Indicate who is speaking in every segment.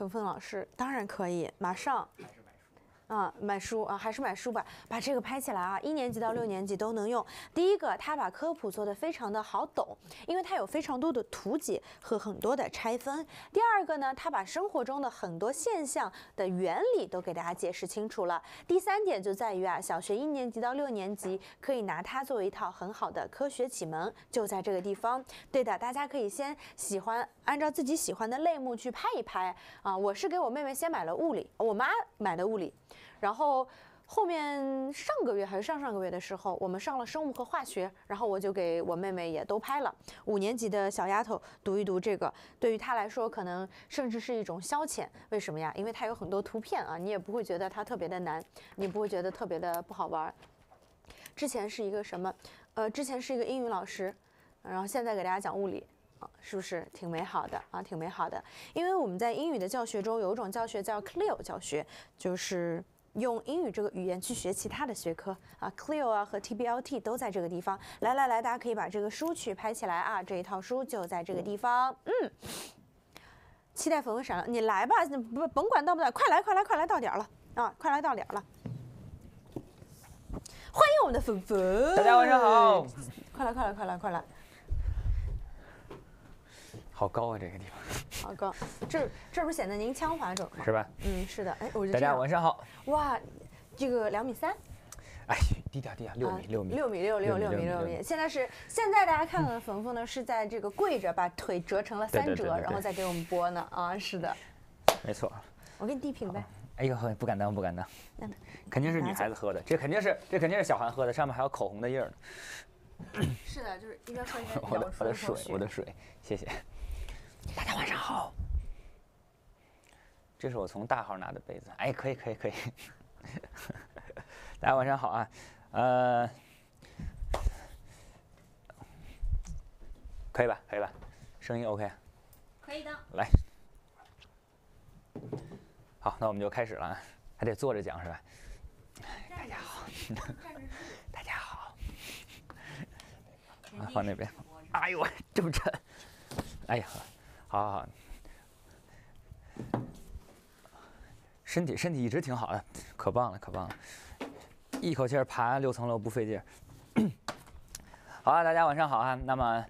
Speaker 1: 耿峰老师，当然可以，马上。啊，买书啊，还是买书吧，把这个拍起来啊。一年级到六年级都能用。第一个，他把科普做得非常的好懂，因为他有非常多的图解和很多的拆分。第二个呢，他把生活中的很多现象的原理都给大家解释清楚了。第三点就在于啊，小学一年级到六年级可以拿它作为一套很好的科学启蒙，就在这个地方。对的，大家可以先喜欢，按照自己喜欢的类目去拍一拍啊。我是给我妹妹先买了物理，我妈买的物理。然后后面上个月还是上上个月的时候，我们上了生物和化学，然后我就给我妹妹也都拍了。五年级的小丫头读一读这个，对于她来说可能甚至是一种消遣。为什么呀？因为它有很多图片啊，你也不会觉得它特别的难，你不会觉得特别的不好玩。之前是一个什么？呃，之前是一个英语老师，然后现在给大家讲物理啊，是不是挺美好的啊？挺美好的，因为我们在英语的教学中有一种教学叫 CLEO 教学，就是。用英语这个语言去学其他的学科啊，CLEO 啊和 TBLT 都在这个地方。来来来，大家可以把这个书去拍起来啊，这一套书就在这个地方。嗯，期待粉粉闪了，你来吧，不甭管到不到，快来快来快来，到点了啊，快来到点了，欢迎我们的粉粉，大家晚上好，快来快来快来快来。
Speaker 2: 好高啊，这个地
Speaker 1: 方！好高，这这不显得您枪法准吗？是吧？嗯，是的。哎，我觉得大家晚上好！哇，这个两米三！
Speaker 2: 哎，低调低调，六米六米六米六六六米六米。现
Speaker 1: 在是现在，大家看到冯冯呢是在这个跪着，把腿折成了三折，然后再给我们播呢。啊，是的，没错。我给你递瓶呗。
Speaker 2: 哎呦，不敢当不敢当。那肯定是女孩子喝的，这肯定是这肯定是小韩喝的，上面还有口红的印儿
Speaker 1: 呢。是的，就是一边喝一边说 说。我的水，我的
Speaker 2: 水，谢谢。大家晚上好，这是我从大号拿的杯子，哎，可以可以可以，大家晚上好啊，呃，可以吧可以吧，声音 OK，
Speaker 1: 可以的，来，
Speaker 2: 好，那我们就开始了，还得坐着讲是吧？大家好，大家好，啊，放那边，哎呦，这么沉，哎呀。好好，好，身体身体一直挺好的，可棒了可棒了，一口气儿爬六层楼不费劲。好，啊，大家晚上好啊！那么，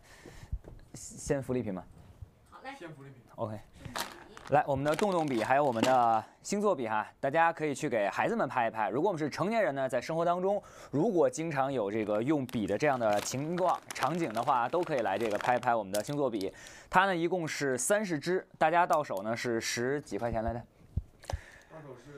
Speaker 2: 先福利品吧。好嘞，先福利品。OK。来，我们的动动笔，还有我们的星座笔哈，大家可以去给孩子们拍一拍。如果我们是成年人呢，在生活当中，如果经常有这个用笔的这样的情况场景的话，都可以来这个拍一拍我们的星座笔。它呢一共是三十支，大家到手呢是十几块钱来的。到手是。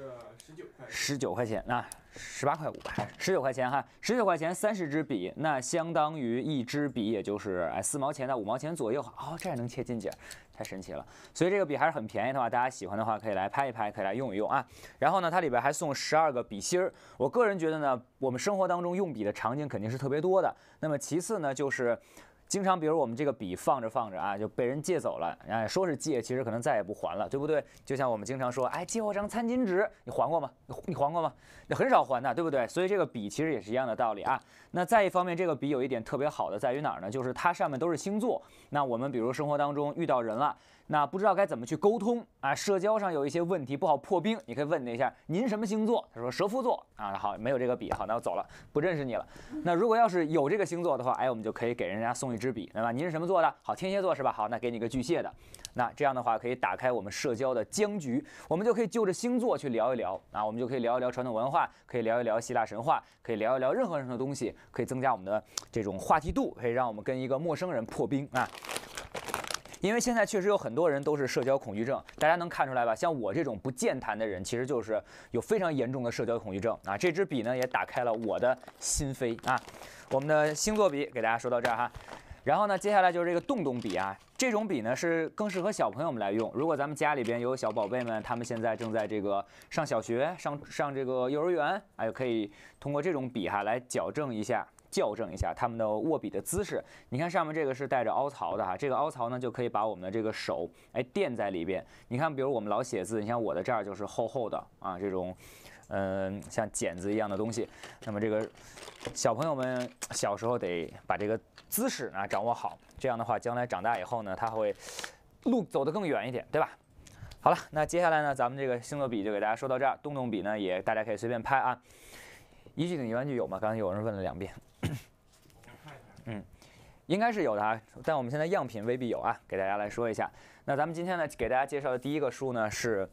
Speaker 2: 十九块钱，那十八块五，十九块钱哈，十九块钱三十支笔，那相当于一支笔也就是哎四毛钱到五毛钱左右，哦，这还能切近景，太神奇了。所以这个笔还是很便宜的话，大家喜欢的话可以来拍一拍，可以来用一用啊。然后呢，它里边还送十二个笔芯儿。我个人觉得呢，我们生活当中用笔的场景肯定是特别多的。那么其次呢，就是。经常，比如我们这个笔放着放着啊，就被人借走了。哎，说是借，其实可能再也不还了，对不对？就像我们经常说，哎，借我张餐巾纸，你还过吗？你还过吗？那很少还的，对不对？所以这个笔其实也是一样的道理啊。那再一方面，这个笔有一点特别好的在于哪儿呢？就是它上面都是星座。那我们比如生活当中遇到人了，那不知道该怎么去沟通啊，社交上有一些问题不好破冰，你可以问那一下，您什么星座？他说蛇夫座啊，好，没有这个笔，好，那我走了，不认识你了。那如果要是有这个星座的话，哎，我们就可以给人家送一支笔，对吧？您是什么座的？好，天蝎座是吧？好，那给你个巨蟹的。那这样的话，可以打开我们社交的僵局，我们就可以就着星座去聊一聊啊，我们就可以聊一聊传统文化，可以聊一聊希腊神话，可以聊一聊任何任何东西，可以增加我们的这种话题度，可以让我们跟一个陌生人破冰啊。因为现在确实有很多人都是社交恐惧症，大家能看出来吧？像我这种不健谈的人，其实就是有非常严重的社交恐惧症啊。这支笔呢，也打开了我的心扉啊。我们的星座笔给大家说到这儿哈。然后呢，接下来就是这个洞洞笔啊，这种笔呢是更适合小朋友们来用。如果咱们家里边有小宝贝们，他们现在正在这个上小学、上上这个幼儿园，哎，可以通过这种笔哈来矫正一下、校正一下他们的握笔的姿势。你看上面这个是带着凹槽的哈，这个凹槽呢就可以把我们的这个手哎垫在里边。你看，比如我们老写字，你像我的这儿就是厚厚的啊这种。嗯，像剪子一样的东西，那么这个小朋友们小时候得把这个姿势啊掌握好，这样的话将来长大以后呢，他会路走得更远一点，对吧？好了，那接下来呢，咱们这个星座笔就给大家说到这儿，动动笔呢，也大家可以随便拍啊。一具顶级玩具有吗？刚才有人问了两遍。嗯，应该是有的啊，但我们现在样品未必有啊，给大家来说一下。那咱们今天呢，给大家介绍的第一个书呢是《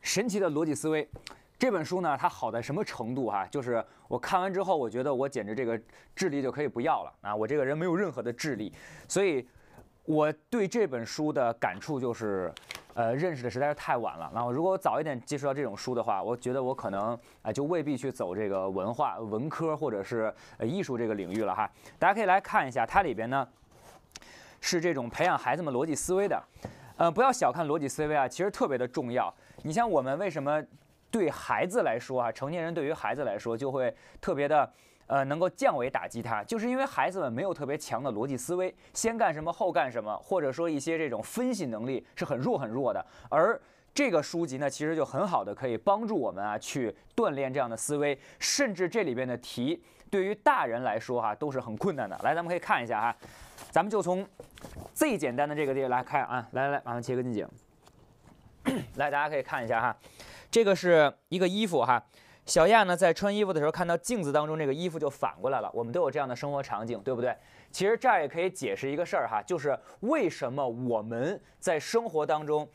Speaker 2: 神奇的逻辑思维》。这本书呢，它好在什么程度啊？就是我看完之后，我觉得我简直这个智力就可以不要了啊！我这个人没有任何的智力，所以我对这本书的感触就是，呃，认识的实在是太晚了。然后如果我早一点接触到这种书的话，我觉得我可能啊就未必去走这个文化、文科或者是艺术这个领域了哈。大家可以来看一下，它里边呢是这种培养孩子们逻辑思维的，呃，不要小看逻辑思维啊，其实特别的重要。你像我们为什么？对孩子来说啊，成年人对于孩子来说就会特别的，呃，能够降维打击他，就是因为孩子们没有特别强的逻辑思维，先干什么后干什么，或者说一些这种分析能力是很弱很弱的。而这个书籍呢，其实就很好的可以帮助我们啊，去锻炼这样的思维，甚至这里边的题对于大人来说哈都是很困难的。来，咱们可以看一下哈，咱们就从最简单的这个地方来看啊，来来来，马上切个近景，来，大家可以看一下哈。这个是一个衣服哈，小亚呢在穿衣服的时候看到镜子当中这个衣服就反过来了。我们都有这样的生活场景，对不对？其实这儿也可以解释一个事儿哈，就是为什么我们在生活当中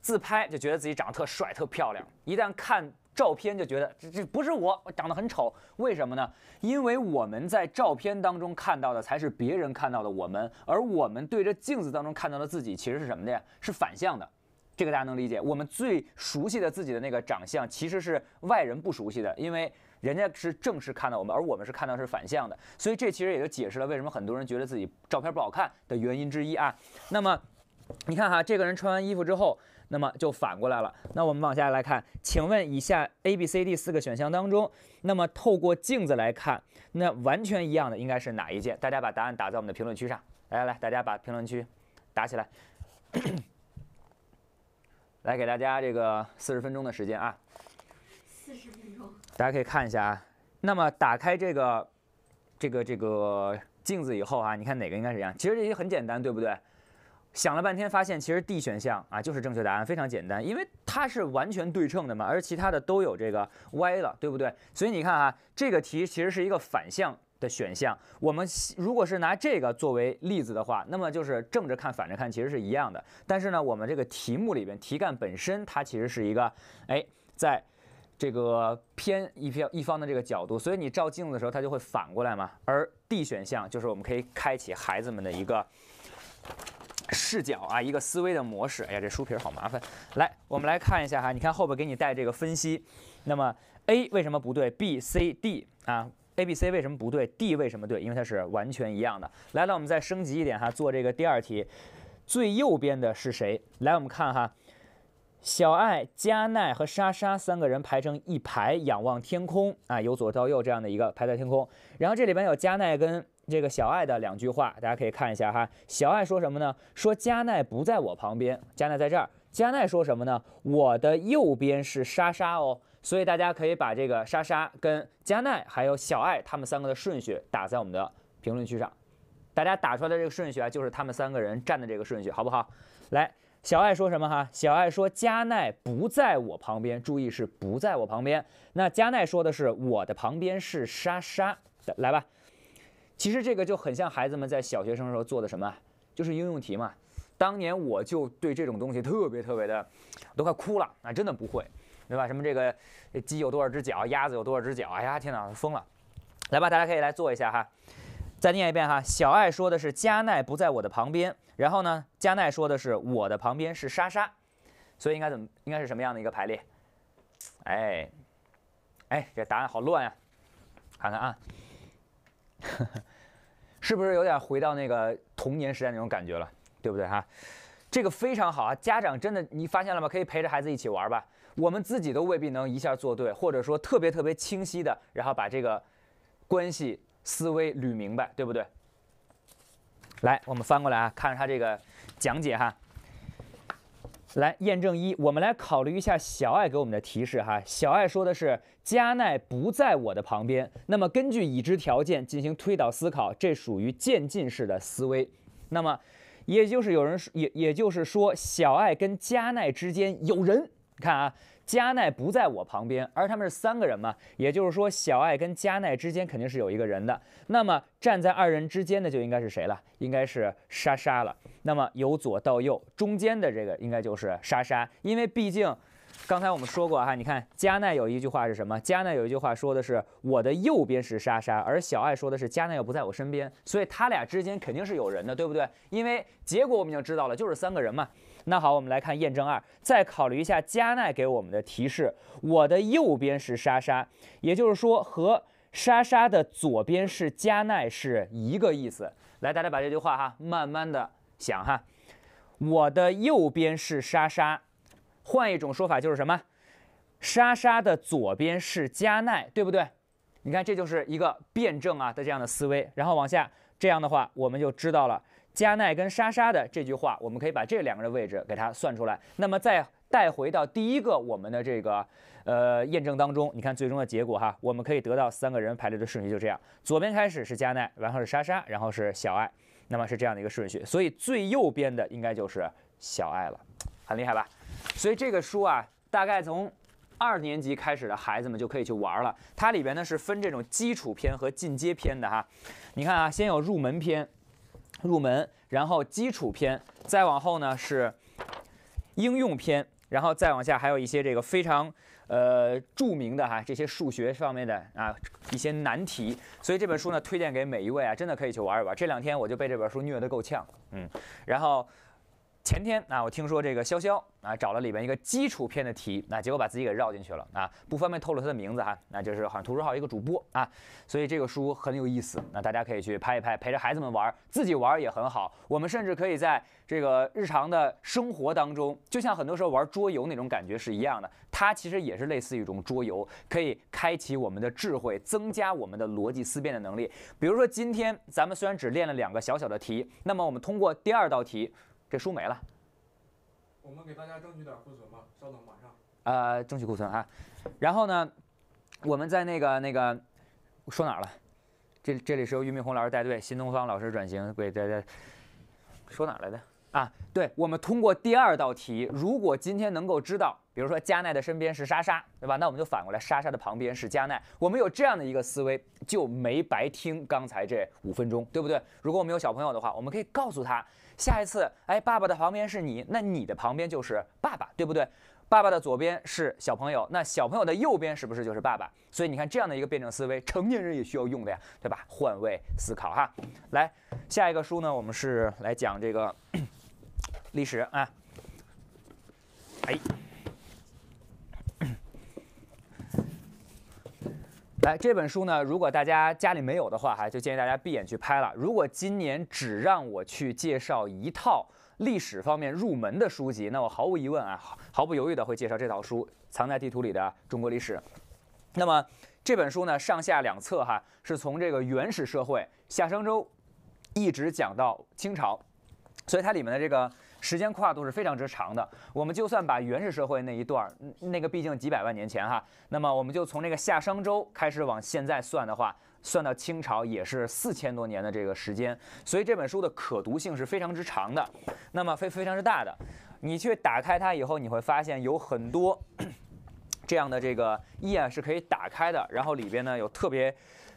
Speaker 2: 自拍就觉得自己长得特帅特漂亮，一旦看照片就觉得这这不是我，长得很丑，为什么呢？因为我们在照片当中看到的才是别人看到的我们，而我们对着镜子当中看到的自己其实是什么的呀？是反向的。这个大家能理解，我们最熟悉的自己的那个长相，其实是外人不熟悉的，因为人家是正式看到我们，而我们是看到是反向的，所以这其实也就解释了为什么很多人觉得自己照片不好看的原因之一啊。那么你看哈，这个人穿完衣服之后，那么就反过来了。那我们往下来看，请问以下 A、B、C、D 四个选项当中，那么透过镜子来看，那完全一样的应该是哪一件？大家把答案打在我们的评论区上。来来，大家把评论区打起来。来给大家这个四十分钟的时间啊，
Speaker 1: 四十分钟，
Speaker 2: 大家可以看一下啊。那么打开这个这个这个镜子以后啊，你看哪个应该是一样？其实这些很简单，对不对？想了半天发现，其实 D 选项啊就是正确答案，非常简单，因为它是完全对称的嘛，而其他的都有这个歪了，对不对？所以你看啊，这个题其实是一个反向。的选项，我们如果是拿这个作为例子的话，那么就是正着看、反着看，其实是一样的。但是呢，我们这个题目里边题干本身它其实是一个，哎，在这个偏一偏一方的这个角度，所以你照镜子的时候它就会反过来嘛。而 D 选项就是我们可以开启孩子们的一个视角啊，一个思维的模式。哎呀，这书皮好麻烦，来，我们来看一下哈，你看后边给你带这个分析。那么 A 为什么不对？B、C、D 啊？A、B、C 为什么不对？D 为什么对？因为它是完全一样的。来，那我们再升级一点哈，做这个第二题。最右边的是谁？来，我们看哈，小爱、加奈和莎莎三个人排成一排，仰望天空啊，由左到右这样的一个排在天空。然后这里边有加奈跟这个小爱的两句话，大家可以看一下哈。小爱说什么呢？说加奈不在我旁边，加奈在这儿。加奈说什么呢？我的右边是莎莎哦。所以大家可以把这个莎莎、跟加奈还有小爱他们三个的顺序打在我们的评论区上，大家打出来的这个顺序啊，就是他们三个人站的这个顺序，好不好？来，小爱说什么哈？小爱说加奈不在我旁边，注意是不在我旁边。那加奈说的是我的旁边是莎莎，来吧。其实这个就很像孩子们在小学生时候做的什么，就是应用题嘛。当年我就对这种东西特别特别的，都快哭了啊，真的不会。对吧？什么这个鸡有多少只脚，鸭子有多少只脚？哎呀，天哪，疯了！来吧，大家可以来做一下哈，再念一遍哈。小爱说的是加奈不在我的旁边，然后呢，加奈说的是我的旁边是莎莎，所以应该怎么？应该是什么样的一个排列？哎，哎，这答案好乱呀！看看啊，是不是有点回到那个童年时代那种感觉了？对不对哈？这个非常好啊，家长真的，你发现了吗？可以陪着孩子一起玩吧。我们自己都未必能一下做对，或者说特别特别清晰的，然后把这个关系思维捋明白，对不对？来，我们翻过来啊，看看他这个讲解哈。来验证一，我们来考虑一下小爱给我们的提示哈。小爱说的是加奈不在我的旁边，那么根据已知条件进行推导思考，这属于渐进式的思维。那么，也就是有人也也就是说，小爱跟加奈之间有人，你看啊。加奈不在我旁边，而他们是三个人嘛，也就是说小爱跟加奈之间肯定是有一个人的，那么站在二人之间的就应该是谁了？应该是莎莎了。那么由左到右，中间的这个应该就是莎莎，因为毕竟，刚才我们说过哈，你看加奈有一句话是什么？加奈有一句话说的是我的右边是莎莎，而小爱说的是加奈又不在我身边，所以他俩之间肯定是有人的，对不对？因为结果我们已经知道了，就是三个人嘛。那好，我们来看验证二，再考虑一下加奈给我们的提示，我的右边是莎莎，也就是说和莎莎的左边是加奈是一个意思。来，大家把这句话哈，慢慢的想哈，我的右边是莎莎，换一种说法就是什么，莎莎的左边是加奈，对不对？你看这就是一个辩证啊的这样的思维，然后往下这样的话，我们就知道了。加奈跟莎莎的这句话，我们可以把这两个人的位置给它算出来，那么再带回到第一个我们的这个呃验证当中，你看最终的结果哈，我们可以得到三个人排列的顺序就这样，左边开始是加奈，然后是莎莎，然后是小爱，那么是这样的一个顺序，所以最右边的应该就是小爱了，很厉害吧？所以这个书啊，大概从二年级开始的孩子们就可以去玩了，它里边呢是分这种基础篇和进阶篇的哈，你看啊，先有入门篇。入门，然后基础篇，再往后呢是应用篇，然后再往下还有一些这个非常呃著名的哈这些数学方面的啊一些难题，所以这本书呢推荐给每一位啊真的可以去玩一玩。这两天我就被这本书虐得够呛，嗯，然后。前天啊，我听说这个潇潇啊找了里边一个基础篇的题，那结果把自己给绕进去了啊，不方便透露他的名字哈，那就是好像图书号一个主播啊，所以这个书很有意思，那大家可以去拍一拍，陪着孩子们玩，自己玩也很好。我们甚至可以在这个日常的生活当中，就像很多时候玩桌游那种感觉是一样的，它其实也是类似一种桌游，可以开启我们的智慧，增加我们的逻辑思辨的能力。比如说今天咱们虽然只练了两个小小的题，那么我们通过第二道题。这书没了，
Speaker 1: 我们给大家争取点库存吧，稍等，马上。
Speaker 2: 呃，争取库存啊。然后呢，我们在那个那个说哪儿了？这这里是由俞敏洪老师带队，新东方老师转型给大家说哪来的啊？对，我们通过第二道题，如果今天能够知道，比如说加奈的身边是莎莎，对吧？那我们就反过来，莎莎的旁边是加奈。我们有这样的一个思维，就没白听刚才这五分钟，对不对？如果我们有小朋友的话，我们可以告诉他。下一次，哎，爸爸的旁边是你，那你的旁边就是爸爸，对不对？爸爸的左边是小朋友，那小朋友的右边是不是就是爸爸？所以你看这样的一个辩证思维，成年人也需要用的呀，对吧？换位思考哈。来，下一个书呢，我们是来讲这个历史啊。哎。来，这本书呢，如果大家家里没有的话，哈，就建议大家闭眼去拍了。如果今年只让我去介绍一套历史方面入门的书籍，那我毫无疑问啊，毫不犹豫的会介绍这套书《藏在地图里的中国历史》。那么这本书呢，上下两册哈，是从这个原始社会、夏商周，一直讲到清朝，所以它里面的这个。时间跨度是非常之长的，我们就算把原始社会那一段儿，那个毕竟几百万年前哈，那么我们就从那个夏商周开始往现在算的话，算到清朝也是四千多年的这个时间，所以这本书的可读性是非常之长的，那么非非常之大的，你去打开它以后，你会发现有很多这样的这个页是可以打开的，然后里边呢有特别。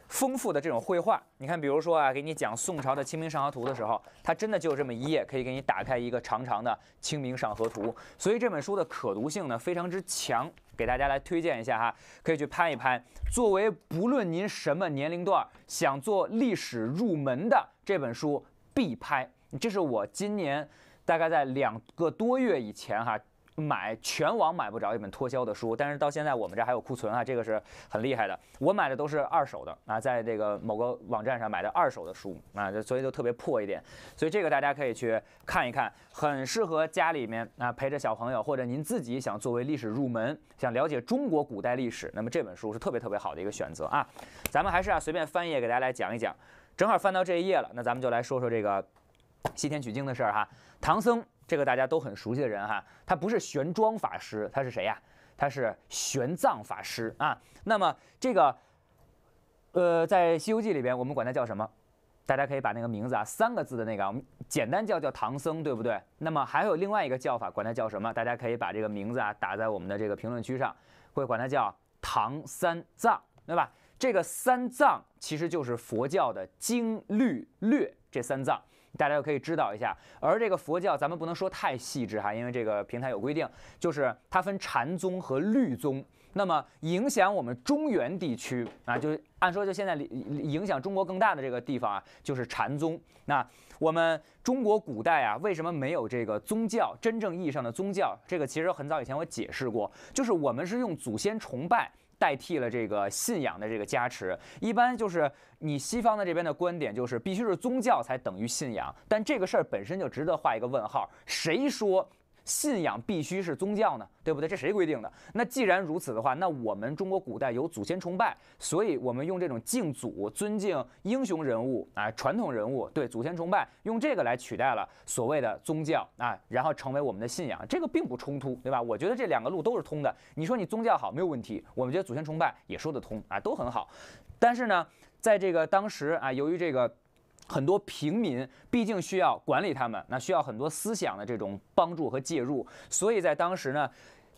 Speaker 2: 丰富的这种绘画，你看，比如说啊，给你讲宋朝的《清明上河图》的时候，它真的就这么一页，可以给你打开一个长长的《清明上河图》，所以这本书的可读性呢非常之强，给大家来推荐一下哈，可以去拍一拍。作为不论您什么年龄段想做历史入门的这本书必拍，这是我今年大概在两个多月以前哈。买全网买不着一本脱销的书，但是到现在我们这还有库存啊，这个是很厉害的。我买的都是二手的啊，在这个某个网站上买的二手的书啊，就所以就特别破一点。所以这个大家可以去看一看，很适合家里面啊陪着小朋友，或者您自己想作为历史入门，想了解中国古代历史，那么这本书是特别特别好的一个选择啊。咱们还是啊随便翻页给大家来讲一讲，正好翻到这一页了，那咱们就来说说这个西天取经的事儿哈，唐僧。这个大家都很熟悉的人哈，他不是玄奘法师，他是谁呀？他是玄奘法师啊。那么这个，呃，在《西游记》里边，我们管他叫什么？大家可以把那个名字啊，三个字的那个，我们简单叫叫唐僧，对不对？那么还有另外一个叫法，管他叫什么？大家可以把这个名字啊打在我们的这个评论区上，会管他叫唐三藏，对吧？这个三藏其实就是佛教的经律略这三藏。大家就可以知道一下，而这个佛教咱们不能说太细致哈，因为这个平台有规定，就是它分禅宗和律宗。那么影响我们中原地区啊，就是按说就现在影响中国更大的这个地方啊，就是禅宗。那我们中国古代啊，为什么没有这个宗教真正意义上的宗教？这个其实很早以前我解释过，就是我们是用祖先崇拜。代替了这个信仰的这个加持，一般就是你西方的这边的观点就是必须是宗教才等于信仰，但这个事儿本身就值得画一个问号，谁说？信仰必须是宗教呢，对不对？这谁规定的？那既然如此的话，那我们中国古代有祖先崇拜，所以我们用这种敬祖、尊敬英雄人物啊、传统人物，对祖先崇拜，用这个来取代了所谓的宗教啊，然后成为我们的信仰，这个并不冲突，对吧？我觉得这两个路都是通的。你说你宗教好没有问题，我们觉得祖先崇拜也说得通啊，都很好。但是呢，在这个当时啊，由于这个。很多平民毕竟需要管理他们，那需要很多思想的这种帮助和介入。所以在当时呢，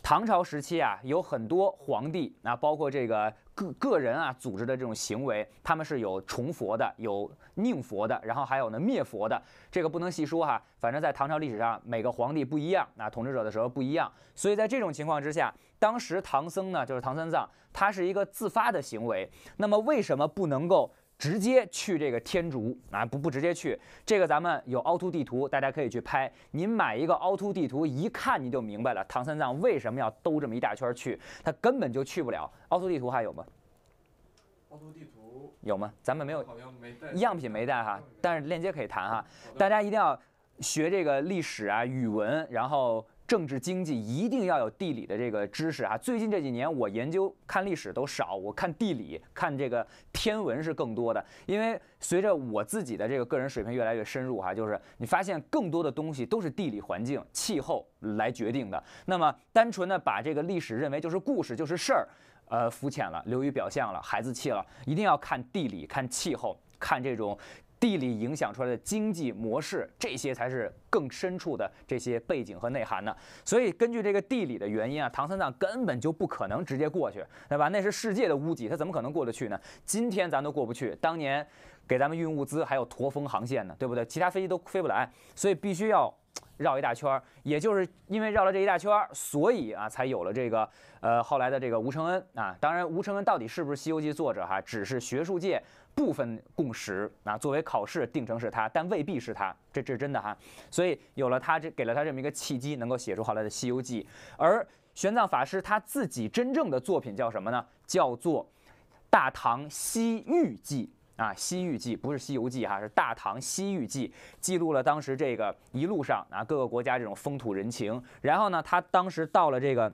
Speaker 2: 唐朝时期啊，有很多皇帝那包括这个个个人啊，组织的这种行为，他们是有崇佛的，有宁佛的，然后还有呢灭佛的。这个不能细说哈，反正在唐朝历史上，每个皇帝不一样那统治者的时候不一样。所以在这种情况之下，当时唐僧呢，就是唐三藏，他是一个自发的行为。那么为什么不能够？直接去这个天竺啊，不不直接去这个，咱们有凹凸地图，大家可以去拍。您买一个凹凸地图，一看你就明白了，唐三藏为什么要兜这么一大圈去，他根本就去不了。凹凸地图还有吗？凹凸地图有吗？咱们没有，好像没带，样品没带哈，但是链接可以谈哈。大家一定要学这个历史啊，语文，然后。政治经济一定要有地理的这个知识啊！最近这几年我研究看历史都少，我看地理看这个天文是更多的。因为随着我自己的这个个人水平越来越深入哈，就是你发现更多的东西都是地理环境、气候来决定的。那么单纯的把这个历史认为就是故事就是事儿，呃，肤浅了，流于表象了，孩子气了，一定要看地理、看气候、看这种。地理影响出来的经济模式，这些才是更深处的这些背景和内涵呢。所以根据这个地理的原因啊，唐三藏根本就不可能直接过去，对吧？那是世界的屋脊，他怎么可能过得去呢？今天咱都过不去，当年给咱们运物资还有驼峰航线呢，对不对？其他飞机都飞不来，所以必须要绕一大圈。儿，也就是因为绕了这一大圈，儿，所以啊才有了这个呃后来的这个吴承恩啊。当然，吴承恩到底是不是《西游记》作者哈，只是学术界。部分共识啊，作为考试定成是他，但未必是他，这这是真的哈。所以有了他，这给了他这么一个契机，能够写出后来的《西游记》。而玄奘法师他自己真正的作品叫什么呢？叫做《大唐西域记》啊，《西域记》不是《西游记》哈，是《大唐西域记》，记录了当时这个一路上啊各个国家这种风土人情。然后呢，他当时到了这个。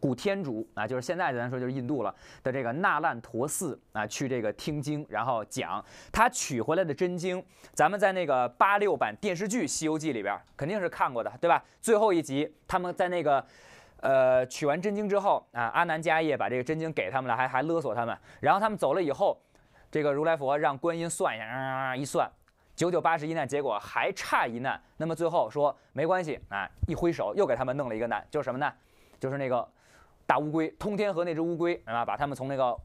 Speaker 2: 古天竺啊，就是现在咱说就是印度了的这个那烂陀寺啊，去这个听经，然后讲他取回来的真经。咱们在那个八六版电视剧《西游记》里边肯定是看过的，对吧？最后一集，他们在那个，呃，取完真经之后啊，阿难、迦叶把这个真经给他们了，还还勒索他们。然后他们走了以后，这个如来佛让观音算一下，啊、一算九九八十一难，结果还差一难。那么最后说没关系啊，一挥手又给他们弄了一个难，就是什么呢？就是那个。大乌龟通天河那只乌龟，对吧？把他们从那个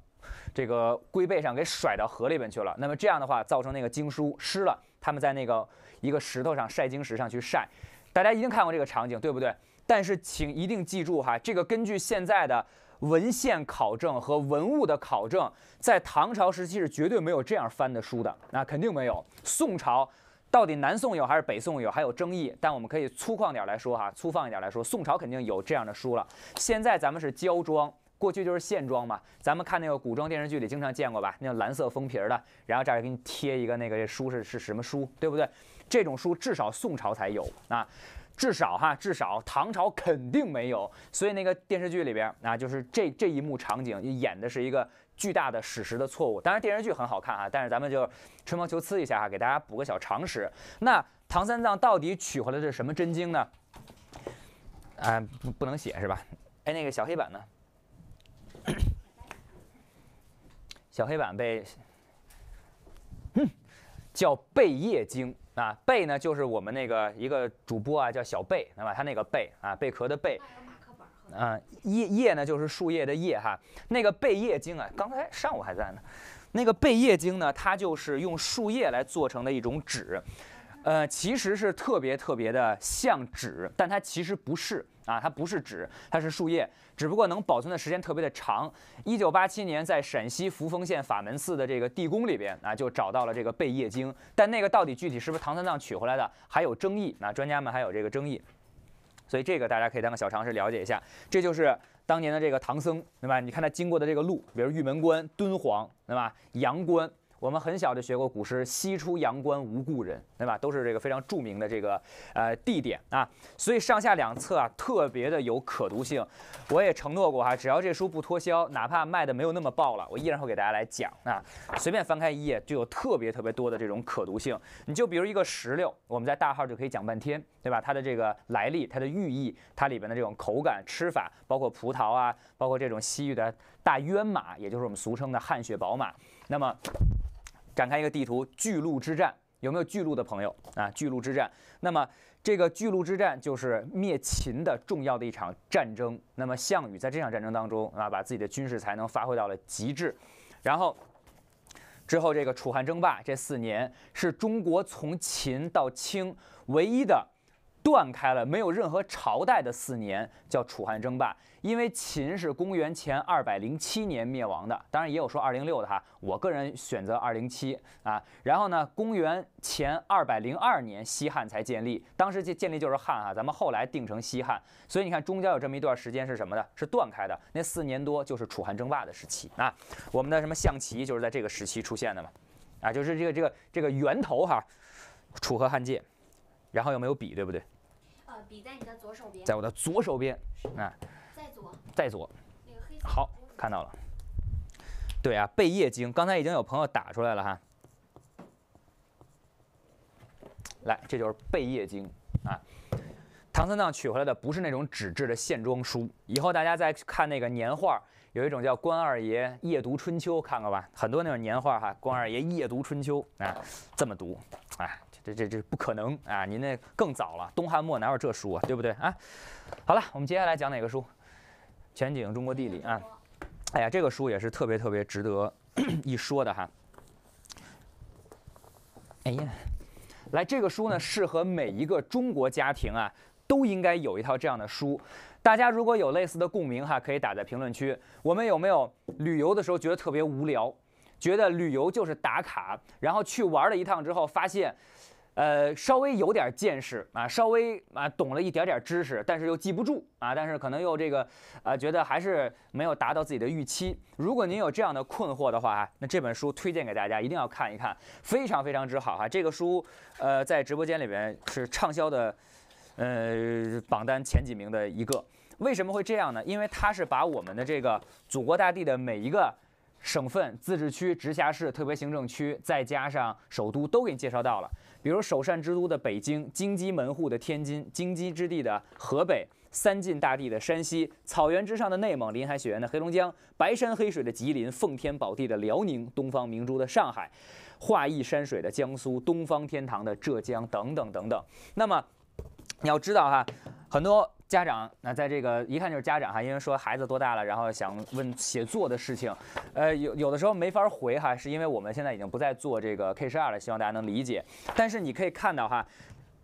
Speaker 2: 这个龟背上给甩到河里边去了。那么这样的话，造成那个经书湿了。他们在那个一个石头上晒经石上去晒，大家一定看过这个场景，对不对？但是请一定记住哈，这个根据现在的文献考证和文物的考证，在唐朝时期是绝对没有这样翻的书的，那肯定没有。宋朝。到底南宋有还是北宋有，还有争议。但我们可以粗犷点来说哈，粗放一点来说，宋朝肯定有这样的书了。现在咱们是胶装，过去就是线装嘛。咱们看那个古装电视剧里经常见过吧，那蓝色封皮的，然后这儿给你贴一个那个这书是是什么书，对不对？这种书至少宋朝才有啊，至少哈，至少唐朝肯定没有。所以那个电视剧里边啊，就是这这一幕场景演的是一个。巨大的史实的错误，当然电视剧很好看啊，但是咱们就吹毛求疵一下啊，给大家补个小常识。那唐三藏到底取回来的是什么真经呢？啊，不不能写是吧？哎，那个小黑板呢？小黑板被，嗯，叫贝叶经啊，贝呢就是我们那个一个主播啊叫小贝，那么他那个贝啊，贝壳的贝。嗯，叶叶呢，就是树叶的叶哈。那个贝叶经啊，刚才上午还在呢。那个贝叶经呢，它就是用树叶来做成的一种纸，呃，其实是特别特别的像纸，但它其实不是啊，它不是纸，它是树叶，只不过能保存的时间特别的长。一九八七年，在陕西扶风县法门寺的这个地宫里边啊，就找到了这个贝叶经。但那个到底具体是不是唐三藏取回来的，还有争议啊，专家们还有这个争议。所以这个大家可以当个小常识了解一下，这就是当年的这个唐僧，对吧？你看他经过的这个路，比如玉门关、敦煌，对吧？阳关。我们很小就学过古诗“西出阳关无故人”，对吧？都是这个非常著名的这个呃地点啊，所以上下两侧啊特别的有可读性。我也承诺过哈，只要这书不脱销，哪怕卖的没有那么爆了，我依然会给大家来讲。啊。随便翻开一页就有特别特别多的这种可读性。你就比如一个石榴，我们在大号就可以讲半天，对吧？它的这个来历、它的寓意、它里边的这种口感、吃法，包括葡萄啊，包括这种西域的大渊马，也就是我们俗称的汗血宝马。那么展开一个地图，巨鹿之战有没有巨鹿的朋友啊？巨鹿之战，那么这个巨鹿之战就是灭秦的重要的一场战争。那么项羽在这场战争当中啊，把自己的军事才能发挥到了极致。然后之后这个楚汉争霸这四年是中国从秦到清唯一的。断开了，没有任何朝代的四年叫楚汉争霸，因为秦是公元前二百零七年灭亡的，当然也有说二零六的哈，我个人选择二零七啊。然后呢，公元前二百零二年西汉才建立，当时建建立就是汉啊，咱们后来定成西汉。所以你看中间有这么一段时间是什么的？是断开的，那四年多就是楚汉争霸的时期啊。我们的什么象棋就是在这个时期出现的嘛，啊，就是这个这个这个源头哈，楚河汉界，然后又没有笔，对不对？
Speaker 1: 笔在你的左手边，在我的
Speaker 2: 左手边，啊，在左，在左，好，看到了，对啊，贝叶经，刚才已经有朋友打出来了哈，来，这就是贝叶经啊，唐三藏取回来的不是那种纸质的线装书，以后大家再看那个年画，有一种叫关二爷夜读春秋，看过吧？很多那种年画哈，关二爷夜读春秋，啊，这么读，哎。这这这不可能啊！您那更早了，东汉末哪有这书啊？对不对啊？好了，我们接下来讲哪个书？《全景中国地理》啊！哎呀，这个书也是特别特别值得一说的哈。哎呀，来，这个书呢，适合每一个中国家庭啊，都应该有一套这样的书。大家如果有类似的共鸣哈，可以打在评论区。我们有没有旅游的时候觉得特别无聊，觉得旅游就是打卡，然后去玩了一趟之后发现？呃，稍微有点见识啊，稍微啊懂了一点点知识，但是又记不住啊，但是可能又这个啊，觉得还是没有达到自己的预期。如果您有这样的困惑的话啊，那这本书推荐给大家，一定要看一看，非常非常之好哈。这个书呃在直播间里面是畅销的，呃榜单前几名的一个。为什么会这样呢？因为它是把我们的这个祖国大地的每一个省份、自治区、直辖市、特别行政区，再加上首都都给你介绍到了。比如首善之都的北京，京畿门户的天津，京畿之地的河北，三晋大地的山西，草原之上的内蒙，林海雪原的黑龙江，白山黑水的吉林，奉天宝地的辽宁，东方明珠的上海，画意山水的江苏，东方天堂的浙江，等等等等。那么，你要知道哈，很多。家长，那在这个一看就是家长哈，因为说孩子多大了，然后想问写作的事情，呃，有有的时候没法回哈，是因为我们现在已经不再做这个 K 十二了，希望大家能理解。但是你可以看到哈。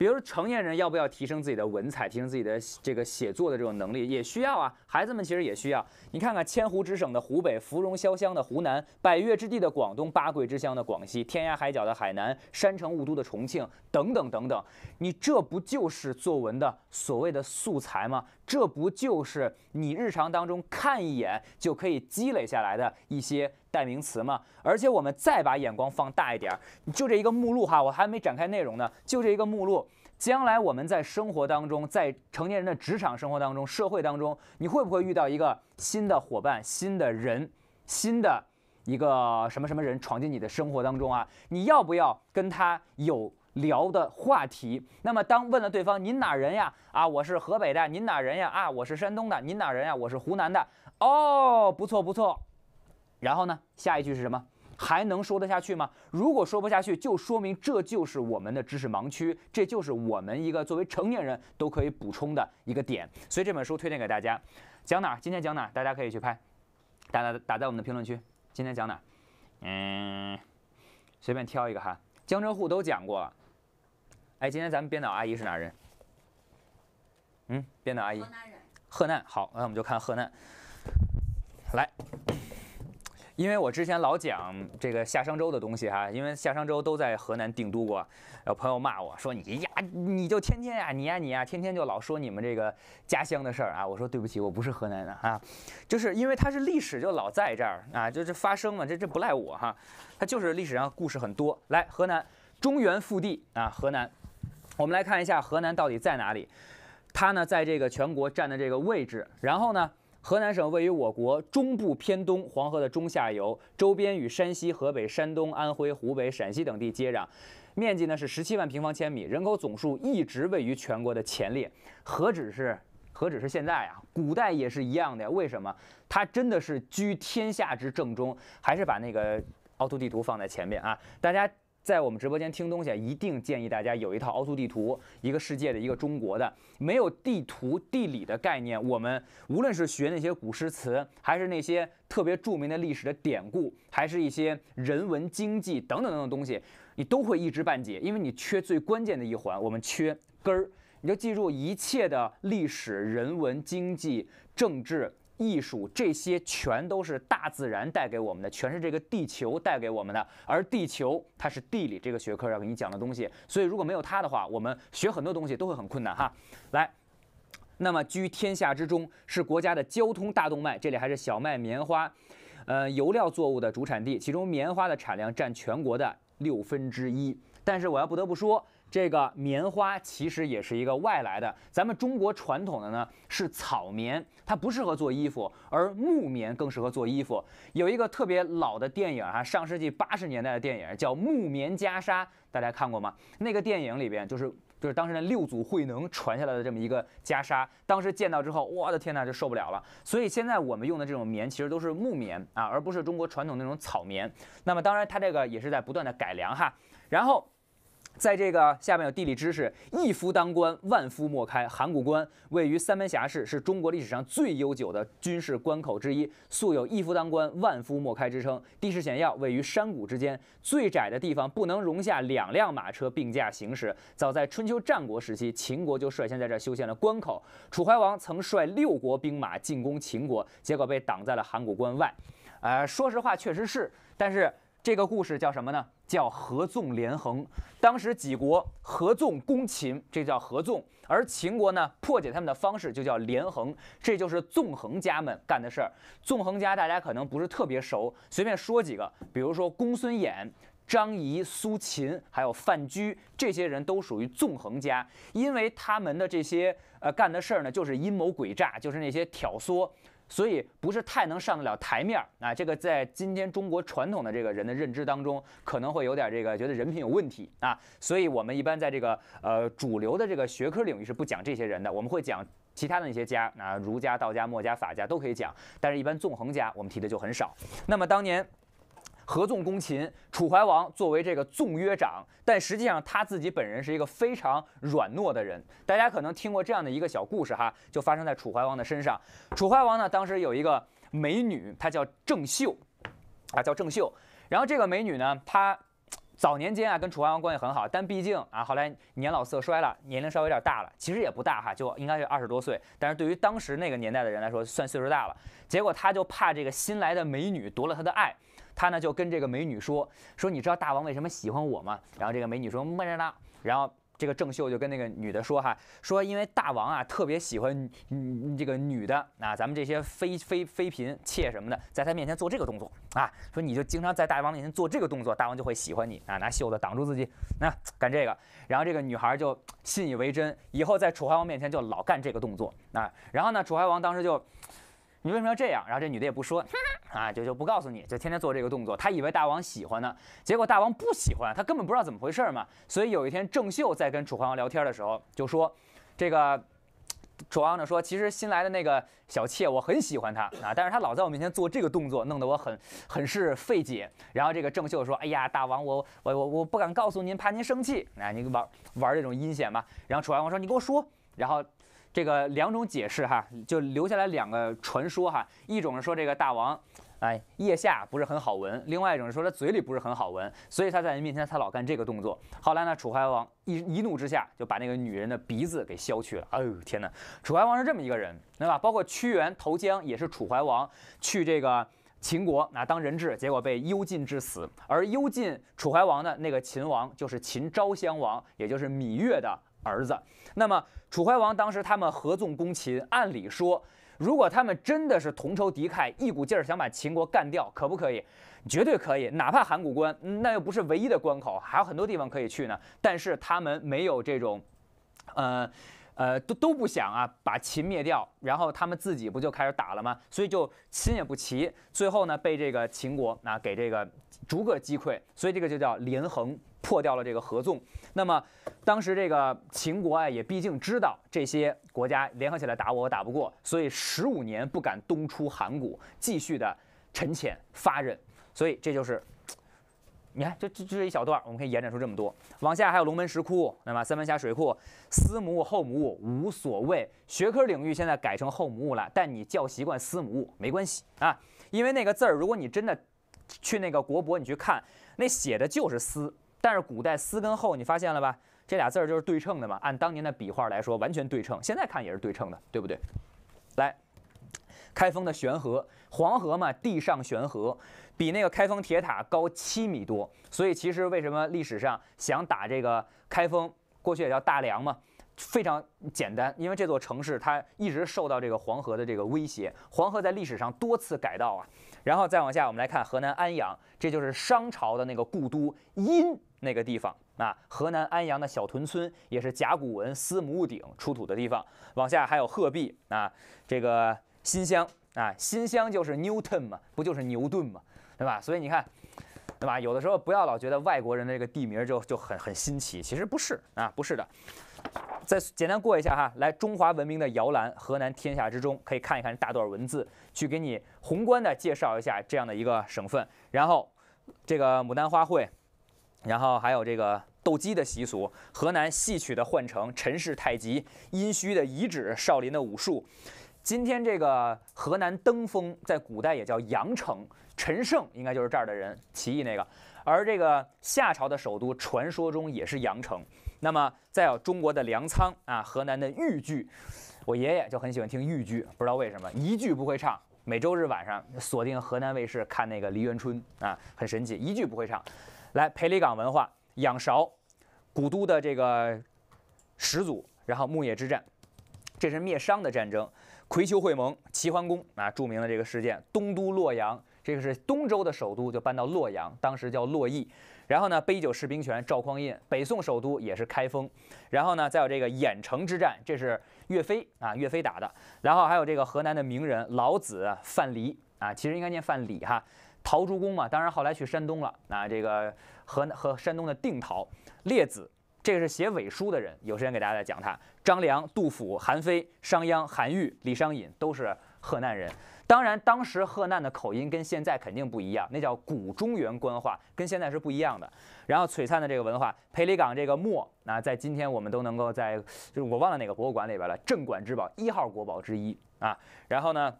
Speaker 2: 比如说，成年人要不要提升自己的文采，提升自己的这个写作的这种能力，也需要啊。孩子们其实也需要。你看看，千湖之省的湖北，芙蓉潇湘的湖南，百越之地的广东，八桂之乡的广西，天涯海角的海南，山城雾都的重庆，等等等等。你这不就是作文的所谓的素材吗？这不就是你日常当中看一眼就可以积累下来的一些。代名词嘛，而且我们再把眼光放大一点儿，就这一个目录哈，我还没展开内容呢。就这一个目录，将来我们在生活当中，在成年人的职场生活当中、社会当中，你会不会遇到一个新的伙伴、新的人、新的一个什么什么人闯进你的生活当中啊？你要不要跟他有聊的话题？那么当问了对方“您哪人呀？”啊，我是河北的；“您哪人呀？”啊，我是山东的；“您哪人呀？”我是湖南的。哦，不错不错。然后呢？下一句是什么？还能说得下去吗？如果说不下去，就说明这就是我们的知识盲区，这就是我们一个作为成年人都可以补充的一个点。所以这本书推荐给大家。讲哪？今天讲哪？大家可以去拍，打打打在我们的评论区。今天讲哪？嗯，随便挑一个哈。江浙沪都讲过。哎，今天咱们编导阿姨是哪人？嗯，编导阿姨河南人。河南好，那我们就看河南。来。因为我之前老讲这个夏商周的东西哈，因为夏商周都在河南定都过，有朋友骂我说你呀，你就天天呀，你呀你呀，天天就老说你们这个家乡的事儿啊。我说对不起，我不是河南的啊，就是因为它是历史就老在这儿啊，就是发生嘛，这这不赖我哈，它就是历史上故事很多。来，河南中原腹地啊，河南，我们来看一下河南到底在哪里，它呢在这个全国占的这个位置，然后呢？河南省位于我国中部偏东，黄河的中下游，周边与山西、河北、山东、安徽、湖北、陕西等地接壤，面积呢是十七万平方千米，人口总数一直位于全国的前列，何止是何止是现在啊，古代也是一样的呀。为什么？它真的是居天下之正中，还是把那个凹凸地图放在前面啊？大家。在我们直播间听东西，一定建议大家有一套凹凸地图，一个世界的一个中国的。没有地图地理的概念，我们无论是学那些古诗词，还是那些特别著名的历史的典故，还是一些人文经济等等等等东西，你都会一知半解，因为你缺最关键的一环，我们缺根儿。你就记住，一切的历史、人文、经济、政治。艺术这些全都是大自然带给我们的，全是这个地球带给我们的。而地球，它是地理这个学科要给你讲的东西，所以如果没有它的话，我们学很多东西都会很困难哈。来，那么居天下之中，是国家的交通大动脉，这里还是小麦、棉花，呃，油料作物的主产地，其中棉花的产量占全国的六分之一。但是我要不得不说。这个棉花其实也是一个外来的，咱们中国传统的呢是草棉，它不适合做衣服，而木棉更适合做衣服。有一个特别老的电影哈，上世纪八十年代的电影叫《木棉袈裟》，大家看过吗？那个电影里边就是就是当时那六祖慧能传下来的这么一个袈裟，当时见到之后，我的天呐，就受不了了。所以现在我们用的这种棉其实都是木棉啊，而不是中国传统那种草棉。那么当然，它这个也是在不断的改良哈，然后。在这个下面有地理知识，一夫当关，万夫莫开。函谷关位于三门峡市，是中国历史上最悠久的军事关口之一，素有一夫当关，万夫莫开之称。地势险要，位于山谷之间，最窄的地方不能容下两辆马车并驾行驶。早在春秋战国时期，秦国就率先在这修建了关口。楚怀王曾率六国兵马进攻秦国，结果被挡在了函谷关外。呃，说实话，确实是，但是。这个故事叫什么呢？叫合纵连横。当时几国合纵攻秦，这叫合纵；而秦国呢，破解他们的方式就叫连横。这就是纵横家们干的事儿。纵横家大家可能不是特别熟，随便说几个，比如说公孙衍、张仪、苏秦，还有范雎，这些人都属于纵横家，因为他们的这些呃干的事儿呢，就是阴谋诡诈，就是那些挑唆。所以不是太能上得了台面儿啊！这个在今天中国传统的这个人的认知当中，可能会有点这个觉得人品有问题啊。所以我们一般在这个呃主流的这个学科领域是不讲这些人的，我们会讲其他的那些家啊，儒家、道家、墨家、法家都可以讲，但是一般纵横家我们提的就很少。那么当年。合纵攻秦，楚怀王作为这个纵约长，但实际上他自己本人是一个非常软糯的人。大家可能听过这样的一个小故事哈，就发生在楚怀王的身上。楚怀王呢，当时有一个美女，她叫郑袖，啊叫郑袖。然后这个美女呢，她早年间啊跟楚怀王关系很好，但毕竟啊后来年老色衰了，年龄稍微有点大了，其实也不大哈，就应该是二十多岁。但是对于当时那个年代的人来说，算岁数大了。结果他就怕这个新来的美女夺了他的爱。他呢就跟这个美女说说你知道大王为什么喜欢我吗？然后这个美女说么着呢。然后这个郑秀就跟那个女的说哈说因为大王啊特别喜欢嗯这个女的啊咱们这些妃妃妃嫔妾什么的，在他面前做这个动作啊说你就经常在大王面前做这个动作，大王就会喜欢你啊拿袖子挡住自己那干这个。然后这个女孩就信以为真，以后在楚怀王面前就老干这个动作啊。然后呢楚怀王当时就。你为什么要这样？然后这女的也不说，啊，就就不告诉你就天天做这个动作。她以为大王喜欢呢，结果大王不喜欢，她根本不知道怎么回事嘛。所以有一天郑秀在跟楚怀王聊天的时候就说：“这个楚怀王呢说，其实新来的那个小妾我很喜欢她啊，但是她老在我面前做这个动作，弄得我很很是费解。”然后这个郑秀说：“哎呀，大王，我我我我不敢告诉您，怕您生气啊，你玩玩这种阴险嘛。”然后楚怀王说：“你给我说。”然后。这个两种解释哈，就留下来两个传说哈。一种是说这个大王，哎，腋下不是很好闻；另外一种是说他嘴里不是很好闻，所以他在人面前他老干这个动作。后来呢，楚怀王一一怒之下就把那个女人的鼻子给削去了。呦天哪！楚怀王是这么一个人，对吧？包括屈原投江也是楚怀王去这个秦国啊当人质，结果被幽禁致死。而幽禁楚怀王的那个秦王就是秦昭襄王，也就是芈月的。儿子，那么楚怀王当时他们合纵攻秦，按理说，如果他们真的是同仇敌忾，一股劲儿想把秦国干掉，可不可以？绝对可以，哪怕函谷关，那又不是唯一的关口，还有很多地方可以去呢。但是他们没有这种，呃，呃，都都不想啊，把秦灭掉，然后他们自己不就开始打了吗？所以就心也不齐，最后呢被这个秦国啊给这个逐个击溃，所以这个就叫连横。破掉了这个合纵，那么当时这个秦国啊，也毕竟知道这些国家联合起来打我，我打不过，所以十五年不敢东出函谷，继续的沉潜发忍。所以这就是，你看，这这这一小段，我们可以延展出这么多。往下还有龙门石窟，那么三门峡水库，司母、后母无所谓学科领域现在改成后母戊了，但你叫习惯司母戊没关系啊，因为那个字儿，如果你真的去那个国博你去看，那写的就是司，但是古代“思”跟“后”，你发现了吧？这俩字儿就是对称的嘛。按当年的笔画来说，完全对称，现在看也是对称的，对不对？来，开封的悬河，黄河嘛，地上悬河，比那个开封铁塔高七米多。所以其实为什么历史上想打这个开封，过去也叫大梁嘛？非常简单，因为这座城市它一直受到这个黄河的这个威胁。黄河在历史上多次改道啊，然后再往下，我们来看河南安阳，这就是商朝的那个故都殷那个地方啊。河南安阳的小屯村也是甲骨文司母戊鼎出土的地方。往下还有鹤壁啊，这个新乡啊，新乡就是 Newton 嘛，不就是牛顿嘛，对吧？所以你看，对吧？有的时候不要老觉得外国人的这个地名就就很很新奇，其实不是啊，不是的。再简单过一下哈，来，中华文明的摇篮，河南天下之中，可以看一看大段文字，去给你宏观的介绍一下这样的一个省份。然后，这个牡丹花会，然后还有这个斗鸡的习俗，河南戏曲的幻城，陈氏太极，殷墟的遗址，少林的武术。今天这个河南登封，在古代也叫阳城，陈胜应该就是这儿的人，起义那个。而这个夏朝的首都，传说中也是阳城。那么，再有中国的粮仓啊，河南的豫剧，我爷爷就很喜欢听豫剧，不知道为什么一句不会唱。每周日晚上锁定河南卫视看那个《梨园春》啊，很神奇，一句不会唱。来，裴李岗文化，仰韶，古都的这个始祖，然后牧野之战，这是灭商的战争，葵丘会盟，齐桓公啊，著名的这个事件。东都洛阳，这个是东周的首都，就搬到洛阳，当时叫洛邑。然后呢，杯酒释兵权，赵匡胤；北宋首都也是开封。然后呢，再有这个郾城之战，这是岳飞啊，岳飞打的。然后还有这个河南的名人老子、范蠡啊，其实应该念范蠡哈，陶朱公嘛。当然后来去山东了，那这个河和山东的定陶。列子，这个是写伪书的人，有时间给大家再讲他。张良、杜甫、韩非、商鞅、韩愈、李商隐都是河南人。当然，当时河南的口音跟现在肯定不一样，那叫古中原官话，跟现在是不一样的。然后璀璨的这个文化，裴李岗这个墨，那在今天我们都能够在，就是我忘了哪个博物馆里边了，镇馆之宝，一号国宝之一啊。然后呢，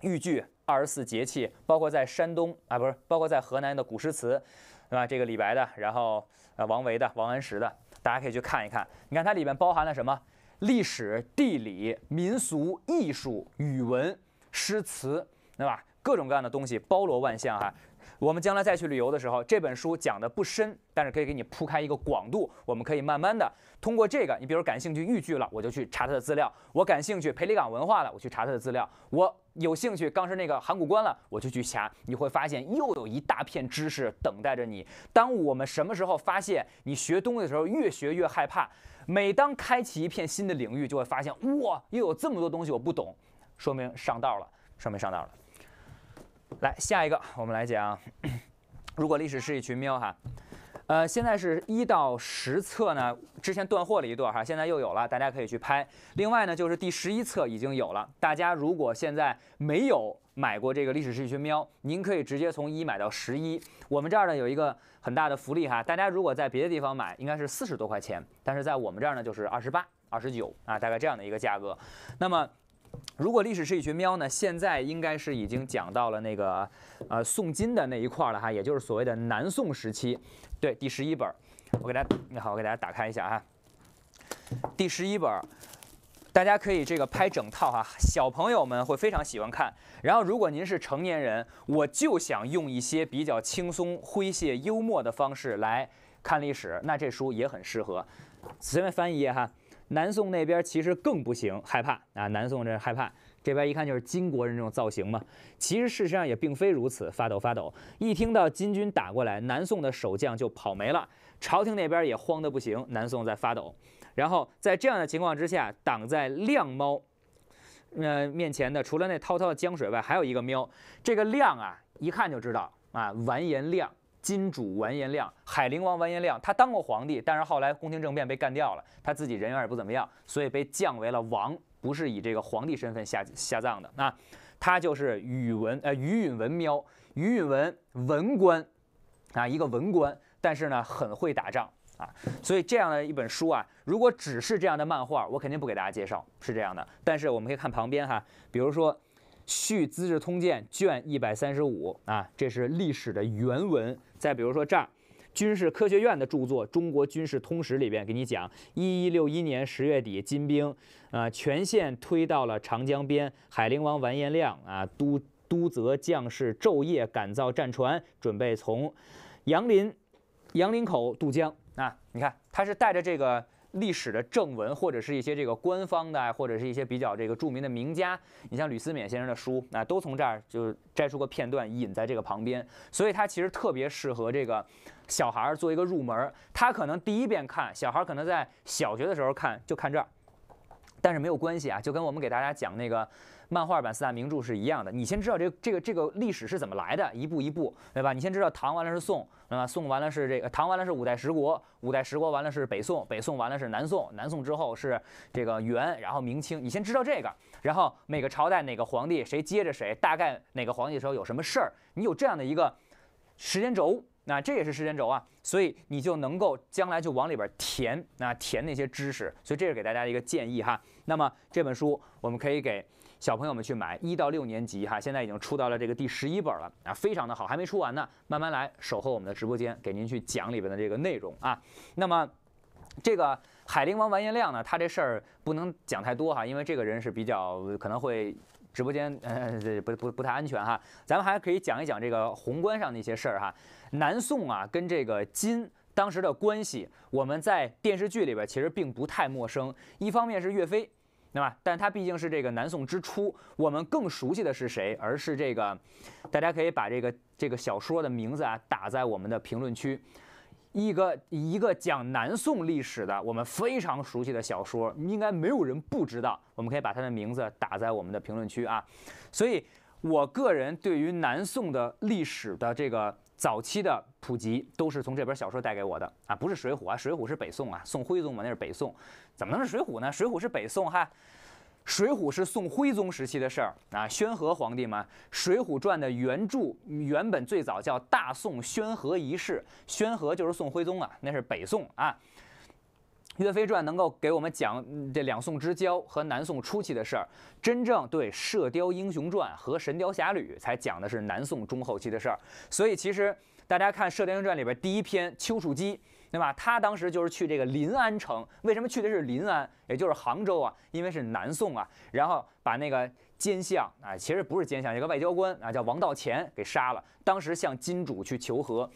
Speaker 2: 豫剧二十四节气，包括在山东啊，不是，包括在河南的古诗词，对吧？这个李白的，然后呃王维的，王安石的，大家可以去看一看。你看它里面包含了什么？历史、地理、民俗、艺术、语文。诗词对吧？各种各样的东西包罗万象哈。我们将来再去旅游的时候，这本书讲的不深，但是可以给你铺开一个广度。我们可以慢慢的通过这个，你比如感兴趣豫剧了，我就去查它的资料；我感兴趣裴李岗文化了，我去查它的资料；我有兴趣刚是那个函谷关了，我就去查。你会发现又有一大片知识等待着你。当我们什么时候发现你学东西的时候越学越害怕，每当开启一片新的领域，就会发现哇，又有这么多东西我不懂。说明上道了，说明上道了。来下一个，我们来讲。如果历史是一群喵，哈，呃，现在是一到十册呢，之前断货了一段哈，现在又有了，大家可以去拍。另外呢，就是第十一册已经有了。大家如果现在没有买过这个《历史是一群喵》，您可以直接从一买到十一。我们这儿呢有一个很大的福利哈，大家如果在别的地方买，应该是四十多块钱，但是在我们这儿呢就是二十八、二十九啊，大概这样的一个价格。那么。如果历史是一群喵呢？现在应该是已经讲到了那个，呃，宋金的那一块了哈，也就是所谓的南宋时期。对，第十一本，我给大家，你好，我给大家打开一下哈。第十一本，大家可以这个拍整套哈，小朋友们会非常喜欢看。然后，如果您是成年人，我就想用一些比较轻松、诙谐、幽默的方式来看历史，那这书也很适合。随便翻一页哈。南宋那边其实更不行，害怕啊！南宋这害怕，这边一看就是金国人这种造型嘛。其实事实上也并非如此，发抖发抖，一听到金军打过来，南宋的守将就跑没了，朝廷那边也慌得不行。南宋在发抖，然后在这样的情况之下，挡在亮猫呃面前的，除了那滔滔的江水外，还有一个喵。这个亮啊，一看就知道啊，完颜亮。金主完颜亮，海陵王完颜亮，他当过皇帝，但是后来宫廷政变被干掉了，他自己人缘也不怎么样，所以被降为了王，不是以这个皇帝身份下下葬的啊。他就是宇文，呃，于允文喵，于允文文官，啊，一个文官，但是呢很会打仗啊。所以这样的一本书啊，如果只是这样的漫画，我肯定不给大家介绍，是这样的。但是我们可以看旁边哈，比如说《续资治通鉴》卷一百三十五啊，这是历史的原文。再比如说这儿，军事科学院的著作《中国军事通史》里边给你讲，一一六一年十月底，金兵，呃，全线推到了长江边，海陵王完颜亮啊，都都泽将士昼夜赶造战船，准备从杨林杨林口渡江啊，你看他是带着这个。历史的正文，或者是一些这个官方的，或者是一些比较这个著名的名家，你像吕思勉先生的书，那都从这儿就摘出个片段引在这个旁边，所以它其实特别适合这个小孩做一个入门。他可能第一遍看，小孩可能在小学的时候看就看这儿，但是没有关系啊，就跟我们给大家讲那个。漫画版四大名著是一样的，你先知道这这个这个历史是怎么来的，一步一步，对吧？你先知道唐完了是宋，那么宋完了是这个唐完了是五代十国，五代十国完了是北宋，北宋完了是南宋，南宋之后是这个元，然后明清。你先知道这个，然后每个朝代哪个皇帝谁接着谁，大概哪个皇帝的时候有什么事儿，你有这样的一个时间轴，那这也是时间轴啊，所以你就能够将来就往里边填，那填那些知识。所以这是给大家一个建议哈。那么这本书我们可以给。小朋友们去买一到六年级哈，现在已经出到了这个第十一本了啊，非常的好，还没出完呢，慢慢来，守候我们的直播间，给您去讲里边的这个内容啊。那么，这个海陵王完颜亮呢，他这事儿不能讲太多哈，因为这个人是比较可能会直播间，呃，不不不太安全哈。咱们还可以讲一讲这个宏观上的一些事儿哈。南宋啊，跟这个金当时的关系，我们在电视剧里边其实并不太陌生。一方面是岳飞。对吧？但它毕竟是这个南宋之初，我们更熟悉的是谁？而是这个，大家可以把这个这个小说的名字啊打在我们的评论区。一个一个讲南宋历史的，我们非常熟悉的小说，应该没有人不知道。我们可以把它的名字打在我们的评论区啊。所以，我个人对于南宋的历史的这个。早期的普及都是从这本小说带给我的啊，不是水浒啊，水浒是北宋啊，宋徽宗嘛，那是北宋，怎么能是水浒呢？水浒是北宋哈，水浒是宋徽宗时期的事儿啊，宣和皇帝嘛。水浒传的原著原本最早叫《大宋宣和遗事》，宣和就是宋徽宗啊，那是北宋啊。《岳飞传》能够给我们讲这两宋之交和南宋初期的事儿，真正对《射雕英雄传》和《神雕侠侣》才讲的是南宋中后期的事儿。所以，其实大家看《射雕英雄传》里边第一篇《丘处机》，对吧？他当时就是去这个临安城，为什么去的是临安，也就是杭州啊？因为是南宋啊。然后把那个奸相啊，其实不是奸相，一个外交官啊，叫王道乾给杀了。当时向金主去求和。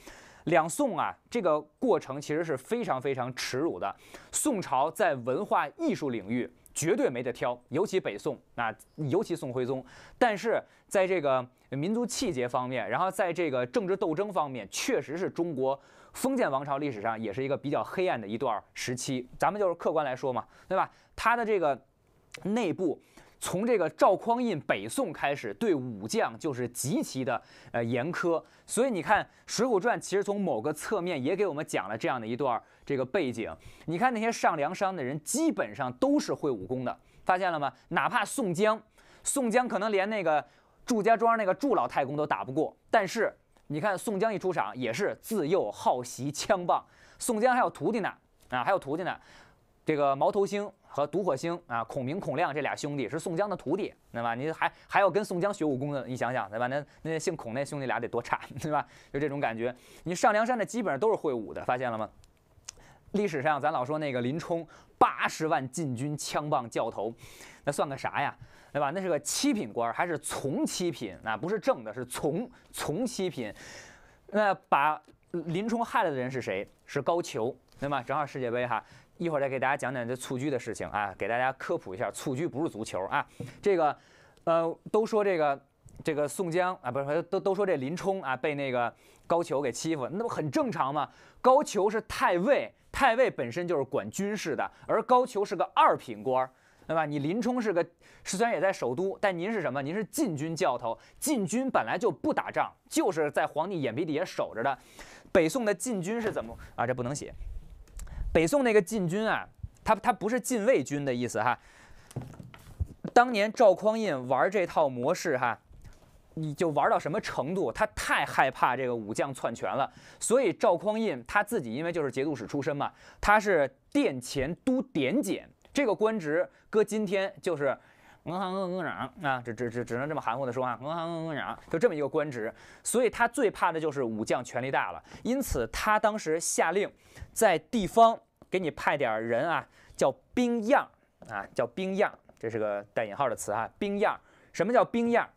Speaker 2: 两宋啊，这个过程其实是非常非常耻辱的。宋朝在文化艺术领域绝对没得挑，尤其北宋啊，尤其宋徽宗。但是在这个民族气节方面，然后在这个政治斗争方面，确实是中国封建王朝历史上也是一个比较黑暗的一段时期。咱们就是客观来说嘛，对吧？它的这个内部。从这个赵匡胤北宋开始，对武将就是极其的呃严苛，所以你看《水浒传》其实从某个侧面也给我们讲了这样的一段这个背景。你看那些上梁山的人，基本上都是会武功的，发现了吗？哪怕宋江，宋江可能连那个祝家庄那个祝老太公都打不过，但是你看宋江一出场也是自幼好习枪棒，宋江还有徒弟呢啊，还有徒弟呢。这个毛头星和毒火星啊，孔明、孔亮这俩兄弟是宋江的徒弟，对吧？你还还要跟宋江学武功的，你想想，对吧？那那姓孔那兄弟俩得多差，对吧？就这种感觉，你上梁山的基本上都是会武的，发现了吗？历史上咱老说那个林冲，八十万禁军枪棒教头，那算个啥呀？对吧？那是个七品官，还是从七品啊？不是正的，是从从七品。那把林冲害了的人是谁？是高俅，对吧？正好世界杯哈。一会儿再给大家讲讲这蹴鞠的事情啊，给大家科普一下，蹴鞠不是足球啊。这个，呃，都说这个这个宋江啊，不是都都说这林冲啊，被那个高俅给欺负，那不很正常吗？高俅是太尉，太尉本身就是管军事的，而高俅是个二品官儿，对吧？你林冲是个虽然也在首都，但您是什么？您是禁军教头，禁军本来就不打仗，就是在皇帝眼皮底下守着的。北宋的禁军是怎么啊？这不能写。北宋那个禁军啊，他他不是禁卫军的意思哈。当年赵匡胤玩这套模式哈，你就玩到什么程度？他太害怕这个武将篡权了，所以赵匡胤他自己因为就是节度使出身嘛，他是殿前都点检这个官职，搁今天就是，啊，只只只只能这么含糊的说啊，就这么一个官职，所以他最怕的就是武将权力大了，因此他当时下令在地方。给你派点人啊，叫兵样儿啊，叫兵样儿，这是个带引号的词啊。兵样儿，什么叫兵样儿？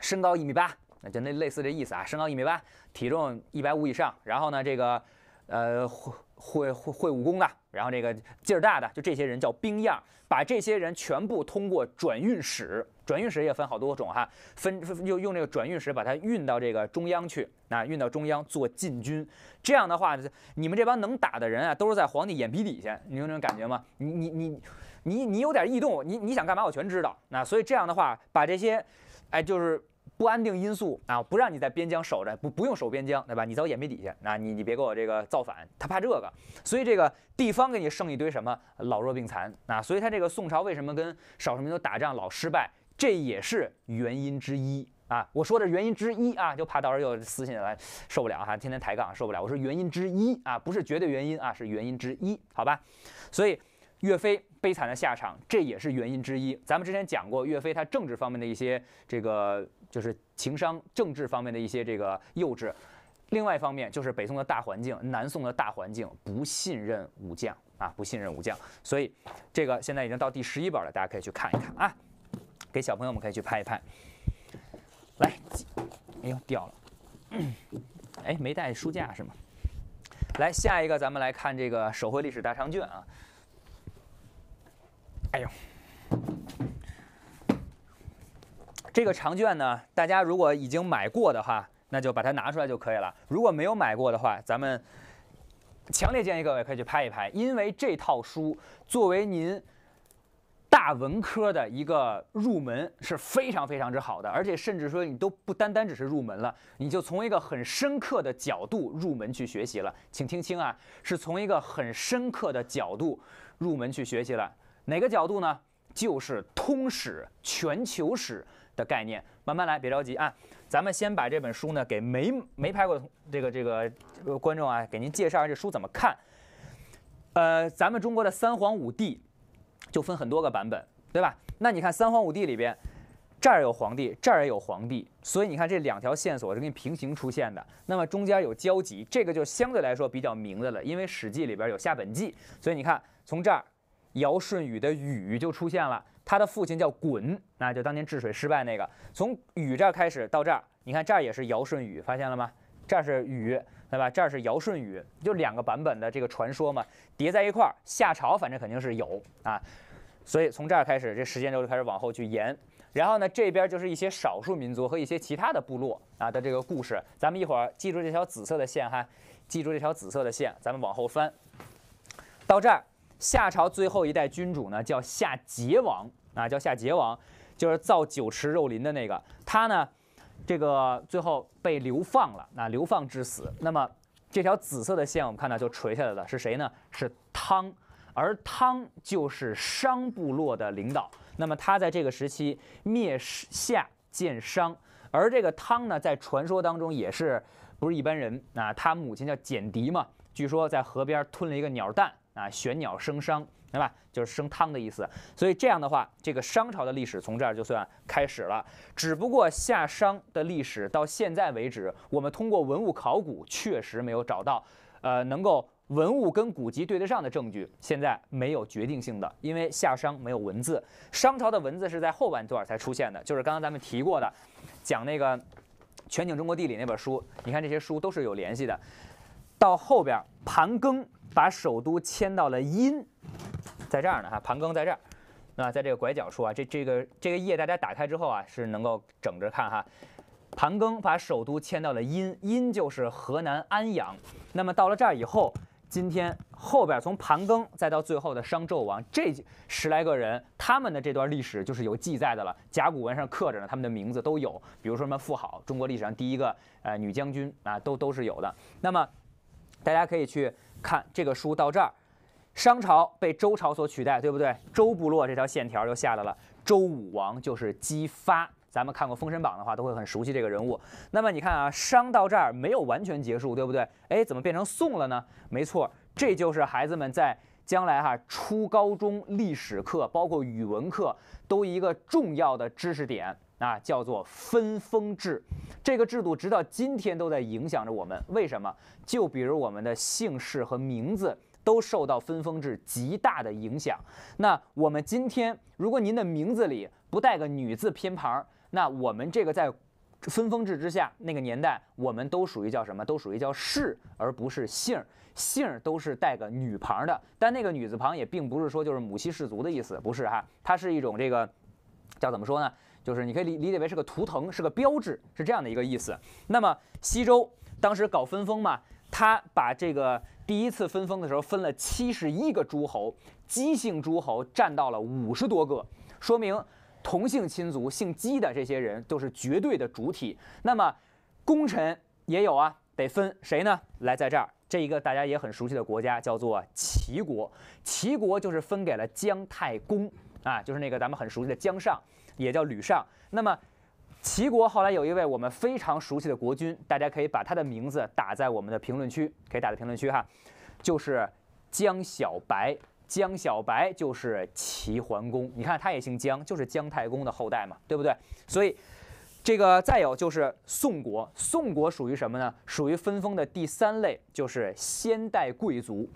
Speaker 2: 身高一米八，就那类似这意思啊。身高一米八，体重一百五以上。然后呢，这个呃会会会武功的，然后这个劲儿大的，就这些人叫兵样儿。把这些人全部通过转运使。转运石也分好多种哈，分用用这个转运石把它运到这个中央去，那运到中央做禁军，这样的话，你们这帮能打的人啊，都是在皇帝眼皮底下，你有那种感觉吗？你你你你你有点异动，你你想干嘛，我全知道。那所以这样的话，把这些，哎，就是不安定因素啊，不让你在边疆守着，不不用守边疆，对吧？你在我眼皮底下，啊，你你别给我这个造反，他怕这个。所以这个地方给你剩一堆什么老弱病残啊，所以他这个宋朝为什么跟少数民族打仗老失败？这也是原因之一啊！我说的原因之一啊，就怕到时候又私信来受不了啊，天天抬杠受不了。我说原因之一啊，不是绝对原因啊，是原因之一，好吧？所以岳飞悲惨的下场，这也是原因之一。咱们之前讲过岳飞他政治方面的一些这个，就是情商、政治方面的一些这个幼稚。另外一方面就是北宋的大环境，南宋的大环境不信任武将啊，不信任武将。所以这个现在已经到第十一本了，大家可以去看一看啊。给小朋友们可以去拍一拍，来，哎呦掉了，哎，没带书架是吗？来，下一个咱们来看这个手绘历史大长卷啊。哎呦，这个长卷呢，大家如果已经买过的话，那就把它拿出来就可以了；如果没有买过的话，咱们强烈建议各位可以去拍一拍，因为这套书作为您。大文科的一个入门是非常非常之好的，而且甚至说你都不单单只是入门了，你就从一个很深刻的角度入门去学习了。请听清啊，是从一个很深刻的角度入门去学习了。哪个角度呢？就是通史、全球史的概念。慢慢来，别着急啊。咱们先把这本书呢给没没拍过的这个这个观众啊，给您介绍这书怎么看。呃，咱们中国的三皇五帝。就分很多个版本，对吧？那你看三皇五帝里边，这儿有皇帝，这儿也有皇帝，所以你看这两条线索是跟你平行出现的。那么中间有交集，这个就相对来说比较明的了。因为《史记》里边有下本纪，所以你看从这儿，尧舜禹的禹就出现了，他的父亲叫鲧，那就当年治水失败那个。从禹这儿开始到这儿，你看这儿也是尧舜禹，发现了吗？这是禹。对吧？这儿是尧舜禹，就两个版本的这个传说嘛，叠在一块儿。夏朝反正肯定是有啊，所以从这儿开始，这时间轴开始往后去延。然后呢，这边就是一些少数民族和一些其他的部落啊的这个故事。咱们一会儿记住这条紫色的线哈，记住这条紫色的线，咱们往后翻。到这儿，夏朝最后一代君主呢叫夏桀王啊，叫夏桀王，就是造酒池肉林的那个。他呢？这个最后被流放了，那流放致死。那么这条紫色的线，我们看到就垂下来了，是谁呢？是汤，而汤就是商部落的领导。那么他在这个时期灭夏建商，而这个汤呢，在传说当中也是不是一般人啊？他母亲叫简狄嘛，据说在河边吞了一个鸟蛋啊，玄鸟生商。对吧？就是生汤的意思，所以这样的话，这个商朝的历史从这儿就算开始了。只不过夏商的历史到现在为止，我们通过文物考古确实没有找到，呃，能够文物跟古籍对得上的证据。现在没有决定性的，因为夏商没有文字，商朝的文字是在后半段才出现的。就是刚刚咱们提过的，讲那个全景中国地理那本书，你看这些书都是有联系的。到后边盘庚把首都迁到了殷。在这儿呢，哈，盘庚在这儿，那在这个拐角处啊，这这个这个页大家打开之后啊，是能够整着看哈。盘庚把首都迁到了殷，殷就是河南安阳。那么到了这儿以后，今天后边从盘庚再到最后的商纣王，这十来个人他们的这段历史就是有记载的了，甲骨文上刻着呢，他们的名字都有，比如说什么妇好，中国历史上第一个呃女将军啊，都都是有的。那么大家可以去看这个书到这儿。商朝被周朝所取代，对不对？周部落这条线条就下来了。周武王就是姬发，咱们看过《封神榜》的话，都会很熟悉这个人物。那么你看啊，商到这儿没有完全结束，对不对？哎，怎么变成宋了呢？没错，这就是孩子们在将来哈初高中历史课，包括语文课都一个重要的知识点啊，叫做分封制。这个制度直到今天都在影响着我们。为什么？就比如我们的姓氏和名字。都受到分封制极大的影响。那我们今天，如果您的名字里不带个女字偏旁儿，那我们这个在分封制之下那个年代，我们都属于叫什么？都属于叫氏，而不是姓儿。姓儿都是带个女旁的，但那个女字旁也并不是说就是母系氏族的意思，不是哈？它是一种这个叫怎么说呢？就是你可以理理解为是个图腾，是个标志，是这样的一个意思。那么西周当时搞分封嘛，他把这个。第一次分封的时候，分了七十一个诸侯，姬姓诸侯占到了五十多个，说明同姓亲族姓姬的这些人都是绝对的主体。那么，功臣也有啊，得分谁呢？来，在这儿，这一个大家也很熟悉的国家叫做齐国，齐国就是分给了姜太公啊，就是那个咱们很熟悉的姜尚，也叫吕尚。那么齐国后来有一位我们非常熟悉的国君，大家可以把他的名字打在我们的评论区，可以打在评论区哈，就是姜小白，姜小白就是齐桓公。你看他也姓姜，就是姜太公的后代嘛，对不对？所以这个再有就是宋国，宋国属于什么呢？属于分封的第三类，就是先代贵族。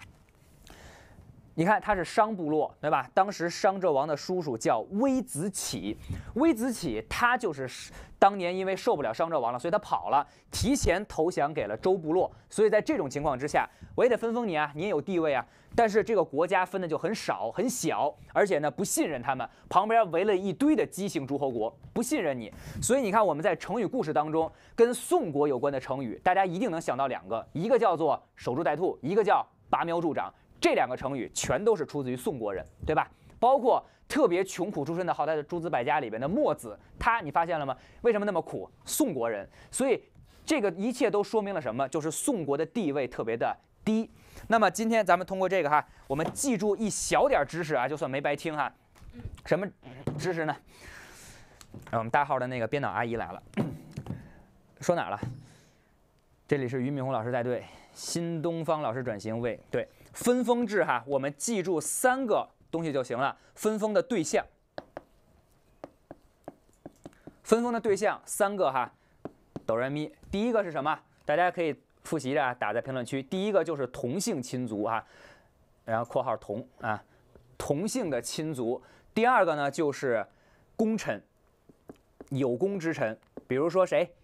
Speaker 2: 你看他是商部落，对吧？当时商纣王的叔叔叫微子启，微子启他就是当年因为受不了商纣王了，所以他跑了，提前投降给了周部落。所以在这种情况之下，我也得分封你啊，你也有地位啊。但是这个国家分的就很少很小，而且呢不信任他们，旁边围了一堆的姬姓诸侯国不信任你。所以你看我们在成语故事当中跟宋国有关的成语，大家一定能想到两个，一个叫做守株待兔，一个叫拔苗助长。这两个成语全都是出自于宋国人，对吧？包括特别穷苦出身的，好代的诸子百家里边的墨子，他你发现了吗？为什么那么苦？宋国人。所以这个一切都说明了什么？就是宋国的地位特别的低。那么今天咱们通过这个哈，我们记住一小点知识啊，就算没白听哈。什么知识呢？我们大号的那个编导阿姨来了，说哪了？这里是俞敏洪老师带队，新东方老师转型为对。分封制哈，我们记住三个东西就行了。分封的对象，分封的对象三个哈，哆来咪。第一个是什么？大家可以复习着打在评论区。第一个就是同姓亲族哈，然后括号同啊，同姓的亲族。第二个呢就是功臣，有功之臣，比如说谁？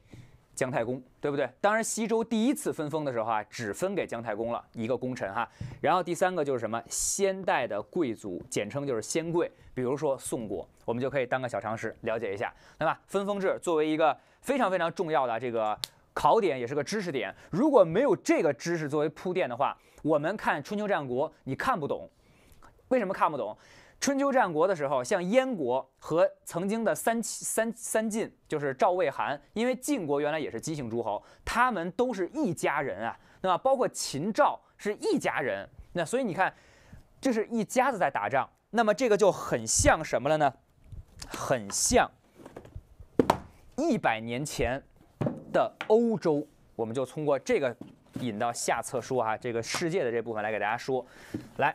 Speaker 2: 姜太公，对不对？当然，西周第一次分封的时候啊，只分给姜太公了一个功臣哈。然后第三个就是什么？先代的贵族，简称就是先贵。比如说宋国，我们就可以当个小常识了解一下。对吧？分封制作为一个非常非常重要的这个考点，也是个知识点。如果没有这个知识作为铺垫的话，我们看春秋战国，你看不懂，为什么看不懂？春秋战国的时候，像燕国和曾经的三七三三晋，就是赵魏韩，因为晋国原来也是姬姓诸侯，他们都是一家人啊，对吧？包括秦赵是一家人，那所以你看，这是一家子在打仗，那么这个就很像什么了呢？很像一百年前的欧洲，我们就通过这个引到下册书啊，这个世界的这部分来给大家说，来。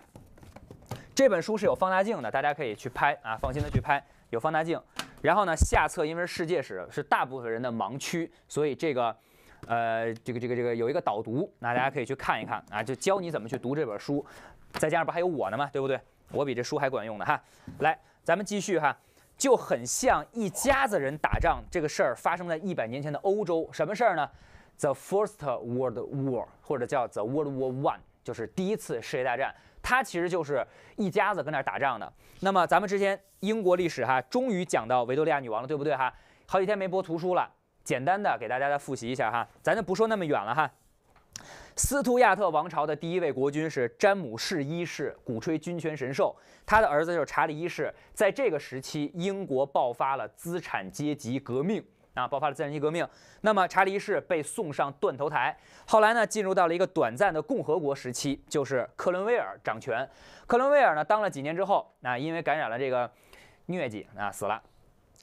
Speaker 2: 这本书是有放大镜的，大家可以去拍啊，放心的去拍，有放大镜。然后呢，下册因为世界史，是大部分人的盲区，所以这个，呃，这个这个这个有一个导读，那大家可以去看一看啊，就教你怎么去读这本书。再加上不还有我呢嘛，对不对？我比这书还管用的哈。来，咱们继续哈，就很像一家子人打仗这个事儿发生在一百年前的欧洲，什么事儿呢？The First World War，或者叫 The World War One，就是第一次世界大战。他其实就是一家子跟那儿打仗的。那么咱们之前英国历史哈，终于讲到维多利亚女王了，对不对哈？好几天没播图书了，简单的给大家再复习一下哈。咱就不说那么远了哈。斯图亚特王朝的第一位国君是詹姆士一世，鼓吹君权神授，他的儿子就是查理一世。在这个时期，英国爆发了资产阶级革命。啊，爆发了资产阶级革命。那么查理一世被送上断头台。后来呢，进入到了一个短暂的共和国时期，就是克伦威尔掌权。克伦威尔呢，当了几年之后，啊，因为感染了这个疟疾，啊，死了。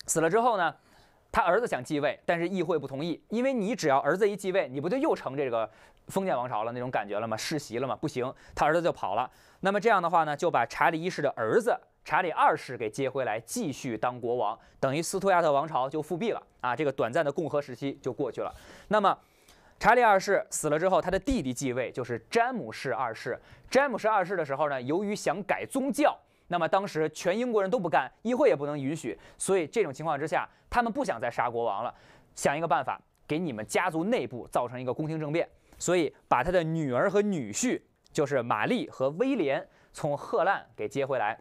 Speaker 2: 死了之后呢，他儿子想继位，但是议会不同意，因为你只要儿子一继位，你不就又成这个封建王朝了那种感觉了吗？世袭了吗？不行，他儿子就跑了。那么这样的话呢，就把查理一世的儿子。查理二世给接回来，继续当国王，等于斯图亚特王朝就复辟了啊！这个短暂的共和时期就过去了。那么，查理二世死了之后，他的弟弟继位，就是詹姆士二世。詹姆士二世的时候呢，由于想改宗教，那么当时全英国人都不干，议会也不能允许，所以这种情况之下，他们不想再杀国王了，想一个办法，给你们家族内部造成一个宫廷政变，所以把他的女儿和女婿，就是玛丽和威廉，从荷兰给接回来。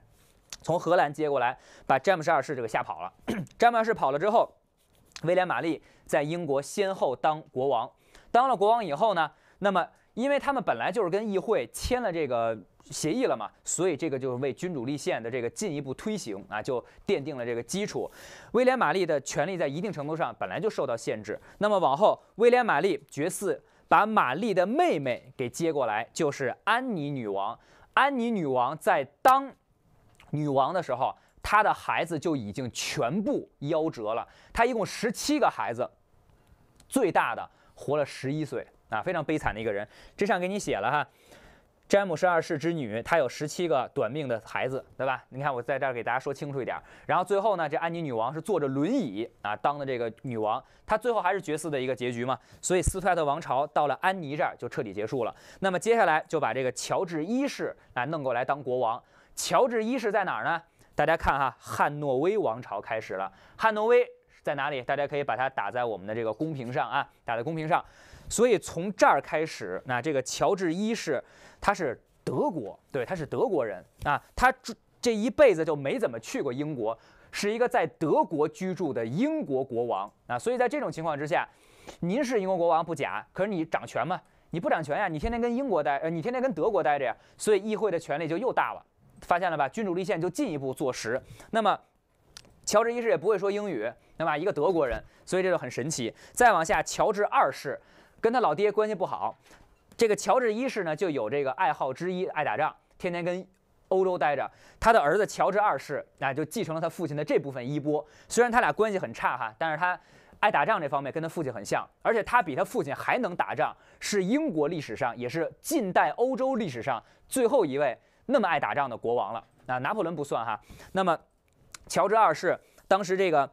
Speaker 2: 从荷兰接过来，把詹姆士二世这个吓跑了。詹姆士跑了之后，威廉玛丽在英国先后当国王。当了国王以后呢，那么因为他们本来就是跟议会签了这个协议了嘛，所以这个就是为君主立宪的这个进一步推行啊，就奠定了这个基础。威廉玛丽的权利在一定程度上本来就受到限制。那么往后，威廉玛丽爵士把玛丽的妹妹给接过来，就是安妮女王。安妮女王在当。女王的时候，她的孩子就已经全部夭折了。她一共十七个孩子，最大的活了十一岁啊，非常悲惨的一个人。这上给你写了哈，詹姆斯二世之女，她有十七个短命的孩子，对吧？你看我在这儿给大家说清楚一点。然后最后呢，这安妮女王是坐着轮椅啊当的这个女王，她最后还是绝嗣的一个结局嘛。所以斯图亚特王朝到了安妮这儿就彻底结束了。那么接下来就把这个乔治一世啊弄过来当国王。乔治一世在哪儿呢？大家看哈，汉诺威王朝开始了。汉诺威在哪里？大家可以把它打在我们的这个公屏上啊，打在公屏上。所以从这儿开始，那这个乔治一世，他是德国，对，他是德国人啊，他这这一辈子就没怎么去过英国，是一个在德国居住的英国国王啊。所以在这种情况之下，您是英国国王不假，可是你掌权吗？你不掌权呀，你天天跟英国待，呃，你天天跟德国待着呀，所以议会的权力就又大了。发现了吧？君主立宪就进一步坐实。那么，乔治一世也不会说英语，对吧？一个德国人，所以这就很神奇。再往下，乔治二世跟他老爹关系不好。这个乔治一世呢，就有这个爱好之一，爱打仗，天天跟欧洲待着。他的儿子乔治二世啊，就继承了他父亲的这部分衣钵。虽然他俩关系很差哈，但是他爱打仗这方面跟他父亲很像，而且他比他父亲还能打仗，是英国历史上也是近代欧洲历史上最后一位。那么爱打仗的国王了啊，拿破仑不算哈。那么，乔治二世当时这个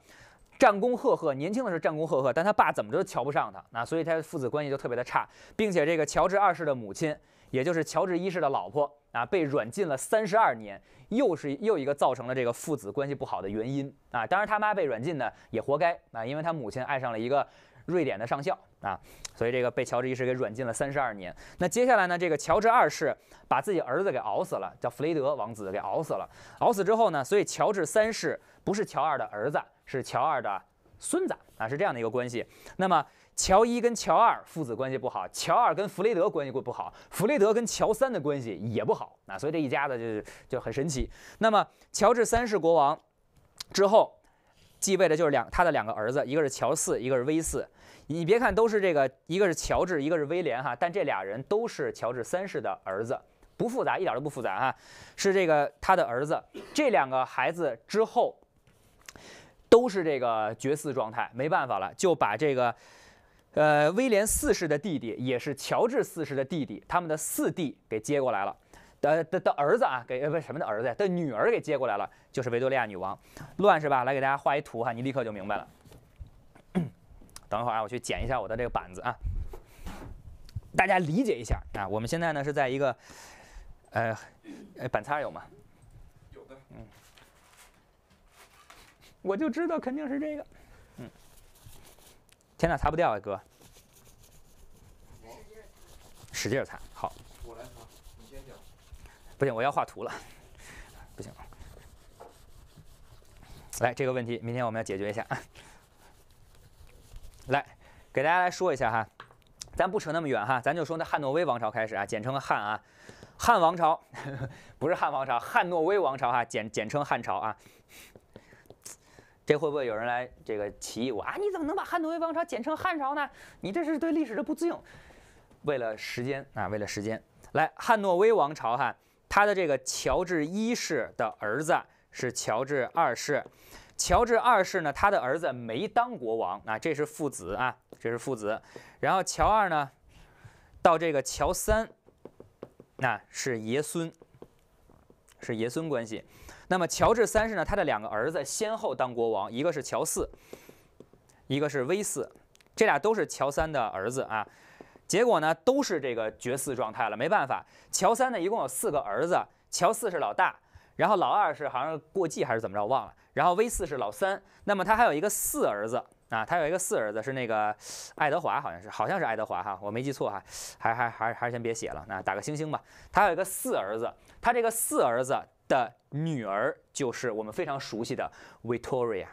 Speaker 2: 战功赫赫，年轻的时候战功赫赫，但他爸怎么着都瞧不上他啊，所以他父子关系就特别的差，并且这个乔治二世的母亲，也就是乔治一世的老婆啊，被软禁了三十二年，又是又一个造成了这个父子关系不好的原因啊。当然他妈被软禁呢也活该啊，因为他母亲爱上了一个。瑞典的上校啊，所以这个被乔治一世给软禁了三十二年。那接下来呢，这个乔治二世把自己儿子给熬死了，叫弗雷德王子给熬死了。熬死之后呢，所以乔治三世不是乔二的儿子，是乔二的孙子啊，是这样的一个关系。那么乔一跟乔二父子关系不好，乔二跟弗雷德关系不不好，弗雷德跟乔三的关系也不好啊，所以这一家子就就很神奇。那么乔治三世国王之后。继位的就是两他的两个儿子，一个是乔四，一个是威四。你别看都是这个，一个是乔治，一个是威廉哈，但这俩人都是乔治三世的儿子，不复杂，一点都不复杂哈，是这个他的儿子。这两个孩子之后都是这个绝嗣状态，没办法了，就把这个呃威廉四世的弟弟，也是乔治四世的弟弟，他们的四弟给接过来了。的的的儿子啊，给呃不什么的儿子呀，的女儿给接过来了，就是维多利亚女王，乱是吧？来给大家画一图哈，你立刻就明白了。等一会儿啊，我去剪一下我的这个板子啊。大家理解一下啊，我们现在呢是在一个呃板擦有吗？有的，嗯。我就知道肯定是这个，嗯。天哪，擦不掉啊，哥！使劲擦。不行，我要画图了。不行，来这个问题，明天我们要解决一下啊。来，给大家来说一下哈，咱不扯那么远哈，咱就说那汉诺威王朝开始啊，简称汉啊，汉王朝 不是汉王朝，汉诺威王朝哈，简简称汉朝啊。这会不会有人来这个起义我啊？你怎么能把汉诺威王朝简称汉朝呢？你这是对历史的不尊重。为了时间啊，为了时间，来汉诺威王朝哈。他的这个乔治一世的儿子是乔治二世，乔治二世呢，他的儿子没当国王啊，这是父子啊，这是父子。然后乔二呢，到这个乔三，那是爷孙，是爷孙关系。那么乔治三世呢，他的两个儿子先后当国王，一个是乔四，一个是威四，这俩都是乔三的儿子啊。结果呢，都是这个绝嗣状态了，没办法。乔三呢，一共有四个儿子，乔四是老大，然后老二是好像过继还是怎么着，忘了。然后 V 四是老三，那么他还有一个四儿子啊，他有一个四儿子是那个爱德华，好像是好像是爱德华哈，我没记错哈，还还还还是先别写了，那打个星星吧。他有一个四儿子，他这个四儿子的女儿就是我们非常熟悉的 Victoria。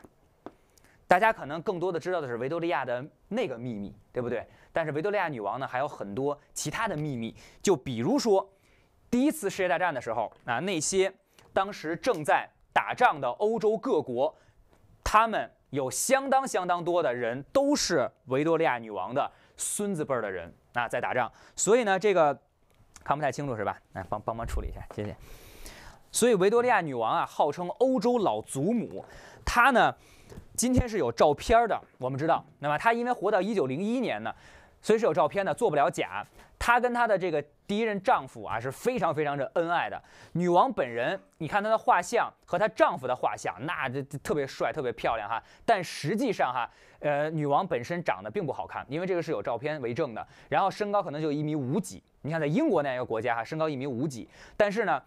Speaker 2: 大家可能更多的知道的是维多利亚的那个秘密，对不对？但是维多利亚女王呢，还有很多其他的秘密。就比如说，第一次世界大战的时候，啊，那些当时正在打仗的欧洲各国，他们有相当相当多的人都是维多利亚女王的孙子辈儿的人啊，在打仗。所以呢，这个看不太清楚是吧？来帮帮忙处理一下，谢谢。所以维多利亚女王啊，号称欧洲老祖母，她呢。今天是有照片的，我们知道，那么她因为活到一九零一年呢，所以是有照片的，做不了假。她跟她的这个第一任丈夫啊是非常非常的恩爱的。女王本人，你看她的画像和她丈夫的画像，那特别帅，特别漂亮哈。但实际上哈，呃，女王本身长得并不好看，因为这个是有照片为证的。然后身高可能就一米五几，你看在英国那样一个国家哈，身高一米五几。但是呢，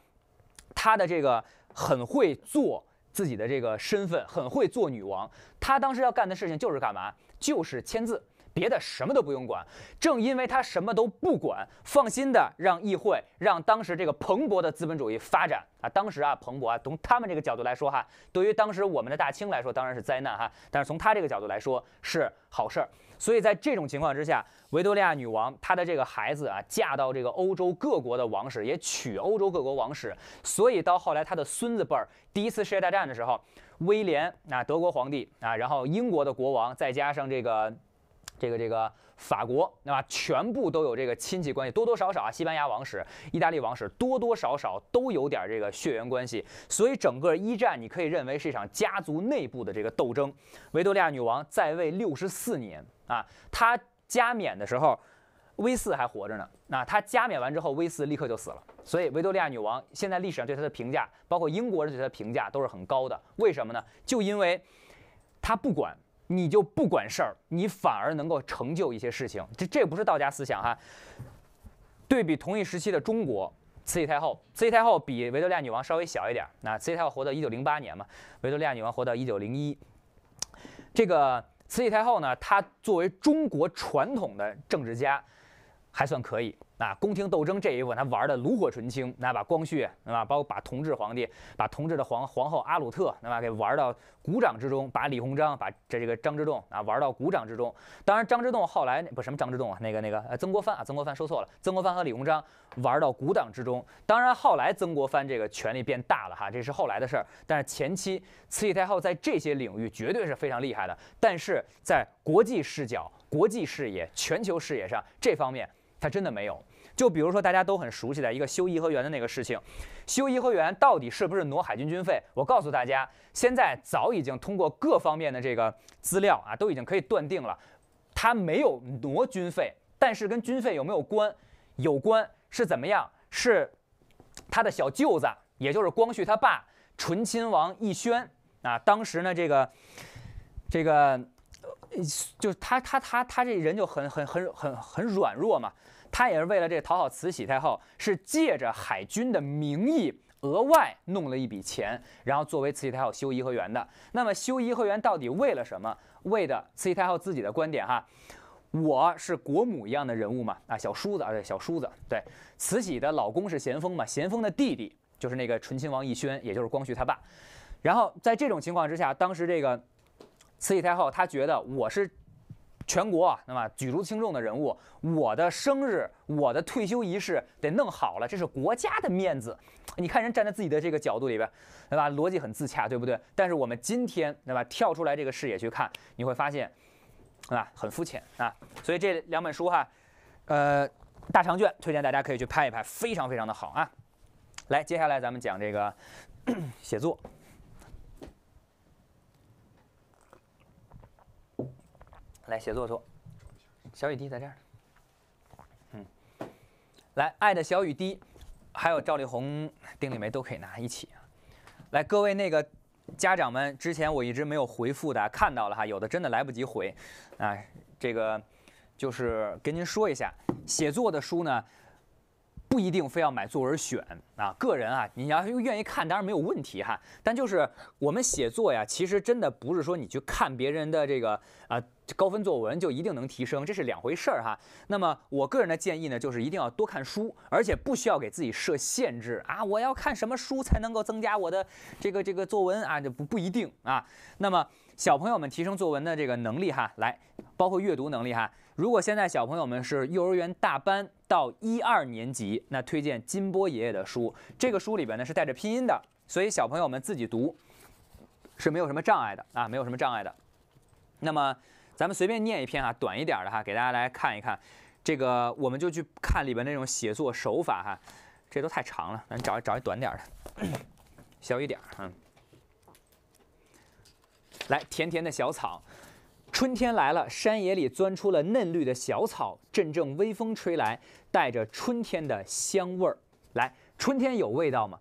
Speaker 2: 她的这个很会做。自己的这个身份很会做女王，她当时要干的事情就是干嘛？就是签字，别的什么都不用管。正因为她什么都不管，放心的让议会，让当时这个蓬勃的资本主义发展啊。当时啊，蓬勃啊，从他们这个角度来说哈，对于当时我们的大清来说当然是灾难哈，但是从他这个角度来说是好事儿。所以在这种情况之下，维多利亚女王她的这个孩子啊，嫁到这个欧洲各国的王室，也娶欧洲各国王室，所以到后来她的孙子辈儿，第一次世界大战的时候，威廉啊，德国皇帝啊，然后英国的国王，再加上这个 这个这个法国，那么全部都有这个亲戚关系，多多少少啊，西班牙王室、意大利王室多多少少都有点这个血缘关系，所以整个一战你可以认为是一场家族内部的这个斗争。维多利亚女王在位六十四年。啊，他加冕的时候，v 四还活着呢。那他加冕完之后，v 四立刻就死了。所以维多利亚女王现在历史上对她的评价，包括英国人对她的评价都是很高的。为什么呢？就因为她不管，你就不管事儿，你反而能够成就一些事情。这这不是道家思想哈？对比同一时期的中国，慈禧太后，慈禧太后比维多利亚女王稍微小一点儿。那慈禧太后活到一九零八年嘛，维多利亚女王活到一九零一。这个。慈禧太后呢？她作为中国传统的政治家。还算可以啊，宫廷斗争这一部分他玩的炉火纯青，那把光绪那吧，包括把同治皇帝，把同治的皇皇后阿鲁特那吧，给玩到鼓掌之中，把李鸿章，把这这个张之洞啊玩到鼓掌之中。当然，张之洞后来不什么张之洞啊，那个那个呃曾国藩啊，曾国藩说错了，曾国藩和李鸿章玩到鼓掌之中。当然后来曾国藩这个权力变大了哈，这是后来的事儿。但是前期慈禧太后在这些领域绝对是非常厉害的，但是在国际视角、国际视野、全球视野上这方面。他真的没有，就比如说大家都很熟悉的一个修颐和园的那个事情，修颐和园到底是不是挪海军军费？我告诉大家，现在早已经通过各方面的这个资料啊，都已经可以断定了，他没有挪军费，但是跟军费有没有关，有关是怎么样？是他的小舅子，也就是光绪他爸纯亲王奕轩啊，当时呢这个这个，就他他他他这人就很很很很很软弱嘛。他也是为了这讨好慈禧太后，是借着海军的名义额外弄了一笔钱，然后作为慈禧太后修颐和园的。那么修颐和园到底为了什么？为的慈禧太后自己的观点哈，我是国母一样的人物嘛啊小叔子啊对小叔子对，慈禧的老公是咸丰嘛，咸丰的弟弟就是那个纯亲王奕轩，也就是光绪他爸。然后在这种情况之下，当时这个慈禧太后她觉得我是。全国啊，那么举足轻重的人物，我的生日，我的退休仪式得弄好了，这是国家的面子。你看人站在自己的这个角度里边，对吧？逻辑很自洽，对不对？但是我们今天，对吧？跳出来这个视野去看，你会发现，啊，很肤浅啊。所以这两本书哈，呃，大长卷推荐大家可以去拍一拍，非常非常的好啊。来，接下来咱们讲这个 写作。来写作说，小雨滴在这儿，嗯，来爱的小雨滴，还有赵丽宏、丁立梅都可以拿一起啊。来各位那个家长们，之前我一直没有回复的，看到了哈，有的真的来不及回啊。这个就是跟您说一下，写作的书呢。不一定非要买作文选啊，个人啊，你要是愿意看，当然没有问题哈。但就是我们写作呀，其实真的不是说你去看别人的这个啊高分作文就一定能提升，这是两回事儿哈。那么我个人的建议呢，就是一定要多看书，而且不需要给自己设限制啊。我要看什么书才能够增加我的这个这个作文啊？不不一定啊。那么小朋友们提升作文的这个能力哈，来，包括阅读能力哈。如果现在小朋友们是幼儿园大班到一二年级，那推荐金波爷爷的书。这个书里边呢是带着拼音的，所以小朋友们自己读是没有什么障碍的啊，没有什么障碍的。那么咱们随便念一篇啊，短一点的哈，给大家来看一看。这个我们就去看里边那种写作手法哈，这都太长了，咱找找一短点的，小一点嗯。来，甜甜的小草。春天来了，山野里钻出了嫩绿的小草，阵阵微风吹来，带着春天的香味儿。来，春天有味道吗？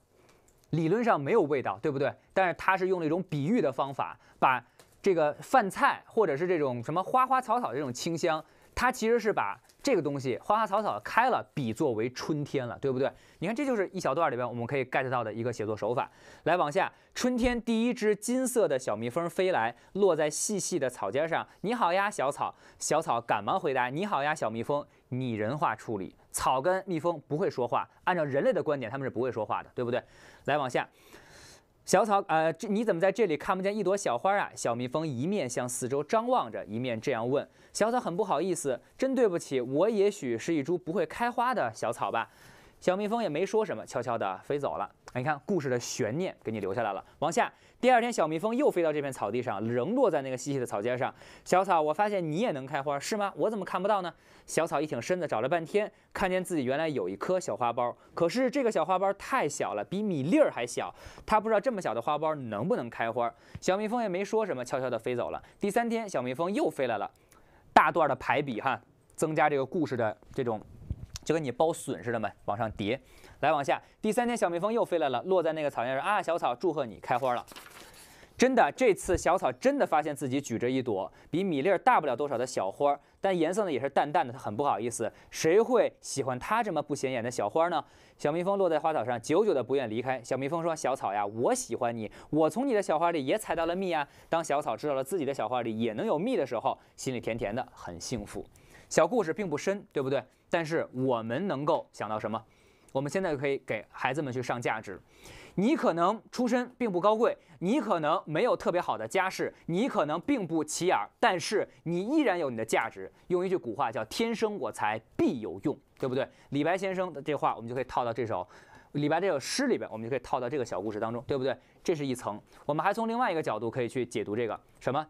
Speaker 2: 理论上没有味道，对不对？但是它是用了一种比喻的方法，把这个饭菜或者是这种什么花花草草这种清香，它其实是把。这个东西花花草草开了，比作为春天了，对不对？你看，这就是一小段里边我们可以 get 到的一个写作手法。来，往下，春天第一只金色的小蜜蜂飞来，落在细细的草尖上。你好呀，小草。小草赶忙回答：你好呀，小蜜蜂。拟人化处理，草跟蜜蜂不会说话，按照人类的观点，他们是不会说话的，对不对？来，往下。小草，呃，这你怎么在这里看不见一朵小花啊？小蜜蜂一面向四周张望着，一面这样问。小草很不好意思，真对不起，我也许是一株不会开花的小草吧。小蜜蜂也没说什么，悄悄地飞走了。你看，故事的悬念给你留下来了。往下。第二天，小蜜蜂又飞到这片草地上，仍落在那个细细的草尖上。小草，我发现你也能开花，是吗？我怎么看不到呢？小草一挺身子，找了半天，看见自己原来有一颗小花苞，可是这个小花苞太小了，比米粒儿还小。它不知道这么小的花苞能不能开花。小蜜蜂也没说什么，悄悄地飞走了。第三天，小蜜蜂又飞来了，大段的排比哈，增加这个故事的这种，就跟你包笋似的嘛，往上叠，来往下。第三天，小蜜蜂又飞来了，落在那个草尖上啊，小草，祝贺你开花了。真的，这次小草真的发现自己举着一朵比米粒大不了多少的小花，但颜色呢也是淡淡的，它很不好意思。谁会喜欢它这么不显眼的小花呢？小蜜蜂落在花草上，久久的不愿离开。小蜜蜂说：“小草呀，我喜欢你，我从你的小花里也采到了蜜啊。”当小草知道了自己的小花里也能有蜜的时候，心里甜甜的，很幸福。小故事并不深，对不对？但是我们能够想到什么？我们现在就可以给孩子们去上价值。你可能出身并不高贵，你可能没有特别好的家世，你可能并不起眼，但是你依然有你的价值。用一句古话叫“天生我材必有用”，对不对？李白先生的这话，我们就可以套到这首李白这首诗里边，我们就可以套到这个小故事当中，对不对？这是一层。我们还从另外一个角度可以去解读这个什么？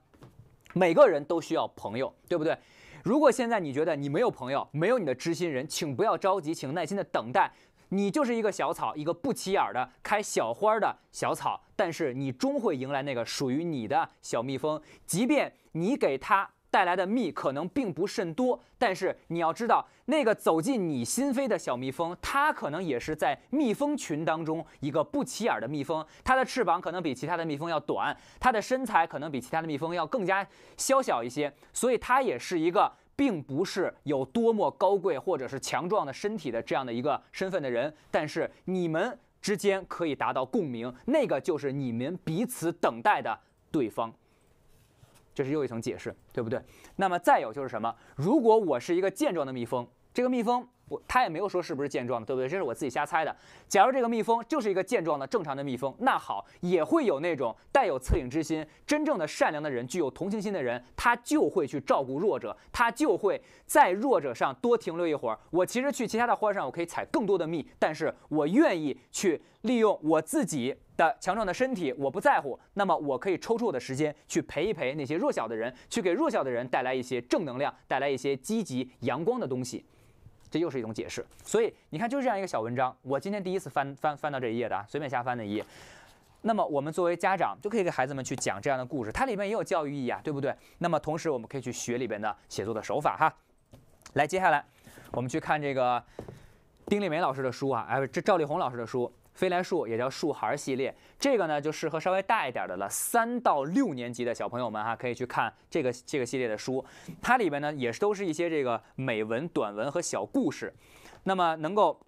Speaker 2: 每个人都需要朋友，对不对？如果现在你觉得你没有朋友，没有你的知心人，请不要着急，请耐心的等待。你就是一个小草，一个不起眼的开小花的小草，但是你终会迎来那个属于你的小蜜蜂。即便你给它带来的蜜可能并不甚多，但是你要知道，那个走进你心扉的小蜜蜂，它可能也是在蜜蜂群当中一个不起眼的蜜蜂，它的翅膀可能比其他的蜜蜂要短，它的身材可能比其他的蜜蜂要更加娇小一些，所以它也是一个。并不是有多么高贵或者是强壮的身体的这样的一个身份的人，但是你们之间可以达到共鸣，那个就是你们彼此等待的对方。这是又一层解释，对不对？那么再有就是什么？如果我是一个健壮的蜜蜂，这个蜜蜂。不，他也没有说是不是健壮的，对不对？这是我自己瞎猜的。假如这个蜜蜂就是一个健壮的正常的蜜蜂，那好，也会有那种带有恻隐之心、真正的善良的人，具有同情心的人，他就会去照顾弱者，他就会在弱者上多停留一会儿。我其实去其他的花上，我可以采更多的蜜，但是我愿意去利用我自己的强壮的身体，我不在乎。那么，我可以抽出我的时间去陪一陪那些弱小的人，去给弱小的人带来一些正能量，带来一些积极阳光的东西。这又是一种解释，所以你看，就是这样一个小文章。我今天第一次翻翻翻到这一页的啊，随便瞎翻的一页。那么我们作为家长，就可以给孩子们去讲这样的故事，它里面也有教育意义啊，对不对？那么同时，我们可以去学里边的写作的手法哈。来，接下来我们去看这个丁立梅老师的书啊，哎，这赵丽宏老师的书。飞来树也叫树孩系列，这个呢就适合稍微大一点的了，三到六年级的小朋友们哈，可以去看这个这个系列的书。它里边呢也是都是一些这个美文、短文和小故事，那么能够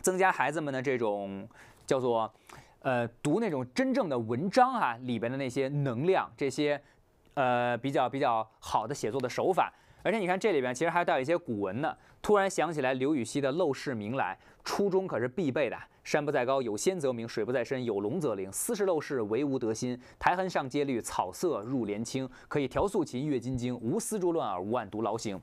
Speaker 2: 增加孩子们的这种叫做呃读那种真正的文章啊里边的那些能量，这些呃比较比较好的写作的手法。而且你看这里边其实还带有一些古文呢，突然想起来刘禹锡的《陋室铭》来，初中可是必备的。山不在高，有仙则名；水不在深，有龙则灵。斯是陋室，惟吾德馨。苔痕上阶绿，草色入帘青。可以调素琴，阅金经。无丝竹乱耳，无案牍劳形。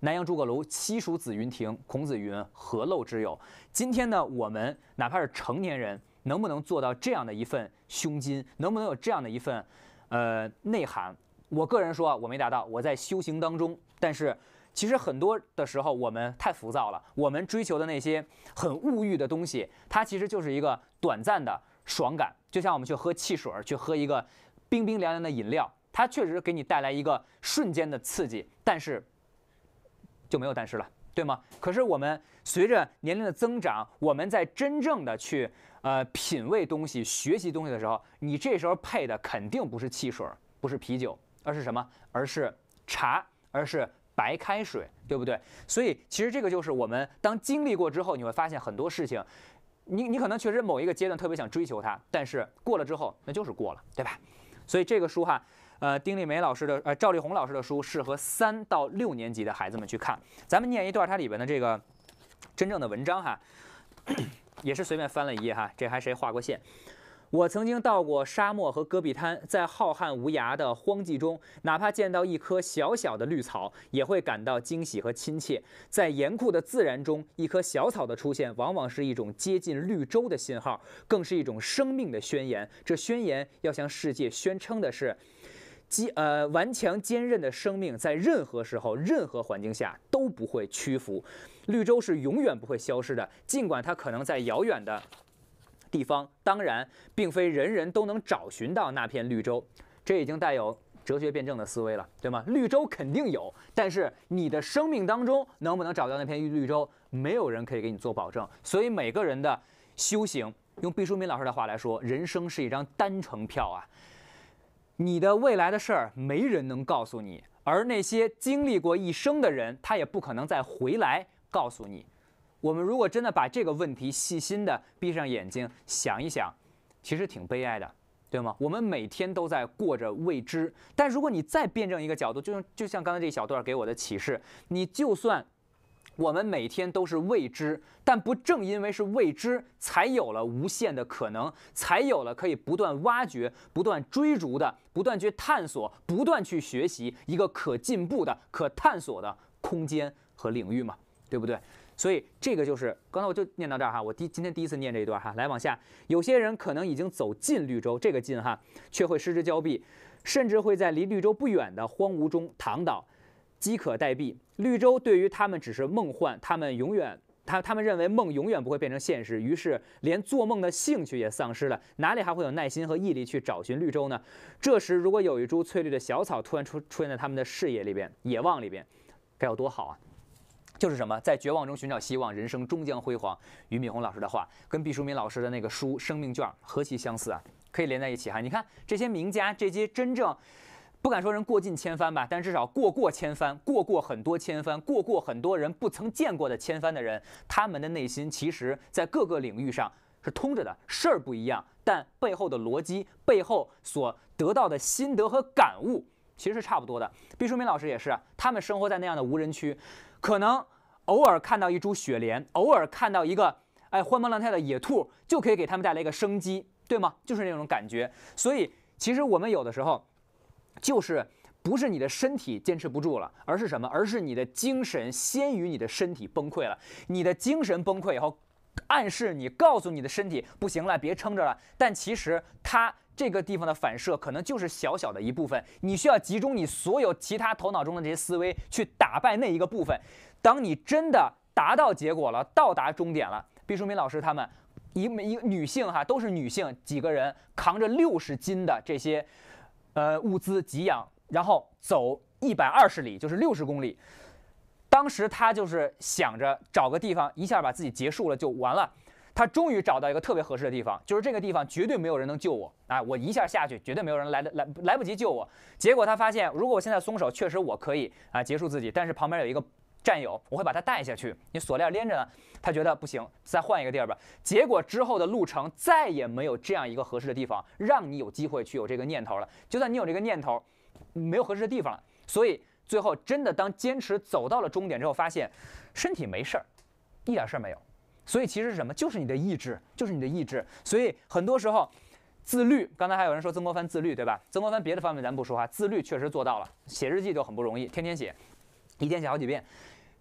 Speaker 2: 南阳诸葛庐，西蜀子云亭。孔子云：何陋之有？今天呢，我们哪怕是成年人，能不能做到这样的一份胸襟？能不能有这样的一份，呃，内涵？我个人说，我没达到。我在修行当中，但是。其实很多的时候，我们太浮躁了。我们追求的那些很物欲的东西，它其实就是一个短暂的爽感。就像我们去喝汽水，去喝一个冰冰凉凉的饮料，它确实给你带来一个瞬间的刺激，但是就没有但是了，对吗？可是我们随着年龄的增长，我们在真正的去呃品味东西、学习东西的时候，你这时候配的肯定不是汽水，不是啤酒，而是什么？而是茶，而是。白开水，对不对？所以其实这个就是我们当经历过之后，你会发现很多事情，你你可能确实某一个阶段特别想追求它，但是过了之后那就是过了，对吧？所以这个书哈，呃，丁立梅老师的，呃，赵丽宏老师的书适合三到六年级的孩子们去看。咱们念一段它里边的这个真正的文章哈，也是随便翻了一页哈，这还谁画过线？我曾经到过沙漠和戈壁滩，在浩瀚无涯的荒寂中，哪怕见到一棵小小的绿草，也会感到惊喜和亲切。在严酷的自然中，一棵小草的出现，往往是一种接近绿洲的信号，更是一种生命的宣言。这宣言要向世界宣称的是，坚呃顽强坚韧的生命，在任何时候、任何环境下都不会屈服。绿洲是永远不会消失的，尽管它可能在遥远的。地方当然并非人人都能找寻到那片绿洲，这已经带有哲学辩证的思维了，对吗？绿洲肯定有，但是你的生命当中能不能找到那片绿绿洲，没有人可以给你做保证。所以每个人的修行，用毕淑敏老师的话来说，人生是一张单程票啊，你的未来的事儿没人能告诉你，而那些经历过一生的人，他也不可能再回来告诉你。我们如果真的把这个问题细心的闭上眼睛想一想，其实挺悲哀的，对吗？我们每天都在过着未知，但如果你再辩证一个角度，就像就像刚才这一小段给我的启示，你就算我们每天都是未知，但不正因为是未知，才有了无限的可能，才有了可以不断挖掘、不断追逐的、不断去探索、不断去学习一个可进步的、可探索的空间和领域嘛？对不对？所以这个就是刚才我就念到这儿哈，我第今天第一次念这一段哈，来往下，有些人可能已经走进绿洲，这个进哈，却会失之交臂，甚至会在离绿洲不远的荒芜中躺倒，饥渴待毙。绿洲对于他们只是梦幻，他们永远他他们认为梦永远不会变成现实，于是连做梦的兴趣也丧失了，哪里还会有耐心和毅力去找寻绿洲呢？这时如果有一株翠绿的小草突然出出现在他们的视野里边，野望里边，该有多好啊！就是什么，在绝望中寻找希望，人生终将辉煌。俞敏洪老师的话跟毕淑敏老师的那个书《生命卷》何其相似啊，可以连在一起哈。你看这些名家，这些真正不敢说人过尽千帆吧，但至少过过千帆，过过很多千帆，过过很多人不曾见过的千帆的人，他们的内心其实在各个领域上是通着的。事儿不一样，但背后的逻辑、背后所得到的心得和感悟其实是差不多的。毕淑敏老师也是，他们生活在那样的无人区。可能偶尔看到一株雪莲，偶尔看到一个哎欢蹦乱跳的野兔，就可以给他们带来一个生机，对吗？就是那种感觉。所以其实我们有的时候就是不是你的身体坚持不住了，而是什么？而是你的精神先于你的身体崩溃了。你的精神崩溃以后。暗示你，告诉你的身体不行了，别撑着了。但其实它这个地方的反射可能就是小小的一部分。你需要集中你所有其他头脑中的这些思维去打败那一个部分。当你真的达到结果了，到达终点了，毕淑敏老师他们，一一个女性哈，都是女性，几个人扛着六十斤的这些，呃物资给养，然后走一百二十里，就是六十公里。当时他就是想着找个地方，一下把自己结束了就完了。他终于找到一个特别合适的地方，就是这个地方绝对没有人能救我啊！我一下下去，绝对没有人来的来来不及救我。结果他发现，如果我现在松手，确实我可以啊结束自己。但是旁边有一个战友，我会把他带下去。你锁链连着呢，他觉得不行，再换一个地儿吧。结果之后的路程再也没有这样一个合适的地方让你有机会去有这个念头了。就算你有这个念头，没有合适的地方了，所以。最后真的，当坚持走到了终点之后，发现身体没事儿，一点事儿没有。所以其实是什么，就是你的意志，就是你的意志。所以很多时候，自律。刚才还有人说曾国藩自律，对吧？曾国藩别的方面咱不说话，自律确实做到了。写日记都很不容易，天天写，一天写好几遍，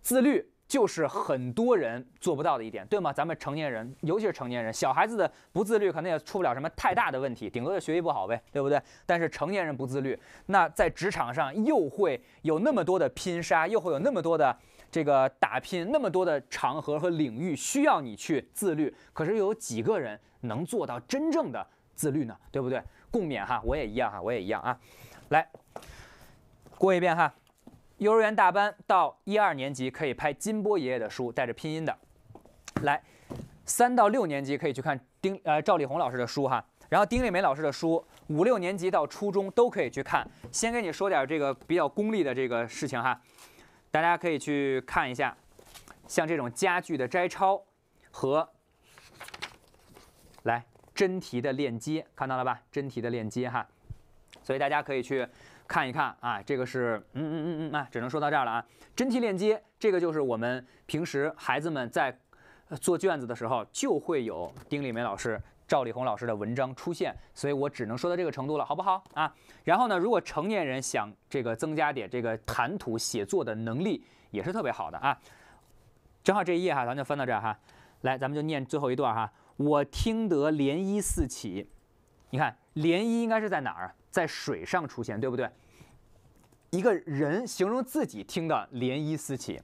Speaker 2: 自律。就是很多人做不到的一点，对吗？咱们成年人，尤其是成年人，小孩子的不自律可能也出不了什么太大的问题，顶多就学习不好呗，对不对？但是成年人不自律，那在职场上又会有那么多的拼杀，又会有那么多的这个打拼，那么多的场合和领域需要你去自律。可是又有几个人能做到真正的自律呢？对不对？共勉哈，我也一样哈，我也一样啊，来过一遍哈。幼儿园大班到一二年级可以拍金波爷爷的书，带着拼音的。来，三到六年级可以去看丁呃赵丽宏老师的书哈，然后丁丽梅老师的书，五六年级到初中都可以去看。先跟你说点这个比较功利的这个事情哈，大家可以去看一下，像这种家具的摘抄和来真题的链接，看到了吧？真题的链接哈，所以大家可以去。看一看啊，这个是嗯嗯嗯嗯啊，只能说到这儿了啊。真题链接，这个就是我们平时孩子们在做卷子的时候就会有丁立梅老师、赵丽宏老师的文章出现，所以我只能说到这个程度了，好不好啊？然后呢，如果成年人想这个增加点这个谈吐写作的能力，也是特别好的啊。正好这一页哈，咱就翻到这儿哈。来，咱们就念最后一段哈。我听得涟漪四起，你看涟漪应该是在哪儿啊？在水上出现，对不对？一个人形容自己听的“涟漪四起”，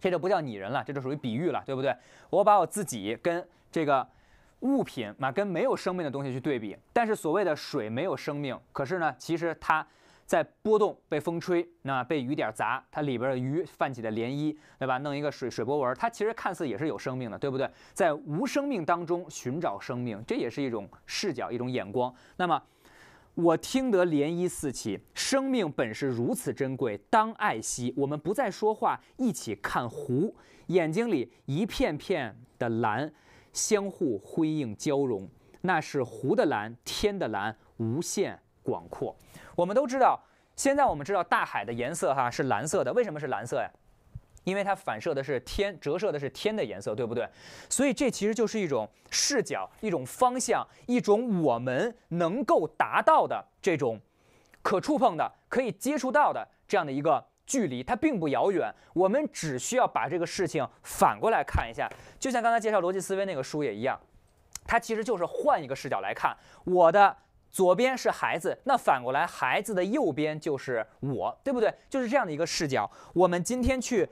Speaker 2: 这就不叫拟人了，这就属于比喻了，对不对？我把我自己跟这个物品嘛，跟没有生命的东西去对比。但是所谓的水没有生命，可是呢，其实它在波动，被风吹，那被雨点砸，它里边的鱼泛起的涟漪，对吧？弄一个水水波纹，它其实看似也是有生命的，对不对？在无生命当中寻找生命，这也是一种视角，一种眼光。那么。我听得涟漪四起，生命本是如此珍贵，当爱惜。我们不再说话，一起看湖，眼睛里一片片的蓝，相互辉映交融，那是湖的蓝，天的蓝，无限广阔。我们都知道，现在我们知道大海的颜色哈是蓝色的，为什么是蓝色呀？因为它反射的是天，折射的是天的颜色，对不对？所以这其实就是一种视角，一种方向，一种我们能够达到的这种可触碰的、可以接触到的这样的一个距离，它并不遥远。我们只需要把这个事情反过来看一下，就像刚才介绍逻辑思维那个书也一样，它其实就是换一个视角来看。我的左边是孩子，那反过来，孩子的右边就是我，对不对？就是这样的一个视角。我们今天去。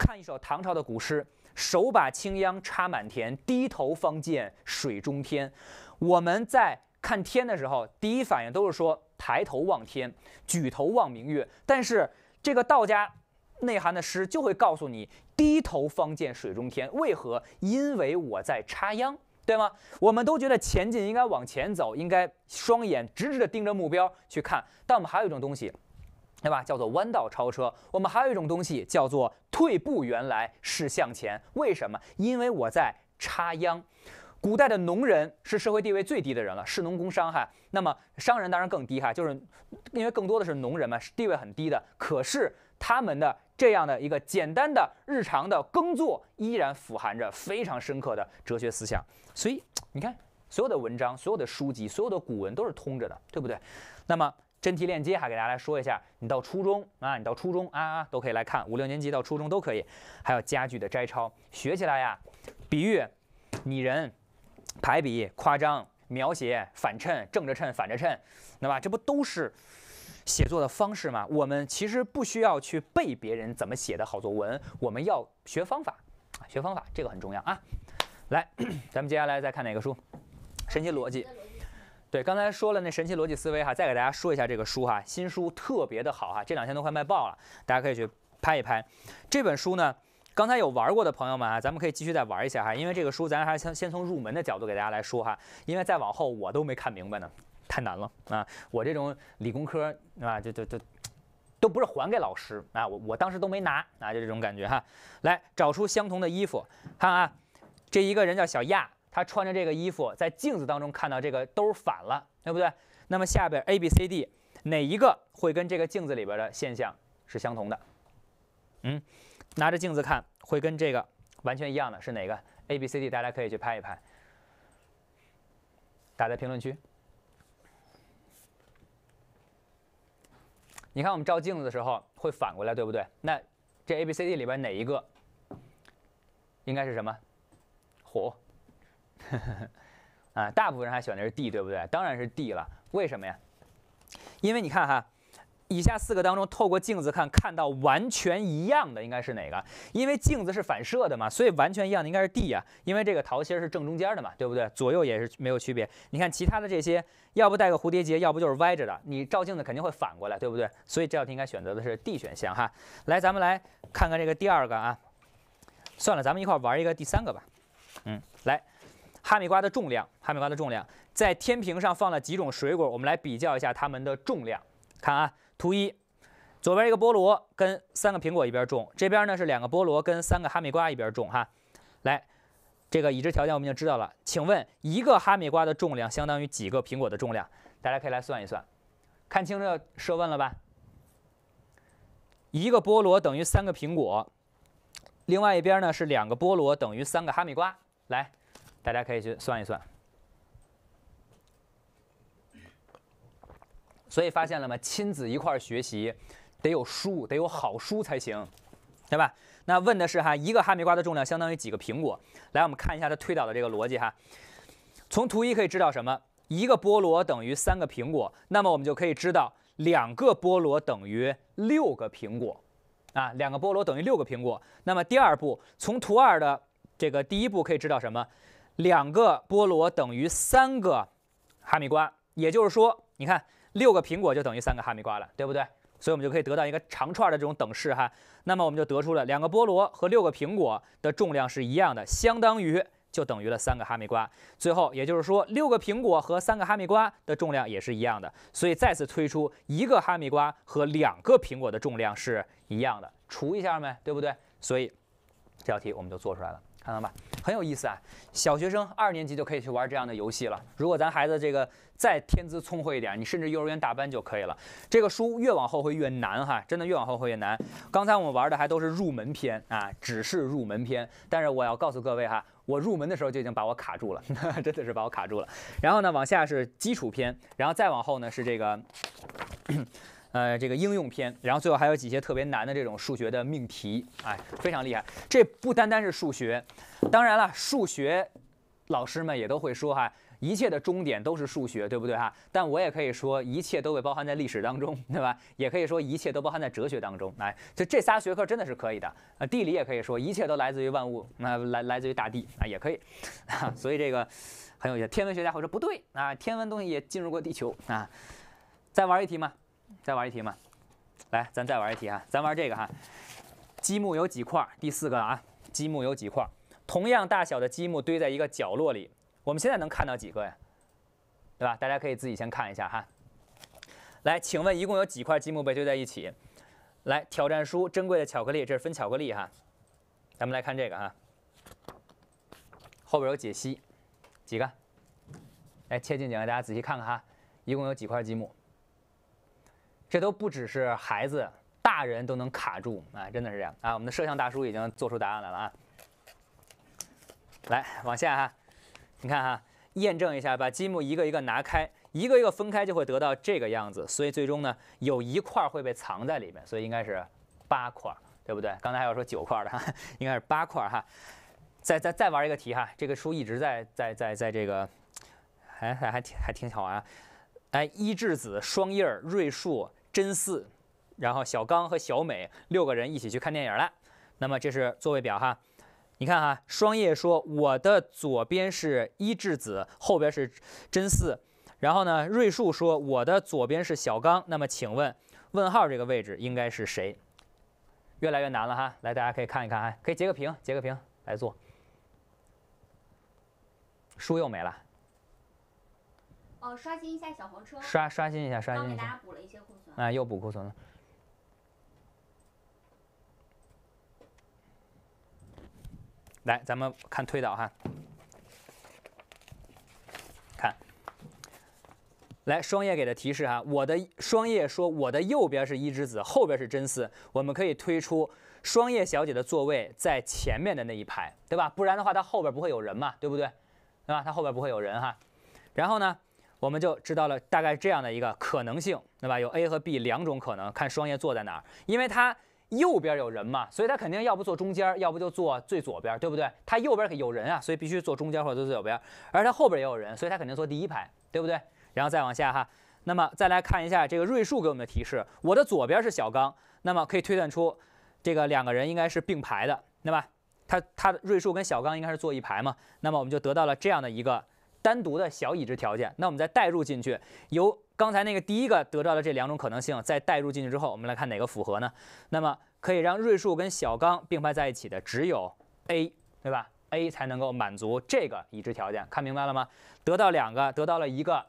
Speaker 2: 看一首唐朝的古诗：手把青秧插满田，低头方见水中天。我们在看天的时候，第一反应都是说抬头望天，举头望明月。但是这个道家内涵的诗就会告诉你，低头方见水中天。为何？因为我在插秧，对吗？我们都觉得前进应该往前走，应该双眼直直地盯着目标去看。但我们还有一种东西。对吧？叫做弯道超车。我们还有一种东西叫做退步，原来是向前。为什么？因为我在插秧。古代的农人是社会地位最低的人了，是农工商害。那么商人当然更低哈，就是因为更多的是农人嘛，是地位很低的。可是他们的这样的一个简单的日常的耕作，依然富含着非常深刻的哲学思想。所以你看，所有的文章、所有的书籍、所有的古文都是通着的，对不对？那么。真题链接哈，给大家来说一下，你到初中啊，你到初中啊啊都可以来看，五六年级到初中都可以。还有家具的摘抄，学起来呀，比喻、拟人、排比、夸张、描写、反衬、正着衬、反着衬，对吧？这不都是写作的方式吗？我们其实不需要去背别人怎么写的好作文，我们要学方法，学方法这个很重要啊。来，咱们接下来再看哪个书？《神奇逻辑》。对，刚才说了那神奇逻辑思维哈，再给大家说一下这个书哈，新书特别的好哈，这两天都快卖爆了，大家可以去拍一拍。这本书呢，刚才有玩过的朋友们啊，咱们可以继续再玩一下哈，因为这个书咱还是先先从入门的角度给大家来说哈，因为再往后我都没看明白呢，太难了啊！我这种理工科啊，就就就都不是还给老师啊，我我当时都没拿啊，就这种感觉哈。来找出相同的衣服，看啊，这一个人叫小亚。他穿着这个衣服，在镜子当中看到这个兜反了，对不对？那么下边 A、B、C、D 哪一个会跟这个镜子里边的现象是相同的？嗯，拿着镜子看，会跟这个完全一样的是哪个？A、B、C、D，大家可以去拍一拍，打在评论区。你看我们照镜子的时候会反过来，对不对？那这 A、B、C、D 里边哪一个应该是什么火？啊，大部分人还选的是 D，对不对？当然是 D 了，为什么呀？因为你看哈，以下四个当中，透过镜子看看到完全一样的应该是哪个？因为镜子是反射的嘛，所以完全一样的应该是 D 啊，因为这个桃心是正中间的嘛，对不对？左右也是没有区别。你看其他的这些，要不带个蝴蝶结，要不就是歪着的，你照镜子肯定会反过来，对不对？所以这道题应该选择的是 D 选项哈。来，咱们来看看这个第二个啊，算了，咱们一块玩一个第三个吧。嗯，来。哈密瓜的重量，哈密瓜的重量，在天平上放了几种水果，我们来比较一下它们的重量。看啊，图一左边一个菠萝跟三个苹果一边重，这边呢是两个菠萝跟三个哈密瓜一边重哈。来，这个已知条件我们已经知道了，请问一个哈密瓜的重量相当于几个苹果的重量？大家可以来算一算，看清这设问了吧？一个菠萝等于三个苹果，另外一边呢是两个菠萝等于三个哈密瓜。来。大家可以去算一算，所以发现了吗？亲子一块儿学习得有书，得有好书才行，对吧？那问的是哈，一个哈密瓜的重量相当于几个苹果？来，我们看一下它推导的这个逻辑哈。从图一可以知道什么？一个菠萝等于三个苹果，那么我们就可以知道两个菠萝等于六个苹果啊。两个菠萝等于六个苹果。那么第二步，从图二的这个第一步可以知道什么？两个菠萝等于三个哈密瓜，也就是说，你看六个苹果就等于三个哈密瓜了，对不对？所以我们就可以得到一个长串的这种等式哈。那么我们就得出了两个菠萝和六个苹果的重量是一样的，相当于就等于了三个哈密瓜。最后也就是说，六个苹果和三个哈密瓜的重量也是一样的，所以再次推出一个哈密瓜和两个苹果的重量是一样的。除一下呗，对不对？所以这道题我们就做出来了。看到吧，很有意思啊！小学生二年级就可以去玩这样的游戏了。如果咱孩子这个再天资聪慧一点，你甚至幼儿园大班就可以了。这个书越往后会越难哈，真的越往后会越难。刚才我们玩的还都是入门篇啊，只是入门篇。但是我要告诉各位哈，我入门的时候就已经把我卡住了，真的是把我卡住了。然后呢，往下是基础篇，然后再往后呢是这个。呃，这个应用篇，然后最后还有几些特别难的这种数学的命题，哎，非常厉害。这不单单是数学，当然了，数学老师们也都会说哈，一切的终点都是数学，对不对哈？但我也可以说，一切都会包含在历史当中，对吧？也可以说，一切都包含在哲学当中，哎，就这仨学科真的是可以的。啊，地理也可以说，一切都来自于万物，那来来自于大地啊，也可以。所以这个很有思。天文学家会说不对，啊，天文东西也进入过地球啊。再玩一题嘛。再玩一题嘛，来，咱再玩一题哈，咱玩这个哈，积木有几块？第四个啊，积木有几块？同样大小的积木堆在一个角落里，我们现在能看到几个呀？对吧？大家可以自己先看一下哈。来，请问一共有几块积木被堆在一起？来，挑战书，珍贵的巧克力，这是分巧克力哈。咱们来看这个哈，后边有解析，几个？来，切近景，大家仔细看看哈，一共有几块积木？这都不只是孩子，大人都能卡住啊！真的是这样啊！我们的摄像大叔已经做出答案来了啊！来，往下哈，你看哈，验证一下，把积木一个一个拿开，一个一个分开，就会得到这个样子。所以最终呢，有一块会被藏在里面，所以应该是八块，对不对？刚才还有说九块的哈，应该是八块哈。再再再玩一个题哈，这个书一直在在在在这个，还还还挺还挺好玩、啊！哎，一智子、双叶、瑞树。真四，然后小刚和小美六个人一起去看电影了。那么这是座位表哈，你看哈，双叶说我的左边是一智子，后边是真四。然后呢，瑞树说我的左边是小刚。那么请问，问号这个位置应该是谁？越来越难了哈。来，大家可以看一看哈，可以截个屏，截个屏来做。书又没了。
Speaker 1: 哦，刷新一下小黄车，刷刷新一下，刚给大家补了一些库存，哎，又
Speaker 2: 补库存了。来，咱们看推导哈，看，来双叶给的提示哈，我的双叶说我的右边是一之子，后边是真丝，我们可以推出双叶小姐的座位在前面的那一排，对吧？不然的话，她后边不会有人嘛，对不对？对吧？她后边不会有人哈。然后呢？我们就知道了大概这样的一个可能性，对吧？有 A 和 B 两种可能，看双叶坐在哪儿。因为他右边有人嘛，所以他肯定要不坐中间，要不就坐最左边，对不对？他右边有人啊，所以必须坐中间或者坐最左边。而他后边也有人，所以他肯定坐第一排，对不对？然后再往下哈，那么再来看一下这个瑞数给我们的提示，我的左边是小刚，那么可以推断出这个两个人应该是并排的，对吧？他他瑞数跟小刚应该是坐一排嘛，那么我们就得到了这样的一个。单独的小已知条件，那我们再代入进去，由刚才那个第一个得到的这两种可能性再代入进去之后，我们来看哪个符合呢？那么可以让瑞数跟小刚并排在一起的只有 A，对吧？A 才能够满足这个已知条件，看明白了吗？得到两个，得到了一个，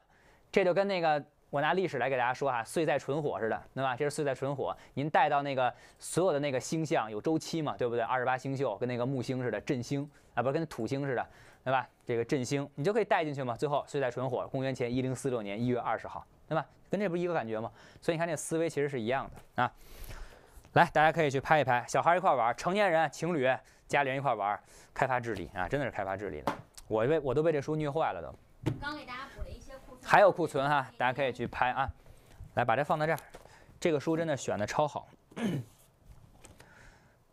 Speaker 2: 这就跟那个我拿历史来给大家说哈，岁在纯火似的，对吧？这是岁在纯火，您带到那个所有的那个星象有周期嘛，对不对？二十八星宿跟那个木星似的，镇星啊，不是跟土星似的。对吧？这个振兴你就可以带进去嘛。最后岁带纯火，公元前一零四六年一月二十号，对吧？跟这不一个感觉吗？所以你看这思维其实是一样的啊。来，大家可以去拍一拍，小孩一块玩，成年人、情侣、家人一块玩，开发智力啊，真的是开发智力的。我被我都被这书虐坏了都。
Speaker 1: 刚给大家补了一些库存，
Speaker 2: 还有库存哈，大家可以去拍啊。来，把这放到这儿，这个书真的选的超好。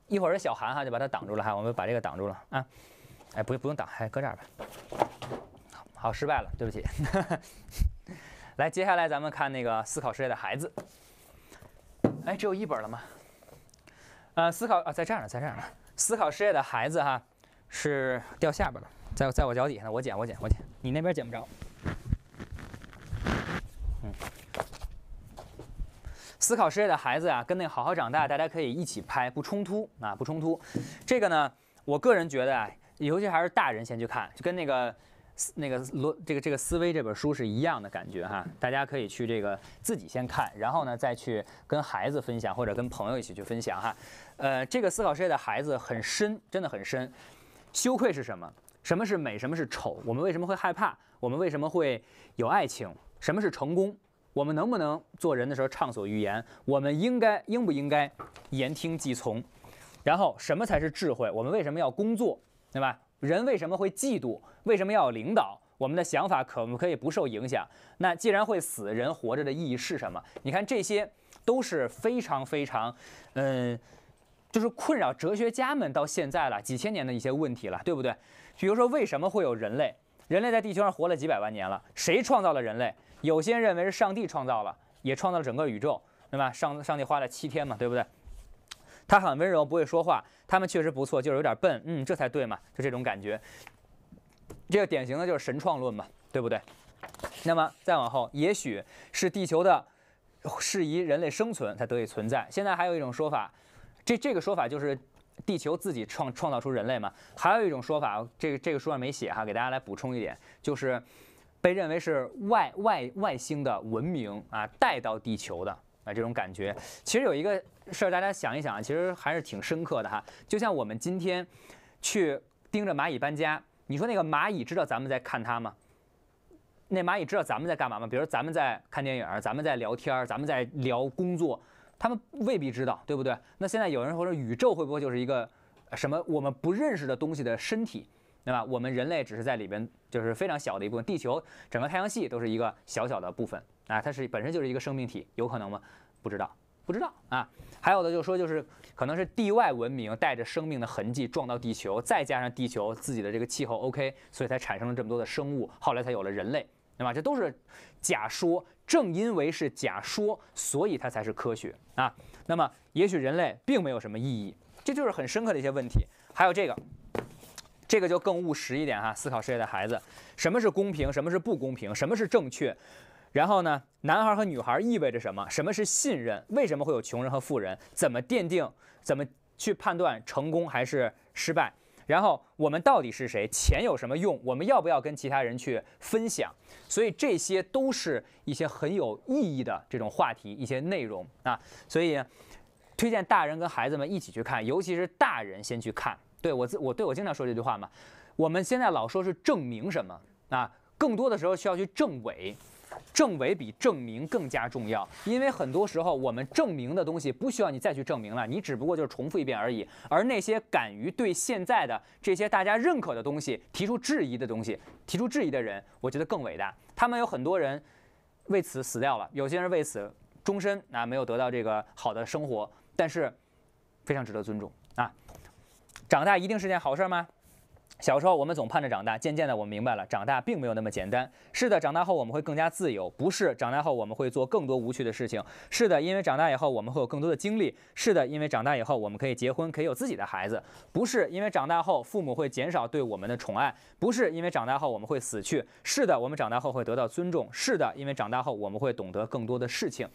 Speaker 2: 一会儿小韩哈就把它挡住了哈，我们把这个挡住了啊。哎，不不用挡，还搁这儿吧。好，失败了，对不起。来，接下来咱们看那个《思考世界的孩子》。哎，只有一本了吗？呃，思考啊，在这儿呢，在这儿呢，《思考世界的孩子》哈，是掉下边了，在在我脚底下呢，我捡，我捡，我捡。你那边捡不着。嗯，《思考世界的孩子》呀，跟那《好好长大》，大家可以一起拍，不冲突啊，不冲突。这个呢，我个人觉得啊。尤其还是大人先去看，就跟那个那个罗这个这个《思维》这本书是一样的感觉哈。大家可以去这个自己先看，然后呢再去跟孩子分享或者跟朋友一起去分享哈。呃，这个思考世界的孩子很深，真的很深。羞愧是什么？什么是美？什么是丑？我们为什么会害怕？我们为什么会有爱情？什么是成功？我们能不能做人的时候畅所欲言？我们应该应不应该言听计从？然后什么才是智慧？我们为什么要工作？对吧？人为什么会嫉妒？为什么要有领导？我们的想法可不可以不受影响？那既然会死，人活着的意义是什么？你看，这些都是非常非常，嗯，就是困扰哲学家们到现在了几千年的一些问题了，对不对？比如说，为什么会有人类？人类在地球上活了几百万年了，谁创造了人类？有些人认为是上帝创造了，也创造了整个宇宙，对吧？上上帝花了七天嘛，对不对？他很温柔，不会说话。他们确实不错，就是有点笨。嗯，这才对嘛，就这种感觉。这个典型的就是神创论嘛，对不对？那么再往后，也许是地球的适宜人类生存才得以存在。现在还有一种说法，这这个说法就是地球自己创创造出人类嘛。还有一种说法，这个这个书上没写哈，给大家来补充一点，就是被认为是外外外星的文明啊带到地球的啊这种感觉。其实有一个。事儿大家想一想啊，其实还是挺深刻的哈。就像我们今天去盯着蚂蚁搬家，你说那个蚂蚁知道咱们在看它吗？那蚂蚁知道咱们在干嘛吗？比如咱们在看电影，咱们在聊天，咱们在聊工作，他们未必知道，对不对？那现在有人会说，宇宙会不会就是一个什么我们不认识的东西的身体，对吧？我们人类只是在里边就是非常小的一部分，地球整个太阳系都是一个小小的部分啊，它是本身就是一个生命体，有可能吗？不知道。不知道啊，还有的就说就是可能是地外文明带着生命的痕迹撞到地球，再加上地球自己的这个气候，OK，所以才产生了这么多的生物，后来才有了人类，对吧？这都是假说，正因为是假说，所以它才是科学啊。那么也许人类并没有什么意义，这就是很深刻的一些问题。还有这个，这个就更务实一点哈，思考世界的孩子，什么是公平？什么是不公平？什么是正确？然后呢？男孩和女孩意味着什么？什么是信任？为什么会有穷人和富人？怎么奠定？怎么去判断成功还是失败？然后我们到底是谁？钱有什么用？我们要不要跟其他人去分享？所以这些都是一些很有意义的这种话题、一些内容啊。所以推荐大人跟孩子们一起去看，尤其是大人先去看。对我自我对我经常说这句话嘛。我们现在老说是证明什么啊？更多的时候需要去证伪。证伪比证明更加重要，因为很多时候我们证明的东西不需要你再去证明了，你只不过就是重复一遍而已。而那些敢于对现在的这些大家认可的东西提出质疑的东西，提出质疑的人，我觉得更伟大。他们有很多人为此死掉了，有些人为此终身啊没有得到这个好的生活，但是非常值得尊重啊。长大一定是件好事吗？小时候，我们总盼着长大。渐渐的，我们明白了，长大并没有那么简单。是的，长大后我们会更加自由。不是，长大后我们会做更多无趣的事情。是的，因为长大以后我们会有更多的精力。是的，因为长大以后我们可以结婚，可以有自己的孩子。不是，因为长大后父母会减少对我们的宠爱。不是，因为长大后我们会死去。是的，我们长大后会得到尊重。是的，因为长大后我们会懂得更多的事情。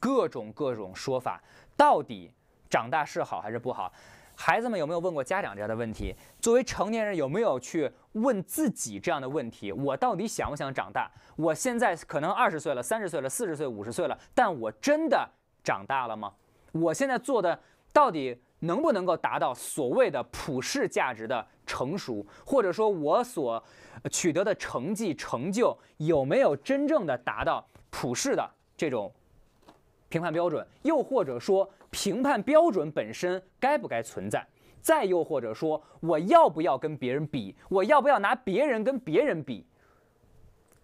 Speaker 2: 各种各种说法，到底长大是好还是不好？孩子们有没有问过家长这样的问题？作为成年人，有没有去问自己这样的问题？我到底想不想长大？我现在可能二十岁了，三十岁了，四十岁，五十岁了，但我真的长大了吗？我现在做的到底能不能够达到所谓的普世价值的成熟？或者说，我所取得的成绩、成就有没有真正的达到普世的这种评判标准？又或者说？评判标准本身该不该存在？再又或者说，我要不要跟别人比？我要不要拿别人跟别人比？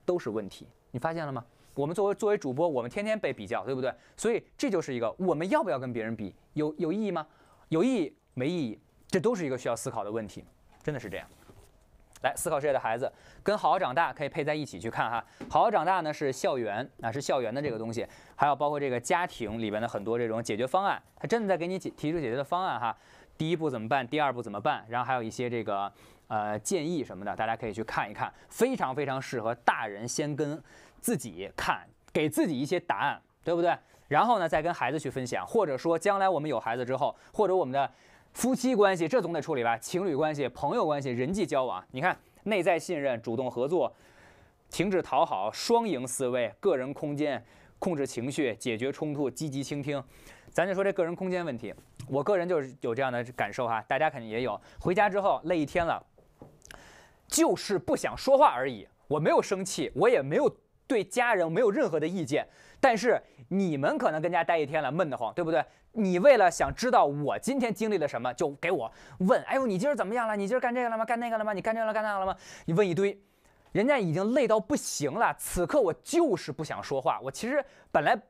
Speaker 2: 都是问题。你发现了吗？我们作为作为主播，我们天天被比较，对不对？所以这就是一个我们要不要跟别人比，有有意义吗？有意义没意义？这都是一个需要思考的问题，真的是这样。来思考世界的孩子跟好好长大可以配在一起去看哈。好好长大呢是校园啊，是校园的这个东西，还有包括这个家庭里边的很多这种解决方案，他真的在给你解提出解决的方案哈。第一步怎么办？第二步怎么办？然后还有一些这个呃建议什么的，大家可以去看一看，非常非常适合大人先跟自己看，给自己一些答案，对不对？然后呢再跟孩子去分享，或者说将来我们有孩子之后，或者我们的。夫妻关系这总得处理吧，情侣关系、朋友关系、人际交往，你看内在信任、主动合作、停止讨好、双赢思维、个人空间、控制情绪、解决冲突、积极倾听。咱就说这个人空间问题，我个人就是有这样的感受哈，大家肯定也有。回家之后累一天了，就是不想说话而已。我没有生气，我也没有对家人没有任何的意见，但是你们可能跟家待一天了，闷得慌，对不对？你为了想知道我今天经历了什么，就给我问，哎呦，你今儿怎么样了？你今儿干这个了吗？干那个了吗？你干这个了，干那个了吗？你问一堆，人家已经累到不行了。此刻我就是不想说话。我其实本来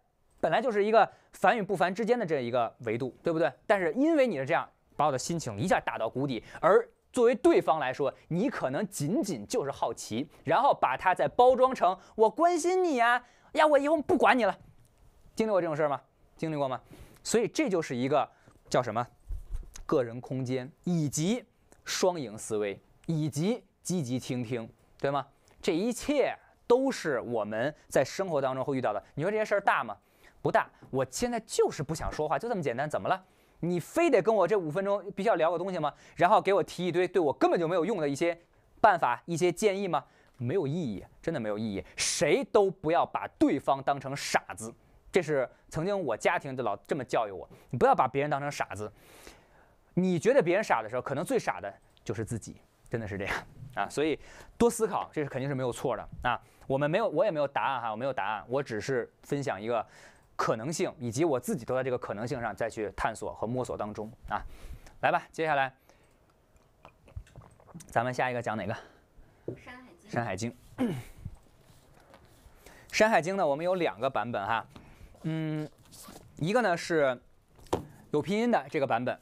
Speaker 2: 本来就是一个烦与不烦之间的这样一个维度，对不对？但是因为你的这样，把我的心情一下打到谷底。而作为对方来说，你可能仅仅就是好奇，然后把它再包装成我关心你呀呀，我以后不管你了。经历过这种事儿吗？经历过吗？所以这就是一个叫什么，个人空间，以及双赢思维，以及积极倾听，对吗？这一切都是我们在生活当中会遇到的。你说这些事儿大吗？不大。我现在就是不想说话，就这么简单。怎么了？你非得跟我这五分钟必须要聊个东西吗？然后给我提一堆对我根本就没有用的一些办法、一些建议吗？没有意义，真的没有意义。谁都不要把对方当成傻子。这是曾经我家庭就老这么教育我，你不要把别人当成傻子。你觉得别人傻的时候，可能最傻的就是自己，真的是这样啊。所以多思考，这是肯定是没有错的啊。我们没有，我也没有答案哈，我没有答案，我只是分享一个可能性，以及我自己都在这个可能性上再去探索和摸索当中啊。来吧，接下来咱们下一个讲哪个？山海经。山海经。山海经呢，我们有两个版本哈。嗯，一个呢是有拼音的这个版本，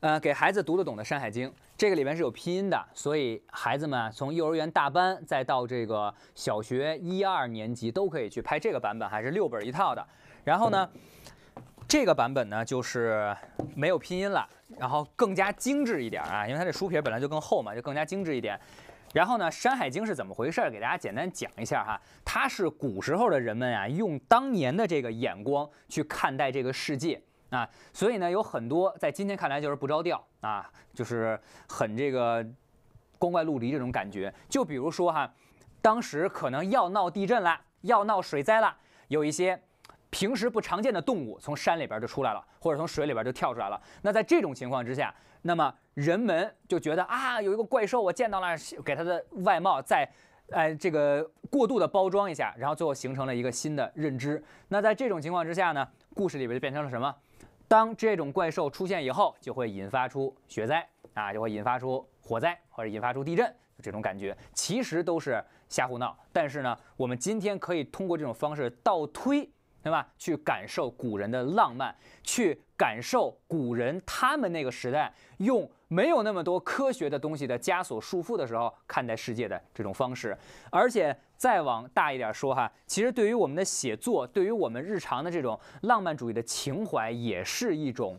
Speaker 2: 呃，给孩子读得懂的《山海经》，这个里面是有拼音的，所以孩子们从幼儿园大班再到这个小学一二年级都可以去拍这个版本，还是六本一套的。然后呢，这个版本呢就是没有拼音了，然后更加精致一点啊，因为它这书皮本来就更厚嘛，就更加精致一点。然后呢，《山海经》是怎么回事？给大家简单讲一下哈，它是古时候的人们啊，用当年的这个眼光去看待这个世界啊，所以呢，有很多在今天看来就是不着调啊，就是很这个光怪陆离这种感觉。就比如说哈，当时可能要闹地震了，要闹水灾了，有一些平时不常见的动物从山里边就出来了，或者从水里边就跳出来了。那在这种情况之下，那么人们就觉得啊，有一个怪兽，我见到了，给它的外貌在，呃，这个过度的包装一下，然后最后形成了一个新的认知。那在这种情况之下呢，故事里边就变成了什么？当这种怪兽出现以后，就会引发出雪灾啊，就会引发出火灾或者引发出地震，这种感觉其实都是瞎胡闹。但是呢，我们今天可以通过这种方式倒推。对吧？去感受古人的浪漫，去感受古人他们那个时代用没有那么多科学的东西的枷锁束缚的时候看待世界的这种方式。而且再往大一点说哈，其实对于我们的写作，对于我们日常的这种浪漫主义的情怀，也是一种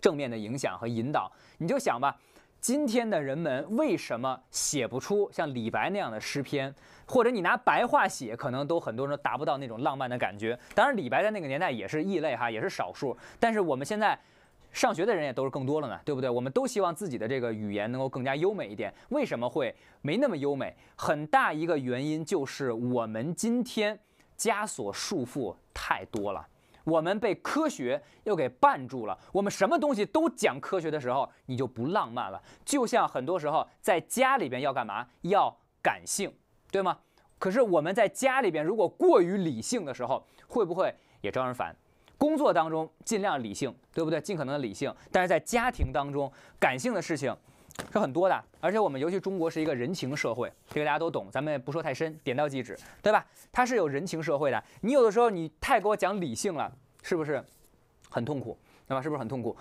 Speaker 2: 正面的影响和引导。你就想吧。今天的人们为什么写不出像李白那样的诗篇？或者你拿白话写，可能都很多人都达不到那种浪漫的感觉。当然，李白在那个年代也是异类哈，也是少数。但是我们现在上学的人也都是更多了呢，对不对？我们都希望自己的这个语言能够更加优美一点。为什么会没那么优美？很大一个原因就是我们今天枷锁束缚太多了。我们被科学又给绊住了。我们什么东西都讲科学的时候，你就不浪漫了。就像很多时候在家里边要干嘛，要感性，对吗？可是我们在家里边如果过于理性的时候，会不会也招人烦？工作当中尽量理性，对不对？尽可能的理性，但是在家庭当中，感性的事情。是很多的，而且我们尤其中国是一个人情社会，这个大家都懂，咱们也不说太深，点到即止，对吧？它是有人情社会的，你有的时候你太给我讲理性了，是不是很痛苦？那么是不是很痛苦？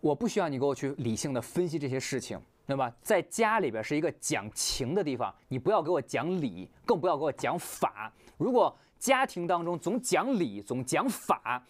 Speaker 2: 我不需要你给我去理性的分析这些事情，对吧？在家里边是一个讲情的地方，你不要给我讲理，更不要给我讲法。如果家庭当中总讲理、总讲法，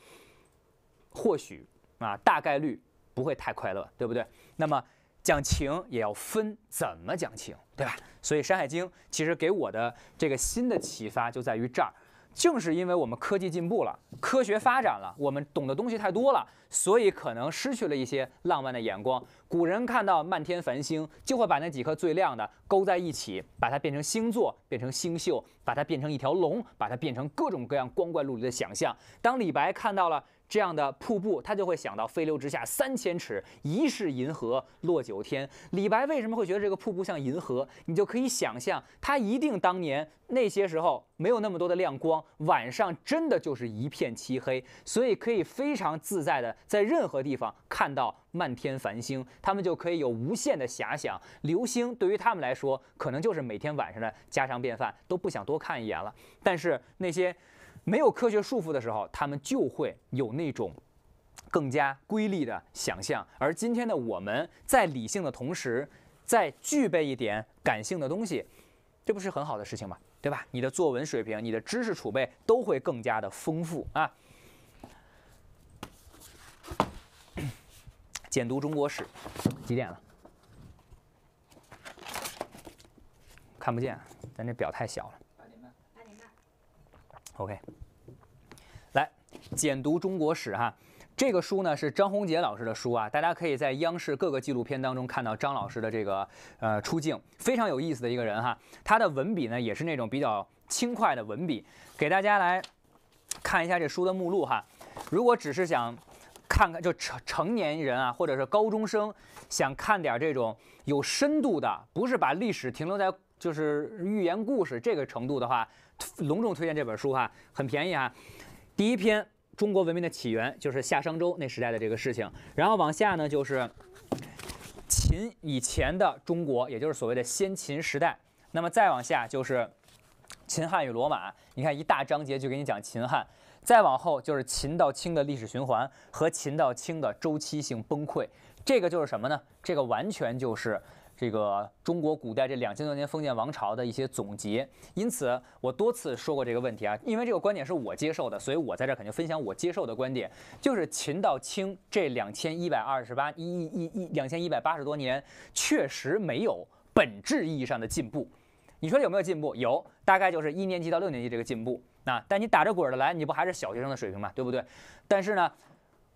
Speaker 2: 或许啊大概率不会太快乐，对不对？那么。讲情也要分怎么讲情，对吧？所以《山海经》其实给我的这个新的启发就在于这儿，正是因为我们科技进步了，科学发展了，我们懂的东西太多了，所以可能失去了一些浪漫的眼光。古人看到漫天繁星，就会把那几颗最亮的勾在一起，把它变成星座，变成星宿，把它变成一条龙，把它变成各种各样光怪陆离的想象。当李白看到了。这样的瀑布，他就会想到“飞流直下三千尺，疑是银河落九天”。李白为什么会觉得这个瀑布像银河？你就可以想象，他一定当年那些时候没有那么多的亮光，晚上真的就是一片漆黑，所以可以非常自在的在任何地方看到漫天繁星，他们就可以有无限的遐想。流星对于他们来说，可能就是每天晚上的家常便饭，都不想多看一眼了。但是那些。没有科学束缚的时候，他们就会有那种更加瑰丽的想象。而今天的我们在理性的同时，再具备一点感性的东西，这不是很好的事情吗？对吧？你的作文水平、你的知识储备都会更加的丰富啊！简读中国史，几点了？看不见，咱这表太小了。OK，来简读中国史哈，这个书呢是张宏杰老师的书啊，大家可以在央视各个纪录片当中看到张老师的这个呃出镜，非常有意思的一个人哈，他的文笔呢也是那种比较轻快的文笔，给大家来看一下这书的目录哈，如果只是想看看就成成年人啊，或者是高中生想看点这种有深度的，不是把历史停留在就是寓言故事这个程度的话。隆重推荐这本书哈，很便宜哈。第一篇中国文明的起源，就是夏商周那时代的这个事情。然后往下呢，就是秦以前的中国，也就是所谓的先秦时代。那么再往下就是秦汉与罗马。你看一大章节就给你讲秦汉。再往后就是秦到清的历史循环和秦到清的周期性崩溃。这个就是什么呢？这个完全就是。这个中国古代这两千多年封建王朝的一些总结，因此我多次说过这个问题啊，因为这个观点是我接受的，所以我在这肯定分享我接受的观点，就是秦到清这两千一百二十八一一一一两千一百八十多年，确实没有本质意义上的进步。你说有没有进步？有，大概就是一年级到六年级这个进步。那但你打着滚的来，你不还是小学生的水平嘛，对不对？但是呢？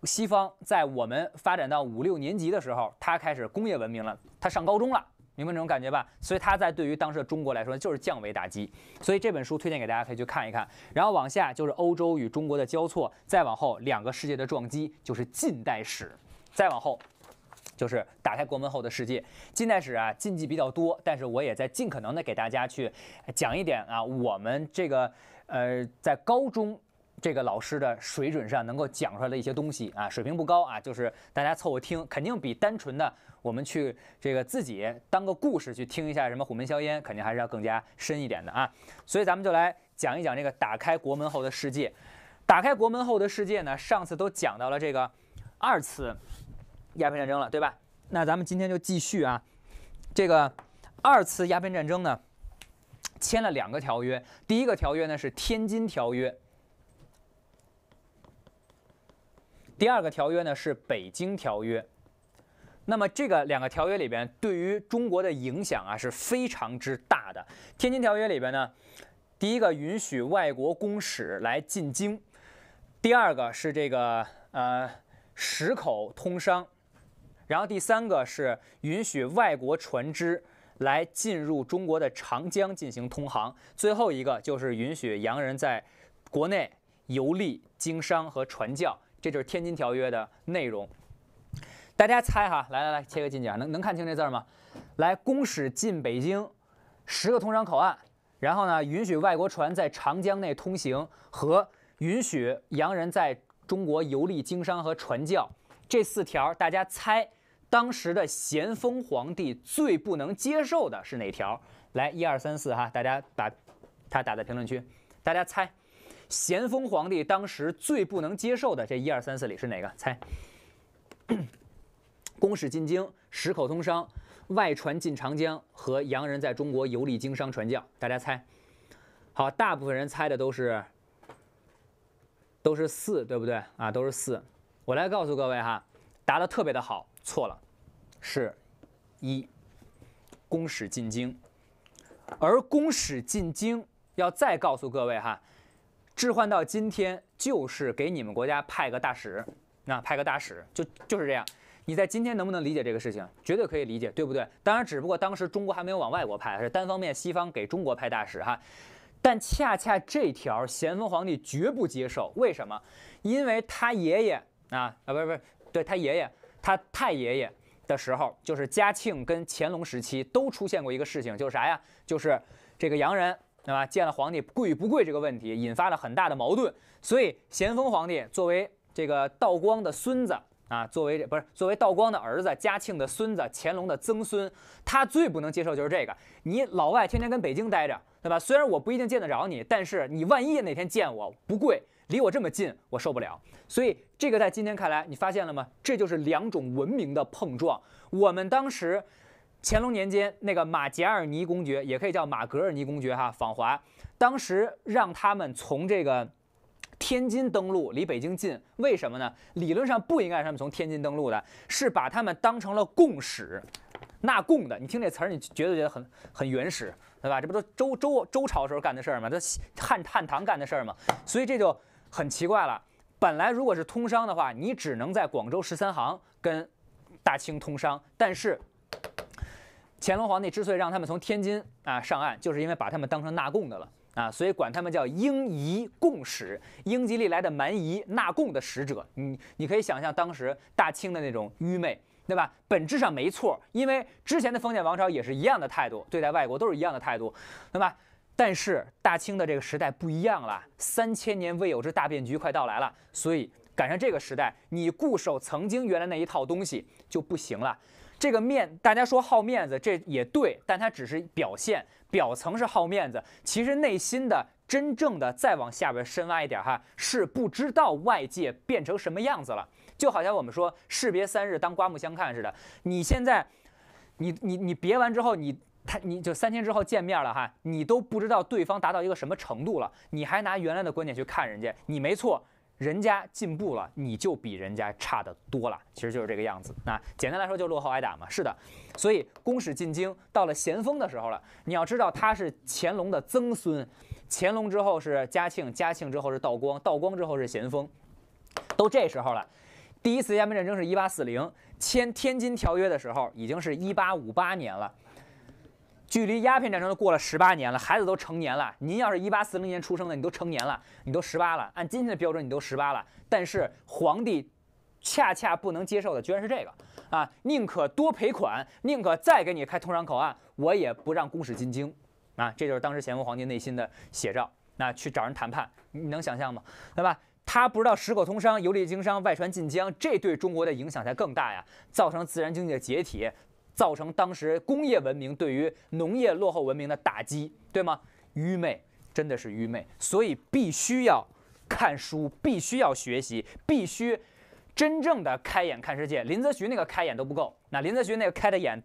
Speaker 2: 西方在我们发展到五六年级的时候，他开始工业文明了，他上高中了，明白这种感觉吧？所以他在对于当时的中国来说就是降维打击。所以这本书推荐给大家，可以去看一看。然后往下就是欧洲与中国的交错，再往后两个世界的撞击，就是近代史。再往后就是打开国门后的世界。近代史啊，禁忌比较多，但是我也在尽可能的给大家去讲一点啊，我们这个呃在高中。这个老师的水准上能够讲出来的一些东西啊，水平不高啊，就是大家凑合听，肯定比单纯的我们去这个自己当个故事去听一下什么虎门销烟，肯定还是要更加深一点的啊。所以咱们就来讲一讲这个打开国门后的世界。打开国门后的世界呢，上次都讲到了这个二次鸦片战争了，对吧？那咱们今天就继续啊，这个二次鸦片战争呢，签了两个条约，第一个条约呢是《天津条约》。第二个条约呢是《北京条约》，那么这个两个条约里边对于中国的影响啊是非常之大的。《天津条约》里边呢，第一个允许外国公使来进京，第二个是这个呃十口通商，然后第三个是允许外国船只来进入中国的长江进行通航，最后一个就是允许洋人在国内游历、经商和传教。这就是《天津条约》的内容，大家猜哈，来来来，切个近景，能能看清这字吗？来，公使进北京，十个通商口岸，然后呢，允许外国船在长江内通行，和允许洋人在中国游历、经商和传教，这四条，大家猜，当时的咸丰皇帝最不能接受的是哪条？来，一二三四哈，大家把它打在评论区，大家猜。咸丰皇帝当时最不能接受的这一二三四里是哪个？猜，公使进京、十口通商、外船进长江和洋人在中国游历经商传教，大家猜？好，大部分人猜的都是都是四，对不对啊？都是四。我来告诉各位哈，答的特别的好，错了，是一公使进京，而公使进京要再告诉各位哈。置换到今天，就是给你们国家派个大使，那派个大使就就是这样。你在今天能不能理解这个事情？绝对可以理解，对不对？当然，只不过当时中国还没有往外国派，是单方面西方给中国派大使哈。但恰恰这条，咸丰皇帝绝不接受。为什么？因为他爷爷啊啊，不是不是，对他爷爷，他太爷爷的时候，就是嘉庆跟乾隆时期都出现过一个事情，就是啥呀？就是这个洋人。对吧？见了皇帝跪与不跪这个问题引发了很大的矛盾，所以咸丰皇帝作为这个道光的孙子啊，作为不是作为道光的儿子，嘉庆的孙子，乾隆的曾孙，他最不能接受就是这个。你老外天天跟北京待着，对吧？虽然我不一定见得着你，但是你万一哪天见我不跪，离我这么近，我受不了。所以这个在今天看来，你发现了吗？这就是两种文明的碰撞。我们当时。乾隆年间，那个马戛尔尼公爵，也可以叫马格尔尼公爵，哈，访华，当时让他们从这个天津登陆，离北京近，为什么呢？理论上不应该让他们从天津登陆的，是把他们当成了共使，纳贡的。你听这词儿，你绝对觉得很很原始，对吧？这不都周周周朝时候干的事儿吗？都汉汉唐干的事儿吗？所以这就很奇怪了。本来如果是通商的话，你只能在广州十三行跟大清通商，但是。乾隆皇帝之所以让他们从天津啊上岸，就是因为把他们当成纳贡的了啊，所以管他们叫英夷贡使，英吉利来的蛮夷纳贡的使者。你你可以想象当时大清的那种愚昧，对吧？本质上没错，因为之前的封建王朝也是一样的态度，对待外国都是一样的态度，对吧？但是大清的这个时代不一样了，三千年未有之大变局快到来了，所以赶上这个时代，你固守曾经原来那一套东西就不行了。这个面，大家说好面子，这也对，但它只是表现表层是好面子，其实内心的真正的再往下边深挖一点哈，是不知道外界变成什么样子了。就好像我们说“士别三日，当刮目相看”似的，你现在，你你你别完之后，你他你就三天之后见面了哈，你都不知道对方达到一个什么程度了，你还拿原来的观点去看人家，你没错。人家进步了，你就比人家差得多了，其实就是这个样子。那简单来说，就落后挨打嘛。是的，所以公使进京，到了咸丰的时候了。你要知道，他是乾隆的曾孙，乾隆之后是嘉庆，嘉庆之后是道光，道光之后是咸丰。都这时候了，第一次鸦片战争是一八四零，签《天津条约》的时候，已经是一八五八年了。距离鸦片战争都过了十八年了，孩子都成年了。您要是一八四零年出生的，你都成年了，你都十八了。按今天的标准，你都十八了。但是皇帝恰恰不能接受的，居然是这个啊！宁可多赔款，宁可再给你开通商口岸，我也不让公使进京啊！这就是当时咸丰皇帝内心的写照。那去找人谈判，你能想象吗？对吧？他不知道十口通商，游历经商，外传进疆，这对中国的影响才更大呀！造成自然经济的解体。造成当时工业文明对于农业落后文明的打击，对吗？愚昧真的是愚昧，所以必须要看书，必须要学习，必须真正的开眼看世界。林则徐那个开眼都不够，那林则徐那个开的眼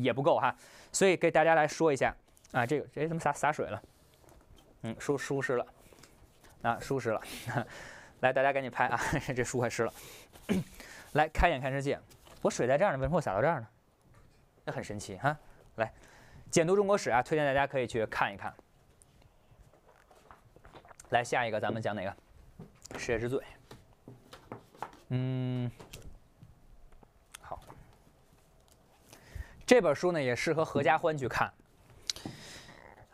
Speaker 2: 也不够哈。所以给大家来说一下啊，这个诶怎么洒洒水了？嗯，书书湿了啊，书湿了。来，大家赶紧拍啊，这书快湿了。来，开眼看世界，我水在这儿呢，为什么洒到这儿呢？那很神奇哈，来，简读中国史啊，推荐大家可以去看一。看，来下一个，咱们讲哪个？《世界之最》。嗯，好。这本书呢，也适合合家欢去看。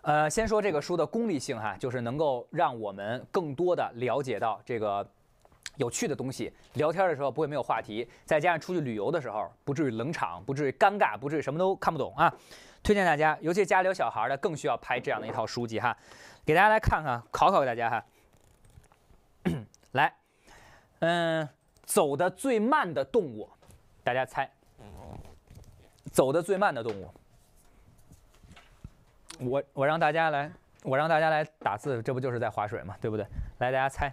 Speaker 2: 呃，先说这个书的功利性哈，就是能够让我们更多的了解到这个。有趣的东西，聊天的时候不会没有话题，再加上出去旅游的时候，不至于冷场，不至于尴尬，不至于什么都看不懂啊！推荐大家，尤其家里有小孩的，更需要拍这样的一套书籍哈。给大家来看看，考考大家哈。来，嗯，走的最慢的动物，大家猜，走的最慢的动物。我我让大家来，我让大家来打字，这不就是在划水嘛，对不对？来，大家猜。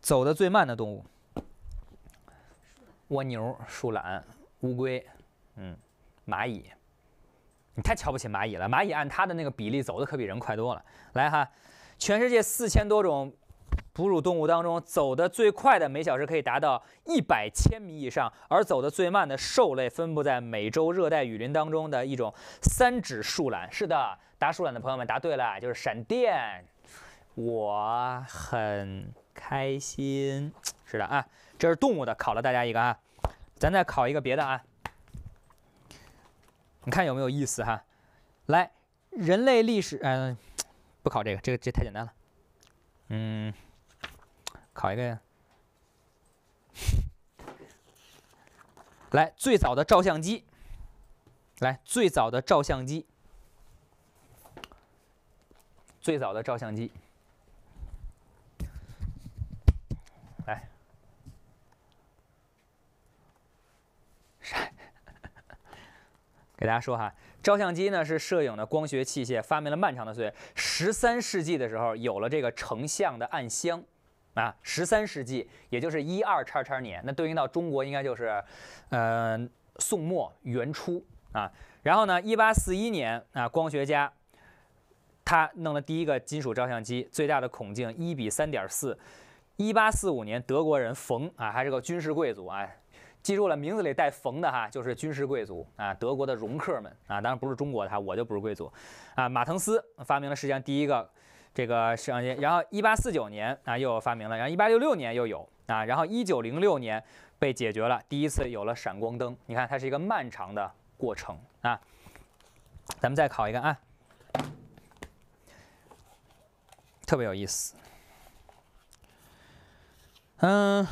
Speaker 2: 走的最慢的动物，蜗牛、树懒、乌龟，嗯，蚂蚁，你太瞧不起蚂蚁了。蚂蚁按它的那个比例走的可比人快多了。来哈，全世界四千多种哺乳动物当中，走的最快的每小时可以达到一百千米以上，而走的最慢的兽类分布在美洲热带雨林当中的一种三指树懒。是的，答树懒的朋友们答对了，就是闪电。我很。开心 是的啊，这是动物的，考了大家一个啊，咱再考一个别的啊，你看有没有意思哈？来，人类历史，嗯，不考这个，这个这太简单了，嗯，考一个，呀。来，最早的照相机，来，最早的照相机，最早的照相机。给大家说哈，照相机呢是摄影的光学器械，发明了漫长的岁月。十三世纪的时候有了这个成像的暗箱，啊，十三世纪也就是一二叉叉年，那对应到中国应该就是，嗯，宋末元初啊。然后呢，一八四一年啊，光学家他弄了第一个金属照相机，最大的孔径一比三点四。一八四五年，德国人冯啊还是个军事贵族啊。记住了，名字里带“冯”的哈，就是军事贵族啊，德国的容克们啊，当然不是中国的哈，我就不是贵族啊。马腾斯发明了世界上第一个这个摄像机，然后1849年啊，又发明了，然后1866年又有啊，然后1906年被解决了，第一次有了闪光灯。你看，它是一个漫长的过程啊。咱们再考一个啊，特别有意思。嗯。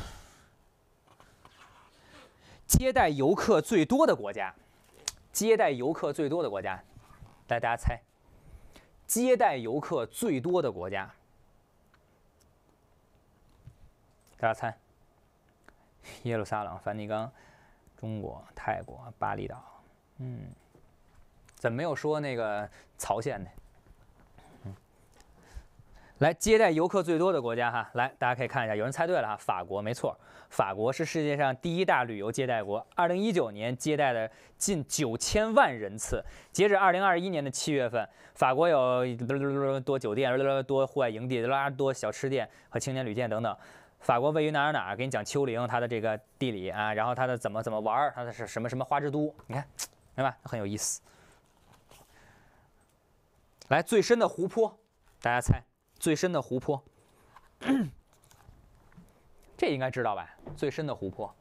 Speaker 2: 接待游客最多的国家，接待游客最多的国家，来大家猜，接待游客最多的国家，大家猜，耶路撒冷、梵蒂冈、中国、泰国、巴厘岛，嗯，怎么没有说那个曹县呢？来接待游客最多的国家哈，来大家可以看一下，有人猜对了哈，法国没错，法国是世界上第一大旅游接待国，二零一九年接待的近九千万人次，截止二零二一年的七月份，法国有多多酒店，多户外营地，多小吃店和青年旅店等等。法国位于哪哪哪？给你讲丘陵，它的这个地理啊，然后它的怎么怎么玩，它的是什么什么花之都？你看，对吧？很有意思。来，最深的湖泊，大家猜。最深的湖泊，这应该知道吧？最深的湖泊，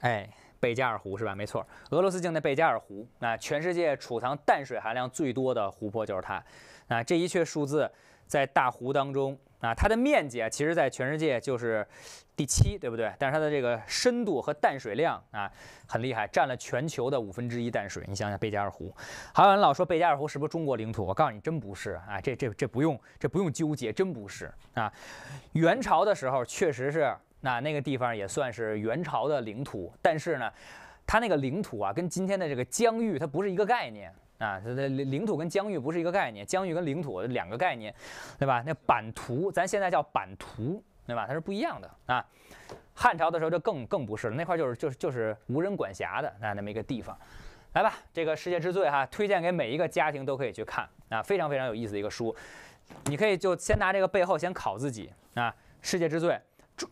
Speaker 2: 哎，贝加尔湖是吧？没错，俄罗斯境内贝加尔湖，那全世界储藏淡水含量最多的湖泊就是它。那这一切数字在大湖当中。啊，它的面积啊，其实在全世界就是第七，对不对？但是它的这个深度和淡水量啊，很厉害，占了全球的五分之一淡水。你想想贝加尔湖，还有人老说贝加尔湖是不是中国领土？我告诉你，真不是啊！这这这不用，这不用纠结，真不是啊！元朝的时候确实是那那个地方也算是元朝的领土，但是呢，它那个领土啊，跟今天的这个疆域它不是一个概念。啊，它的领领土跟疆域不是一个概念，疆域跟领土两个概念，对吧？那版图，咱现在叫版图，对吧？它是不一样的啊。汉朝的时候就更更不是了，那块就是就是就是无人管辖的那那么一个地方。来吧，这个世界之最哈，推荐给每一个家庭都可以去看啊，非常非常有意思的一个书。你可以就先拿这个背后先考自己啊。世界之最，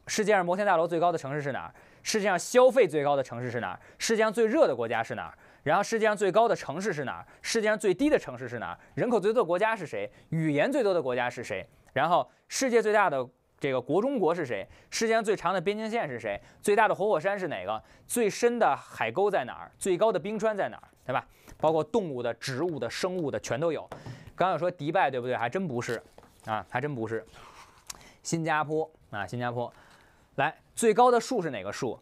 Speaker 2: 世界上摩天大楼最高的城市是哪儿？世界上消费最高的城市是哪儿？世界上最热的国家是哪儿？然后世界上最高的城市是哪儿？世界上最低的城市是哪儿？人口最多的国家是谁？语言最多的国家是谁？然后世界最大的这个国中国是谁？世界上最长的边境线是谁？最大的活火山是哪个？最深的海沟在哪儿？最高的冰川在哪儿？对吧？包括动物的、植物的、生物的，全都有。刚刚说迪拜对不对？还真不是啊，还真不是。新加坡啊，新加坡。来，最高的树是哪个树？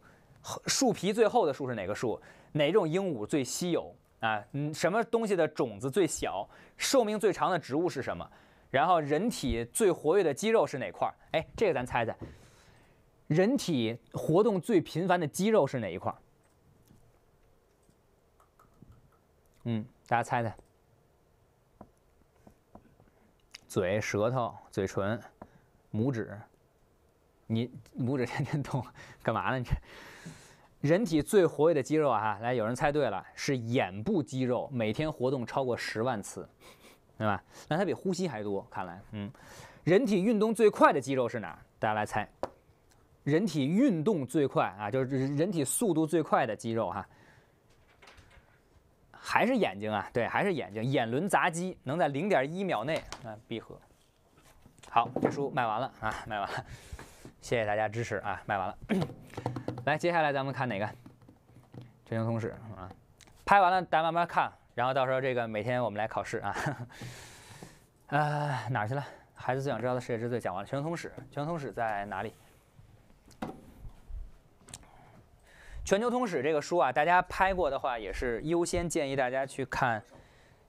Speaker 2: 树皮最厚的树是哪个树？哪种鹦鹉最稀有啊？嗯，什么东西的种子最小、寿命最长的植物是什么？然后，人体最活跃的肌肉是哪块儿？哎，这个咱猜猜，人体活动最频繁的肌肉是哪一块儿？嗯，大家猜猜，嘴、舌头、嘴唇、拇指，你拇指天天动，干嘛呢？你？人体最活跃的肌肉啊，哈，来，有人猜对了，是眼部肌肉，每天活动超过十万次，对吧？那它比呼吸还多，看来，嗯，人体运动最快的肌肉是哪儿？大家来猜，人体运动最快啊，就是人体速度最快的肌肉哈，还是眼睛啊？对，还是眼睛，眼轮匝肌能在零点一秒内啊闭合。好，这书卖完了啊，卖完了，谢谢大家支持啊，卖完了。来，接下来咱们看哪个？全球通史啊，拍完了，大家慢慢看。然后到时候这个每天我们来考试啊。啊，哪去了？孩子最想知道的世界之最讲完了。全球通史，全球通史在哪里？全球通史这个书啊，大家拍过的话，也是优先建议大家去看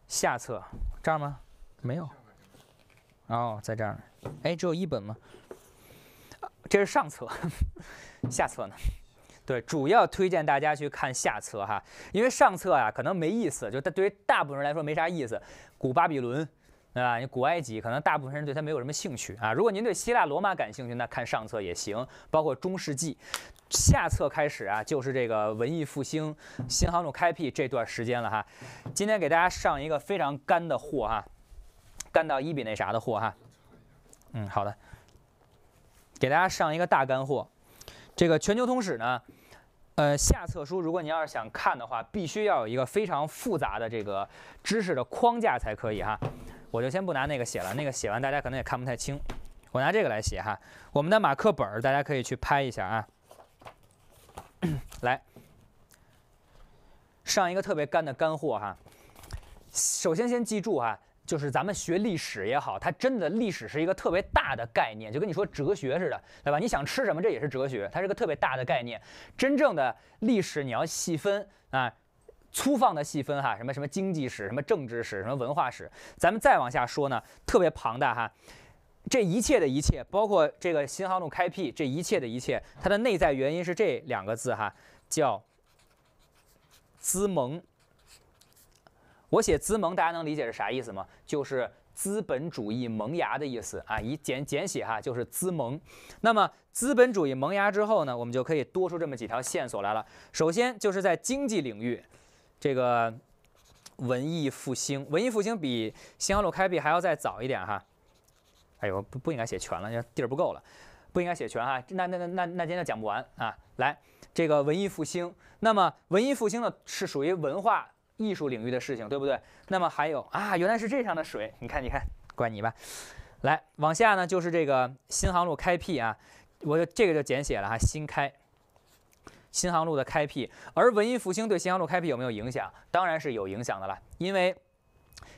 Speaker 2: 下册。这儿吗？没有。哦，在这儿呢。哎，只有一本吗？这是上册，下册呢？对，主要推荐大家去看下册哈，因为上册啊可能没意思，就对于大部分人来说没啥意思。古巴比伦，对吧？你古埃及，可能大部分人对它没有什么兴趣啊。如果您对希腊罗马感兴趣，那看上册也行。包括中世纪，下册开始啊，就是这个文艺复兴、新航路开辟这段时间了哈。今天给大家上一个非常干的货哈，干到一比那啥的货哈。嗯，好的，给大家上一个大干货，这个《全球通史》呢。呃，下册书，如果你要是想看的话，必须要有一个非常复杂的这个知识的框架才可以哈。我就先不拿那个写了，那个写完大家可能也看不太清。我拿这个来写哈，我们的马克本儿，大家可以去拍一下啊。来，上一个特别干的干货哈。首先，先记住哈。就是咱们学历史也好，它真的历史是一个特别大的概念，就跟你说哲学似的，对吧？你想吃什么，这也是哲学，它是个特别大的概念。真正的历史你要细分啊，粗放的细分哈，什么什么经济史，什么政治史，什么文化史，咱们再往下说呢，特别庞大哈。这一切的一切，包括这个新航路开辟，这一切的一切，它的内在原因是这两个字哈，叫资盟”。我写资盟，大家能理解是啥意思吗？就是资本主义萌芽的意思啊，以简简写哈，就是资盟。那么资本主义萌芽之后呢，我们就可以多出这么几条线索来了。首先就是在经济领域，这个文艺复兴，文艺复兴比新航路开辟还要再早一点哈。哎呦，不不应该写全了，因地儿不够了，不应该写全哈。那那那那那今天讲不完啊。来，这个文艺复兴，那么文艺复兴呢是属于文化。艺术领域的事情，对不对？那么还有啊，原来是这上的水，你看，你看，怪你吧。来，往下呢就是这个新航路开辟啊，我就这个就简写了哈。新开新航路的开辟，而文艺复兴对新航路开辟有没有影响？当然是有影响的了，因为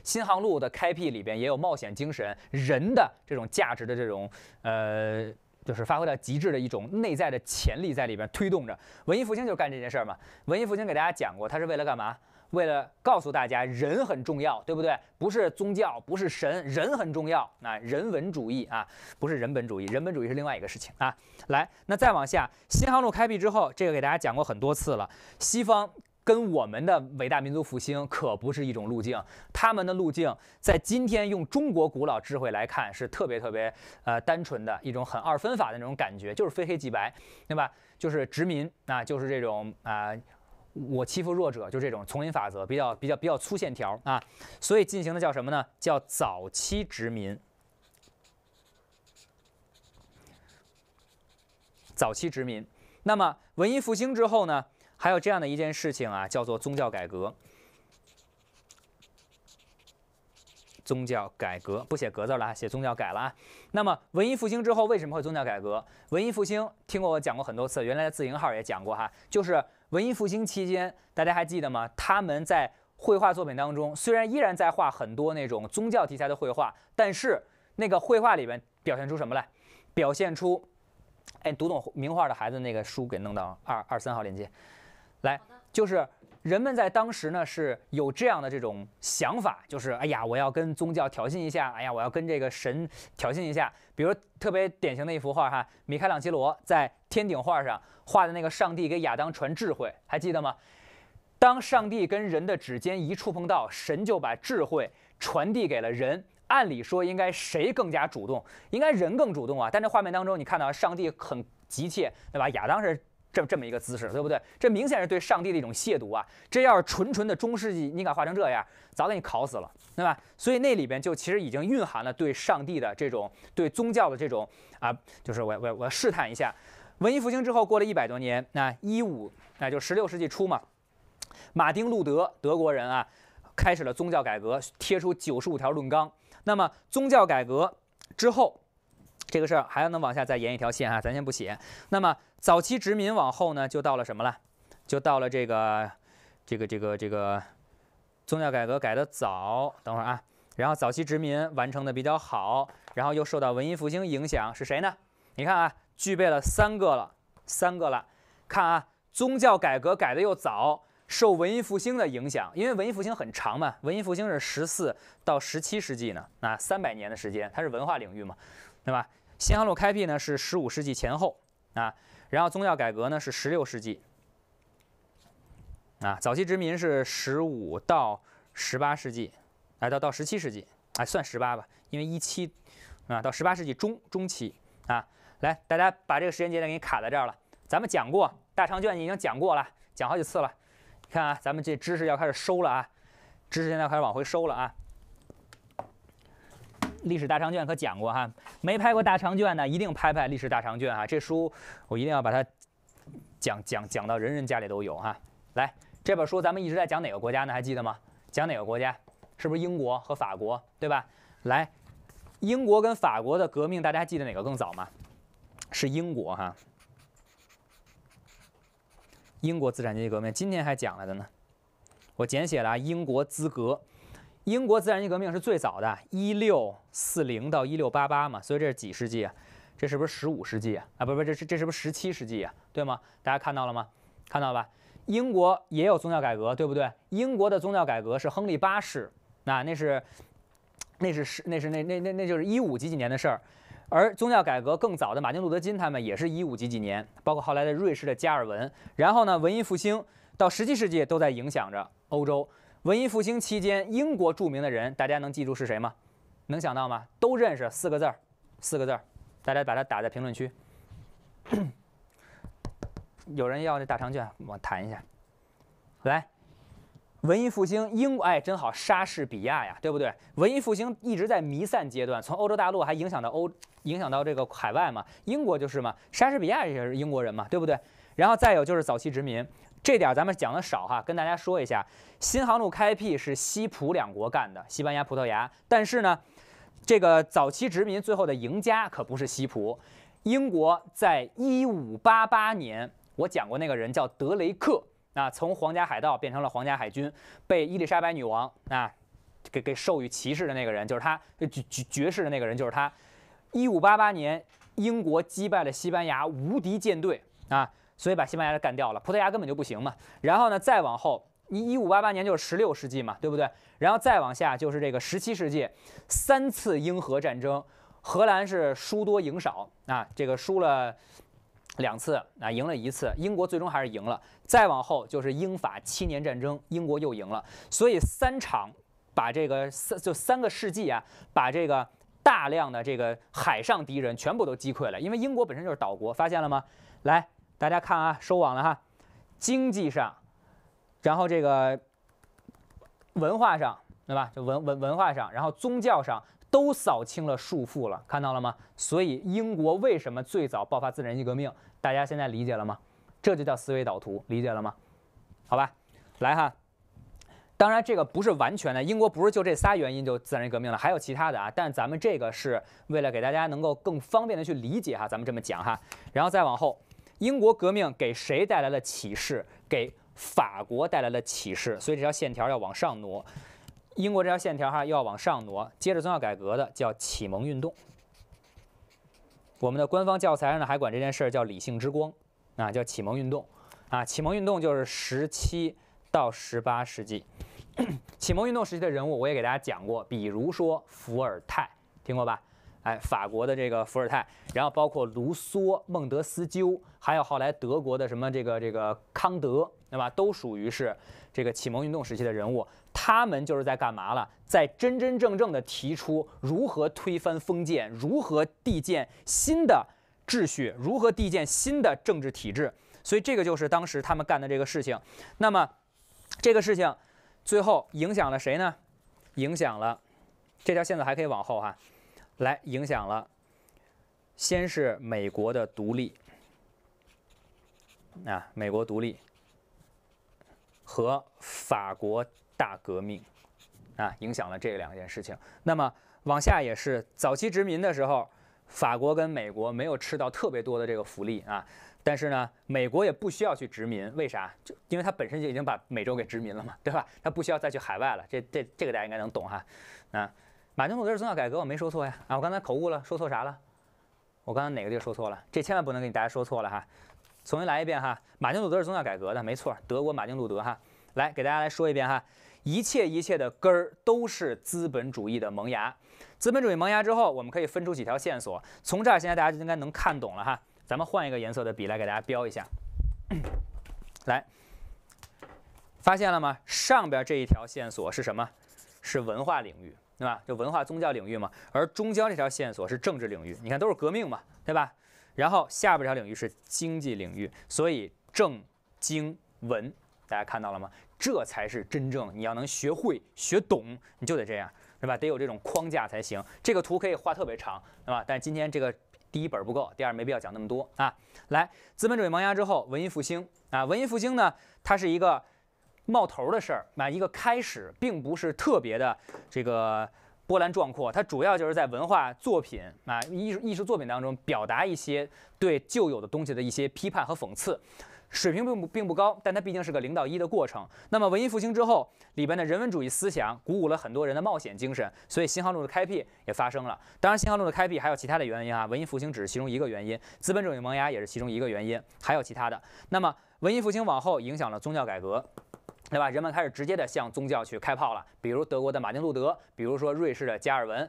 Speaker 2: 新航路的开辟里边也有冒险精神、人的这种价值的这种呃，就是发挥到极致的一种内在的潜力在里边推动着。文艺复兴就干这件事儿嘛。文艺复兴给大家讲过，它是为了干嘛？为了告诉大家，人很重要，对不对？不是宗教，不是神，人很重要。那人文主义啊，不是人本主义，人本主义是另外一个事情啊。来，那再往下，新航路开辟之后，这个给大家讲过很多次了。西方跟我们的伟大民族复兴可不是一种路径，他们的路径在今天用中国古老智慧来看，是特别特别呃单纯的一种很二分法的那种感觉，就是非黑即白，对吧？就是殖民啊，就是这种啊。我欺负弱者，就这种丛林法则，比较比较比较粗线条啊，所以进行的叫什么呢？叫早期殖民。早期殖民。那么文艺复兴之后呢，还有这样的一件事情啊，叫做宗教改革。宗教改革不写格字了啊，写宗教改了啊。那么文艺复兴之后为什么会宗教改革？文艺复兴听过我讲过很多次，原来的自营号也讲过哈，就是。文艺复兴期间，大家还记得吗？他们在绘画作品当中，虽然依然在画很多那种宗教题材的绘画，但是那个绘画里边表现出什么来？表现出，哎，读懂名画的孩子那个书给弄到二二三号链接，来，就是。人们在当时呢是有这样的这种想法，就是哎呀，我要跟宗教挑衅一下，哎呀，我要跟这个神挑衅一下。比如特别典型的一幅画哈，米开朗基罗在天顶画上画的那个上帝给亚当传智慧，还记得吗？当上帝跟人的指尖一触碰到，神就把智慧传递给了人。按理说应该谁更加主动，应该人更主动啊。但这画面当中你看到上帝很急切，对吧？亚当是。这这么一个姿势，对不对？这明显是对上帝的一种亵渎啊！这要是纯纯的中世纪，你敢画成这样，早给你烤死了，对吧？所以那里边就其实已经蕴含了对上帝的这种、对宗教的这种啊，就是我、我、我试探一下。文艺复兴之后过了一百多年，那一五那就十六世纪初嘛，马丁·路德，德国人啊，开始了宗教改革，贴出九十五条论纲。那么宗教改革之后。这个事儿还要能往下再延一条线啊，咱先不写。那么早期殖民往后呢，就到了什么了？就到了这个、这个、这个、这个宗教改革改的早。等会儿啊，然后早期殖民完成的比较好，然后又受到文艺复兴影响，是谁呢？你看啊，具备了三个了，三个了。看啊，宗教改革改的又早，受文艺复兴的影响，因为文艺复兴很长嘛，文艺复兴是十四到十七世纪呢，那三百年的时间，它是文化领域嘛，对吧？新航路开辟呢是十五世纪前后啊，然后宗教改革呢是十六世纪，啊，早期殖民是十五到十八世纪，啊到到十七世纪，啊算十八吧，因为一七，啊，到十八世纪中中期啊，来，大家把这个时间节点给你卡在这儿了。咱们讲过大长卷已经讲过了，讲好几次了，你看啊，咱们这知识要开始收了啊，知识现在开始往回收了啊。历史大长卷可讲过哈，没拍过大长卷呢，一定拍拍历史大长卷啊！这书我一定要把它讲讲讲到人人家里都有哈。来，这本书咱们一直在讲哪个国家呢？还记得吗？讲哪个国家？是不是英国和法国？对吧？来，英国跟法国的革命，大家还记得哪个更早吗？是英国哈。英国资产阶级革命，今天还讲了的呢，我简写了啊，英国资格。英国自然界革命是最早的，一六四零到一六八八嘛，所以这是几世纪啊？这是不是十五世纪啊？啊，不不，这是这是不是十七世纪啊？对吗？大家看到了吗？看到吧？英国也有宗教改革，对不对？英国的宗教改革是亨利八世，那那是那是是那是那那那那就是一五几几年的事儿，而宗教改革更早的马丁路德金他们也是一五几几年，包括后来的瑞士的加尔文，然后呢，文艺复兴到十七世纪都在影响着欧洲。文艺复兴期间，英国著名的人，大家能记住是谁吗？能想到吗？都认识四个字儿，四个字儿，大家把它打在评论区。有人要那大长卷，我弹一下。来，文艺复兴，英国，哎，真好，莎士比亚呀，对不对？文艺复兴一直在弥散阶段，从欧洲大陆还影响到欧，影响到这个海外嘛，英国就是嘛，莎士比亚也是英国人嘛，对不对？然后再有就是早期殖民。这点咱们讲的少哈，跟大家说一下，新航路开辟是西葡两国干的，西班牙、葡萄牙。但是呢，这个早期殖民最后的赢家可不是西葡，英国在一五八八年，我讲过那个人叫德雷克啊，从皇家海盗变成了皇家海军，被伊丽莎白女王啊给给授予骑士的那个人，就是他爵爵爵士的那个人就是他。一五八八年，英国击败了西班牙无敌舰队啊。所以把西班牙干掉了，葡萄牙根本就不行嘛。然后呢，再往后，一一五八八年就是十六世纪嘛，对不对？然后再往下就是这个十七世纪，三次英荷战争，荷兰是输多赢少啊，这个输了两次啊，赢了一次，英国最终还是赢了。再往后就是英法七年战争，英国又赢了。所以三场把这个三就三个世纪啊，把这个大量的这个海上敌人全部都击溃了，因为英国本身就是岛国，发现了吗？来。大家看啊，收网了哈，经济上，然后这个文化上，对吧？就文文文化上，然后宗教上都扫清了束缚了，看到了吗？所以英国为什么最早爆发自然阶革命？大家现在理解了吗？这就叫思维导图，理解了吗？好吧，来哈。当然这个不是完全的，英国不是就这仨原因就自然阶革命了，还有其他的啊。但咱们这个是为了给大家能够更方便的去理解哈，咱们这么讲哈，然后再往后。英国革命给谁带来了启示？给法国带来了启示，所以这条线条要往上挪。英国这条线条哈，又要往上挪。接着宗要改革的叫启蒙运动。我们的官方教材上呢，还管这件事儿叫理性之光，啊，叫启蒙运动，啊，启蒙运动就是十七到十八世纪。启蒙运动时期的人物，我也给大家讲过，比如说伏尔泰，听过吧？哎，法国的这个伏尔泰，然后包括卢梭、孟德斯鸠，还有后来德国的什么这个这个康德，对吧？都属于是这个启蒙运动时期的人物。他们就是在干嘛了？在真真正正的提出如何推翻封建，如何缔建新的秩序，如何缔建新的政治体制。所以这个就是当时他们干的这个事情。那么，这个事情最后影响了谁呢？影响了这条线索还可以往后哈。来影响了，先是美国的独立，啊，美国独立和法国大革命，啊，影响了这两件事情。那么往下也是早期殖民的时候，法国跟美国没有吃到特别多的这个福利啊。但是呢，美国也不需要去殖民，为啥？就因为它本身就已经把美洲给殖民了嘛，对吧？它不需要再去海外了，这这这个大家应该能懂哈，啊。马丁路德是宗教改革，我没说错呀！啊，我刚才口误了，说错啥了？我刚才哪个地方说错了？这千万不能给大家说错了哈！重新来一遍哈！马丁路德是宗教改革的，没错，德国马丁路德哈！来给大家来说一遍哈！一切一切的根儿都是资本主义的萌芽，资本主义萌芽之后，我们可以分出几条线索。从这儿现在大家就应该能看懂了哈！咱们换一个颜色的笔来给大家标一下。来，发现了吗？上边这一条线索是什么？是文化领域。对吧？就文化宗教领域嘛，而中交这条线索是政治领域，你看都是革命嘛，对吧？然后下边这条领域是经济领域，所以政经文，大家看到了吗？这才是真正你要能学会学懂，你就得这样，是吧？得有这种框架才行。这个图可以画特别长，对吧？但今天这个第一本不够，第二没必要讲那么多啊。来，资本主义萌芽之后，文艺复兴啊，文艺复兴呢，它是一个。冒头的事儿那一个开始，并不是特别的这个波澜壮阔。它主要就是在文化作品啊、艺术艺术作品当中表达一些对旧有的东西的一些批判和讽刺，水平并不并不高。但它毕竟是个零到一的过程。那么文艺复兴之后，里边的人文主义思想鼓舞了很多人的冒险精神，所以新航路的开辟也发生了。当然，新航路的开辟还有其他的原因啊，文艺复兴只是其中一个原因，资本主义萌芽也是其中一个原因，还有其他的。那么文艺复兴往后影响了宗教改革。对吧？人们开始直接的向宗教去开炮了，比如德国的马丁路德，比如说瑞士的加尔文。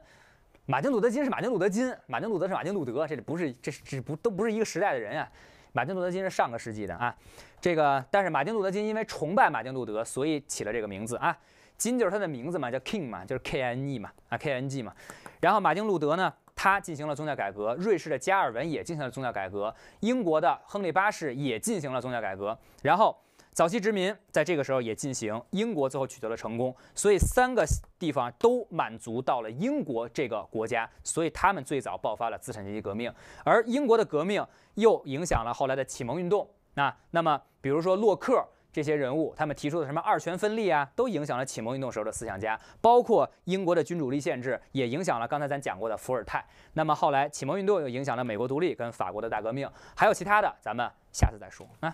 Speaker 2: 马丁路德金是马丁路德金，马丁路德是马丁路德，这里不是，这是这不都不是一个时代的人啊。马丁路德金是上个世纪的啊，这个但是马丁路德金因为崇拜马丁路德，所以起了这个名字啊。金就是他的名字嘛，叫 King 嘛，就是 K I N E 嘛啊 K I N G 嘛。然后马丁路德呢，他进行了宗教改革，瑞士的加尔文也进行了宗教改革，英国的亨利八世也进行了宗教改革，然后。早期殖民在这个时候也进行，英国最后取得了成功，所以三个地方都满足到了英国这个国家，所以他们最早爆发了资产阶级革命，而英国的革命又影响了后来的启蒙运动。那那么，比如说洛克这些人物，他们提出的什么二权分立啊，都影响了启蒙运动时候的思想家，包括英国的君主立宪制也影响了刚才咱讲过的伏尔泰。那么后来启蒙运动又影响了美国独立跟法国的大革命，还有其他的，咱们下次再说。啊，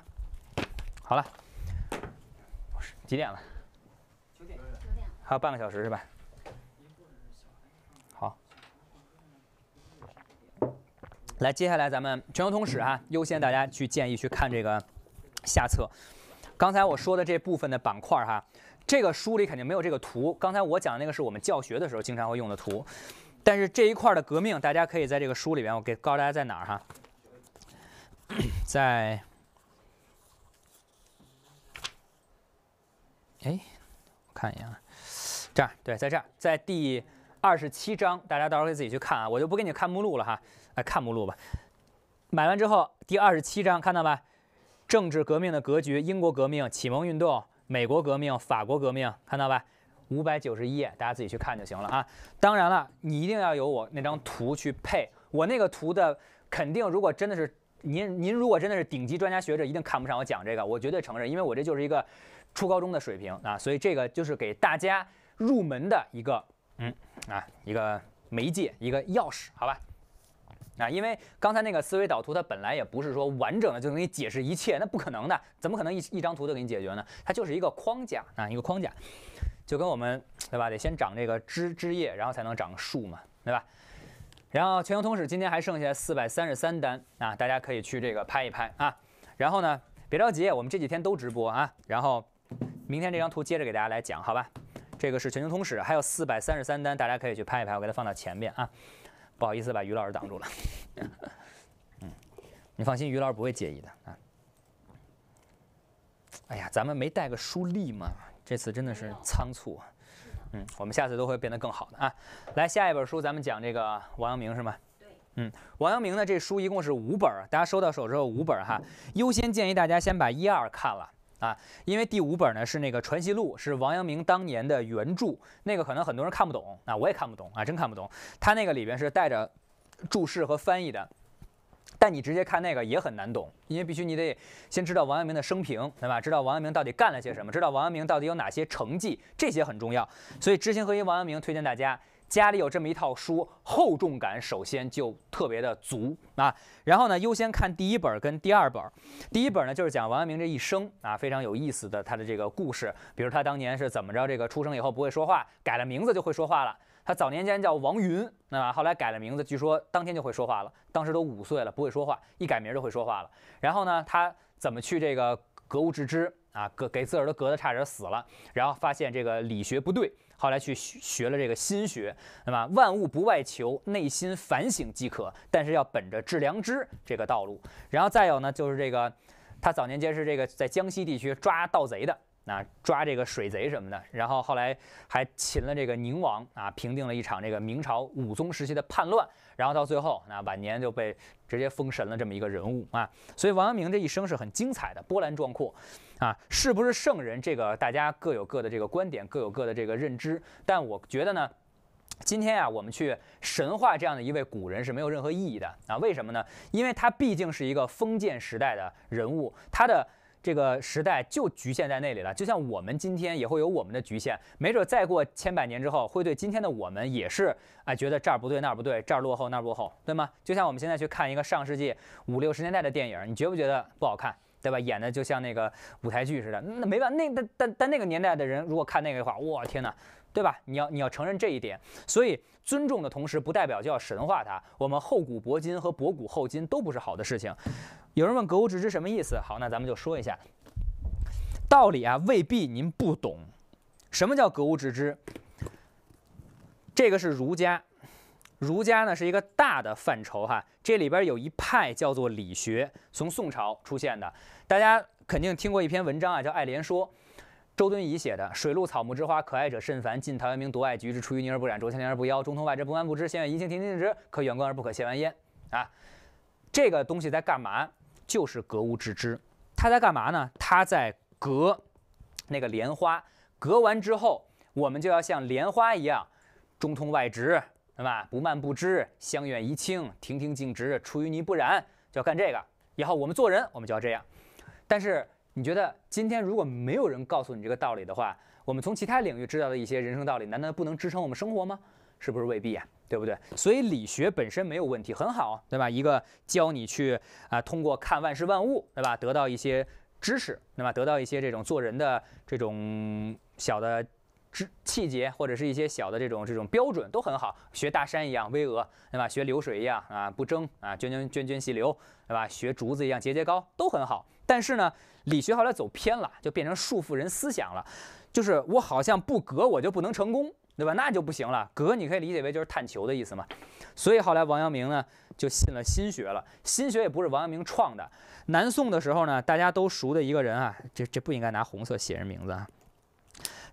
Speaker 2: 好了。几点了？九点，九点，还有半个小时是吧？好，来，接下来咱们全球通史哈，优先大家去建议去看这个下册。刚才我说的这部分的板块哈，这个书里肯定没有这个图。刚才我讲的那个是我们教学的时候经常会用的图，但是这一块的革命，大家可以在这个书里边，我给告诉大家在哪儿哈，在。哎，我看一眼啊，这儿对，在这儿，在第二十七章，大家到时候可以自己去看啊，我就不给你看目录了哈，来看目录吧。买完之后，第二十七章看到吧？政治革命的格局，英国革命、启蒙运动、美国革命、法国革命，看到吧？五百九十一页，大家自己去看就行了啊。当然了，你一定要有我那张图去配，我那个图的肯定，如果真的是您，您如果真的是顶级专家学者，一定看不上我讲这个，我绝对承认，因为我这就是一个。初高中的水平啊，所以这个就是给大家入门的一个，嗯啊，一个媒介，一个钥匙，好吧？啊，因为刚才那个思维导图它本来也不是说完整的就能给你解释一切，那不可能的，怎么可能一一张图都给你解决呢？它就是一个框架啊，一个框架，就跟我们对吧，得先长这个枝枝叶，然后才能长树嘛，对吧？然后全球通史今天还剩下四百三十三单啊，大家可以去这个拍一拍啊，然后呢，别着急，我们这几天都直播啊，然后。明天这张图接着给大家来讲，好吧？这个是《全球通史》，还有四百三十三单，大家可以去拍一拍，我给它放到前面啊。不好意思，把于老师挡住了。嗯，你放心，于老师不会介意的啊。哎呀，咱们没带个书立吗？这次真的是仓促。嗯，我们下次都会变得更好的啊。来，下一本书咱们讲这个王阳明是吗？对。嗯，王阳明呢，这书一共是五本，大家收到手之后五本哈，优先建议大家先把一二看了。啊，因为第五本呢是那个《传习录》，是王阳明当年的原著，那个可能很多人看不懂，啊，我也看不懂啊，真看不懂。他那个里边是带着注释和翻译的，但你直接看那个也很难懂，因为必须你得先知道王阳明的生平，对吧？知道王阳明到底干了些什么，知道王阳明到底有哪些成绩，这些很重要。所以《知行合一》王阳明推荐大家。家里有这么一套书，厚重感首先就特别的足啊。然后呢，优先看第一本跟第二本。第一本呢，就是讲王阳明这一生啊，非常有意思的他的这个故事。比如他当年是怎么着，这个出生以后不会说话，改了名字就会说话了。他早年间叫王云，那么后来改了名字，据说当天就会说话了。当时都五岁了，不会说话，一改名就会说话了。然后呢，他怎么去这个格物致知啊？格给自个儿都格的差点死了，然后发现这个理学不对。后来去学了这个心学，对吧？万物不外求，内心反省即可。但是要本着致良知这个道路。然后再有呢，就是这个，他早年间是这个在江西地区抓盗贼的，啊，抓这个水贼什么的。然后后来还擒了这个宁王啊，平定了一场这个明朝武宗时期的叛乱。然后到最后，那晚年就被直接封神了，这么一个人物啊，所以王阳明这一生是很精彩的，波澜壮阔，啊，是不是圣人？这个大家各有各的这个观点，各有各的这个认知。但我觉得呢，今天啊，我们去神话这样的一位古人是没有任何意义的啊。为什么呢？因为他毕竟是一个封建时代的人物，他的。这个时代就局限在那里了，就像我们今天也会有我们的局限，没准再过千百年之后，会对今天的我们也是啊，觉得这儿不对那儿不对，这儿落后那儿落后，对吗？就像我们现在去看一个上世纪五六十年代的电影，你觉不觉得不好看，对吧？演的就像那个舞台剧似的，那没办那但但但那个年代的人如果看那个的话，哇，天哪！对吧？你要你要承认这一点，所以尊重的同时，不代表就要神化它。我们厚古薄今和薄古厚今都不是好的事情。有人问“格物致知”什么意思？好，那咱们就说一下道理啊，未必您不懂。什么叫“格物致知”？这个是儒家，儒家呢是一个大的范畴哈，这里边有一派叫做理学，从宋朝出现的，大家肯定听过一篇文章啊，叫《爱莲说》。周敦颐写的“水陆草木之花，可爱者甚蕃。晋陶渊明独爱菊之出淤泥而不染，濯清涟而不妖，中通外直，不蔓不枝，香远益清，亭亭净植，可远观而不可亵玩焉。”啊，这个东西在干嘛？就是格物致知。它在干嘛呢？它在格那个莲花。格完之后，我们就要像莲花一样，中通外直，对吧？不蔓不枝，香远益清，亭亭净植，出淤泥不染，就要干这个。以后我们做人，我们就要这样。但是。你觉得今天如果没有人告诉你这个道理的话，我们从其他领域知道的一些人生道理，难道不能支撑我们生活吗？是不是未必呀？对不对？所以理学本身没有问题，很好，对吧？一个教你去啊，通过看万事万物，对吧，得到一些知识，对吧？得到一些这种做人的这种小的。气节或者是一些小的这种这种标准都很好，学大山一样巍峨，对吧？学流水一样啊，不争啊，涓涓涓涓细流，对吧？学竹子一样节节高，都很好。但是呢，理学后来走偏了，就变成束缚人思想了。就是我好像不格我就不能成功，对吧？那就不行了。格你可以理解为就是探求的意思嘛。所以后来王阳明呢就信了心学了。心学也不是王阳明创的。南宋的时候呢，大家都熟的一个人啊，这这不应该拿红色写人名字啊。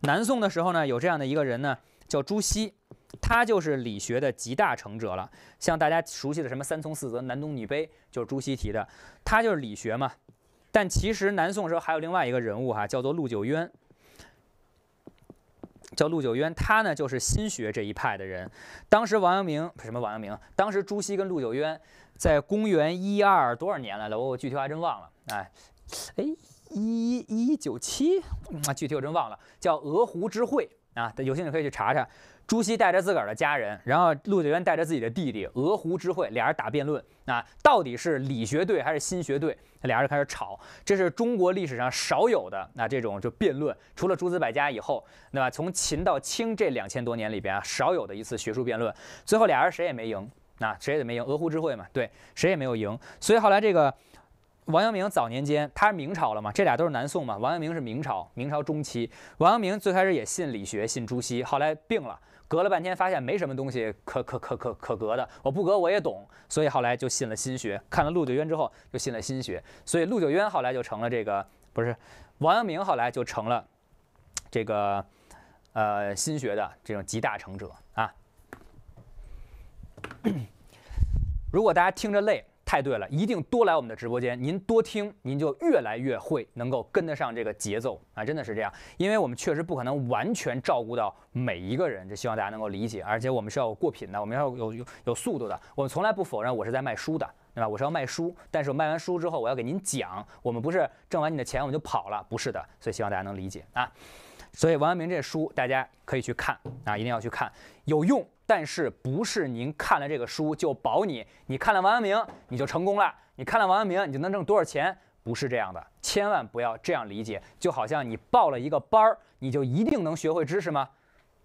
Speaker 2: 南宋的时候呢，有这样的一个人呢，叫朱熹，他就是理学的集大成者了。像大家熟悉的什么三从四德、男尊女卑，就是朱熹提的。他就是理学嘛。但其实南宋时候还有另外一个人物哈，叫做陆九渊，叫陆九渊。他呢就是心学这一派的人。当时王阳明什么王阳明，当时朱熹跟陆九渊在公元一二多少年来的，我我具体还真忘了。哎，哎。一一九七，啊，具体我真忘了，叫鹅湖之会啊，有兴趣可以去查查。朱熹带着自个儿的家人，然后陆九渊带着自己的弟弟鹅湖之会，俩人打辩论，啊，到底是理学队还是心学队，俩人就开始吵。这是中国历史上少有的那这种就辩论，除了诸子百家以后，那么从秦到清这两千多年里边啊，少有的一次学术辩论。最后俩人谁也没赢，啊，谁也没赢，鹅湖之会嘛，对，谁也没有赢。所以后来这个。王阳明早年间，他是明朝了嘛？这俩都是南宋嘛？王阳明是明朝，明朝中期。王阳明最开始也信理学，信朱熹，后来病了，隔了半天，发现没什么东西可可可可可隔的，我不隔我也懂，所以后来就信了心学。看了陆九渊之后，就信了心学。所以陆九渊后来就成了这个，不是王阳明后来就成了这个，呃，心学的这种集大成者啊。如果大家听着累。太对了，一定多来我们的直播间，您多听，您就越来越会，能够跟得上这个节奏啊，真的是这样，因为我们确实不可能完全照顾到每一个人，这希望大家能够理解。而且我们是要有过品的，我们要有有有速度的，我们从来不否认我是在卖书的，对吧？我是要卖书，但是我卖完书之后，我要给您讲，我们不是挣完你的钱我们就跑了，不是的，所以希望大家能理解啊。所以王阳明这书大家可以去看啊，一定要去看，有用。但是不是您看了这个书就保你，你看了王阳明你就成功了，你看了王阳明你就能挣多少钱？不是这样的，千万不要这样理解。就好像你报了一个班儿，你就一定能学会知识吗？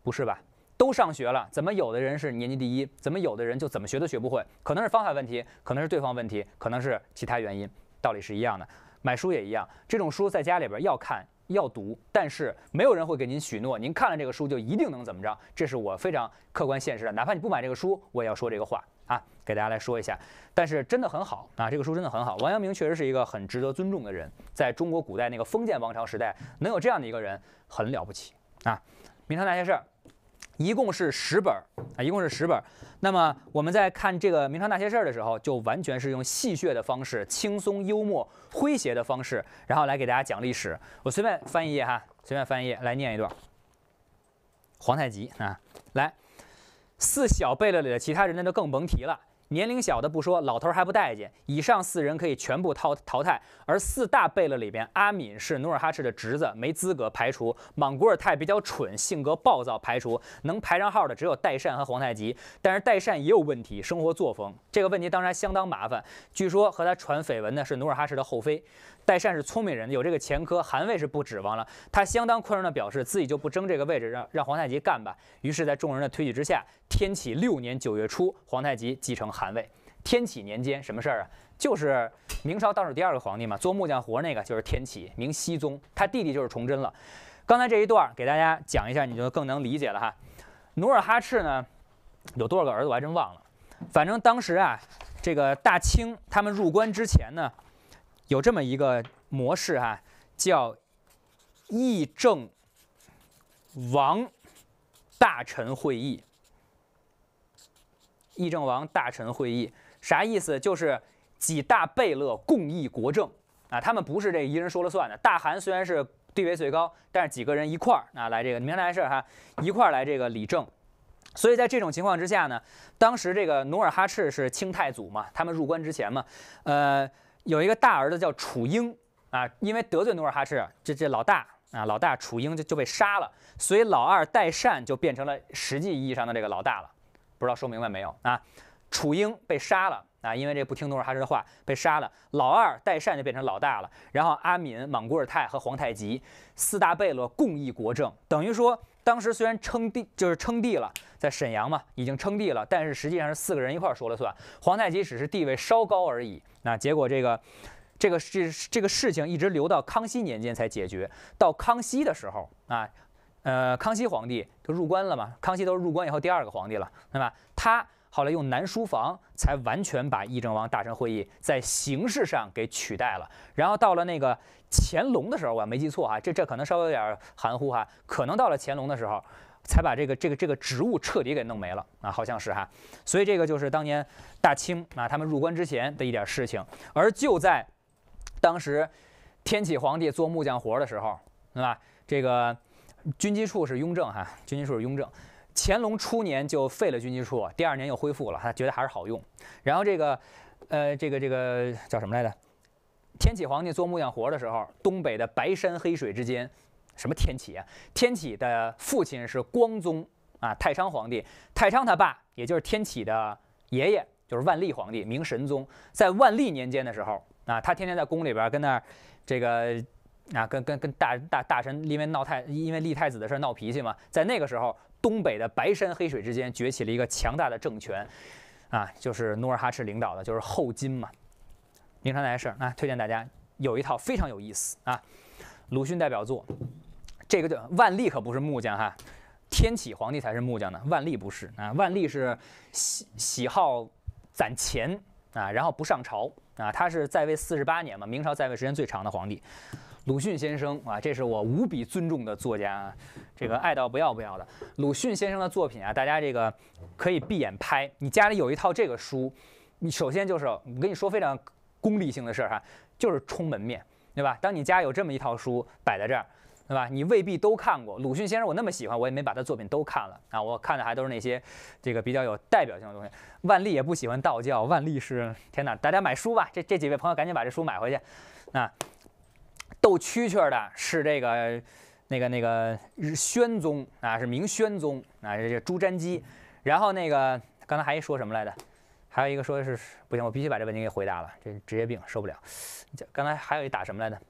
Speaker 2: 不是吧？都上学了，怎么有的人是年级第一，怎么有的人就怎么学都学不会？可能是方法问题，可能是对方问题，可能是其他原因，道理是一样的。买书也一样，这种书在家里边要看。要读，但是没有人会给您许诺，您看了这个书就一定能怎么着。这是我非常客观现实的，哪怕你不买这个书，我也要说这个话啊，给大家来说一下。但是真的很好啊，这个书真的很好。王阳明确实是一个很值得尊重的人，在中国古代那个封建王朝时代，能有这样的一个人，很了不起啊。明朝那些事儿。一共是十本啊，一共是十本那么我们在看这个《明朝那些事儿》的时候，就完全是用戏谑的方式、轻松幽默、诙谐的方式，然后来给大家讲历史。我随便翻一页哈，随便翻一页来念一段。皇太极啊，来，四小贝勒里的其他人那就更甭提了。年龄小的不说，老头还不待见。以上四人可以全部淘淘汰，而四大贝勒里边，阿敏是努尔哈赤的侄子，没资格排除。莽古尔泰比较蠢，性格暴躁，排除。能排上号的只有代善和皇太极，但是代善也有问题，生活作风这个问题当然相当麻烦。据说和他传绯闻的是努尔哈赤的后妃。代善是聪明人，有这个前科，韩卫是不指望了。他相当宽容的表示自己就不争这个位置，让让皇太极干吧。于是，在众人的推举之下，天启六年九月初，皇太极继承韩魏。天启年间什么事儿啊？就是明朝倒数第二个皇帝嘛，做木匠活那个就是天启，明熹宗，他弟弟就是崇祯了。刚才这一段给大家讲一下，你就更能理解了哈。努尔哈赤呢，有多少个儿子，我还真忘了。反正当时啊，这个大清他们入关之前呢。有这么一个模式哈，叫议政王大臣会议。议政王大臣会议啥意思？就是几大贝勒共议国政啊。他们不是这一人说了算的。大汗虽然是地位最高，但是几个人一块儿啊来这个，你明白这事儿哈？一块儿来这个理政。所以在这种情况之下呢，当时这个努尔哈赤是清太祖嘛，他们入关之前嘛，呃。有一个大儿子叫楚英啊，因为得罪努尔哈赤，这这老大啊，老大楚英就就被杀了，所以老二代善就变成了实际意义上的这个老大了。不知道说明白没有啊？楚英被杀了啊，因为这不听努尔哈赤的话被杀了，老二代善就变成老大了。然后阿敏、莽古尔泰和皇太极四大贝勒共议国政，等于说。当时虽然称帝，就是称帝了，在沈阳嘛，已经称帝了，但是实际上是四个人一块说了算，皇太极只是地位稍高而已。那结果这个，这个这这个事情一直留到康熙年间才解决。到康熙的时候啊，呃，康熙皇帝就入关了嘛，康熙都是入关以后第二个皇帝了，对吧？他。到了，用南书房才完全把议政王大臣会议在形式上给取代了。然后到了那个乾隆的时候，我没记错哈，这这可能稍微有点含糊哈，可能到了乾隆的时候，才把这个这个这个职务彻底给弄没了啊，好像是哈。所以这个就是当年大清啊，他们入关之前的一点事情。而就在当时，天启皇帝做木匠活的时候，对吧？这个军机处是雍正哈，军机处是雍正。乾隆初年就废了军机处，第二年又恢复了，他觉得还是好用。然后这个，呃，这个这个叫什么来着？天启皇帝做木匠活的时候，东北的白山黑水之间，什么天启啊？天启的父亲是光宗啊，太昌皇帝。太昌他爸，也就是天启的爷爷，就是万历皇帝明神宗。在万历年间的时候啊，他天天在宫里边跟那儿，这个啊，跟跟跟大大大臣因为闹太因为立太子的事闹脾气嘛，在那个时候。东北的白山黑水之间崛起了一个强大的政权，啊，就是努尔哈赤领导的，就是后金嘛。明朝那些事儿啊，推荐大家有一套非常有意思啊，鲁迅代表作。这个叫万历可不是木匠哈，天启皇帝才是木匠呢。万历不是啊，万历是喜喜好攒钱啊，然后不上朝啊。他是在位四十八年嘛，明朝在位时间最长的皇帝。鲁迅先生啊，这是我无比尊重的作家，这个爱到不要不要的。鲁迅先生的作品啊，大家这个可以闭眼拍。你家里有一套这个书，你首先就是我跟你说非常功利性的事儿哈，就是冲门面对吧？当你家有这么一套书摆在这儿，对吧？你未必都看过。鲁迅先生我那么喜欢，我也没把他作品都看了啊，我看的还都是那些这个比较有代表性的东西。万历也不喜欢道教，万历是天哪！大家买书吧，这这几位朋友赶紧把这书买回去，那。斗蛐蛐的是这个，那个那个宣宗啊，是明宣宗啊，这朱瞻基。然后那个刚才还一说什么来的，还有一个说是不行，我必须把这问题给回答了，这职业病受不了。刚才还有一打什么来的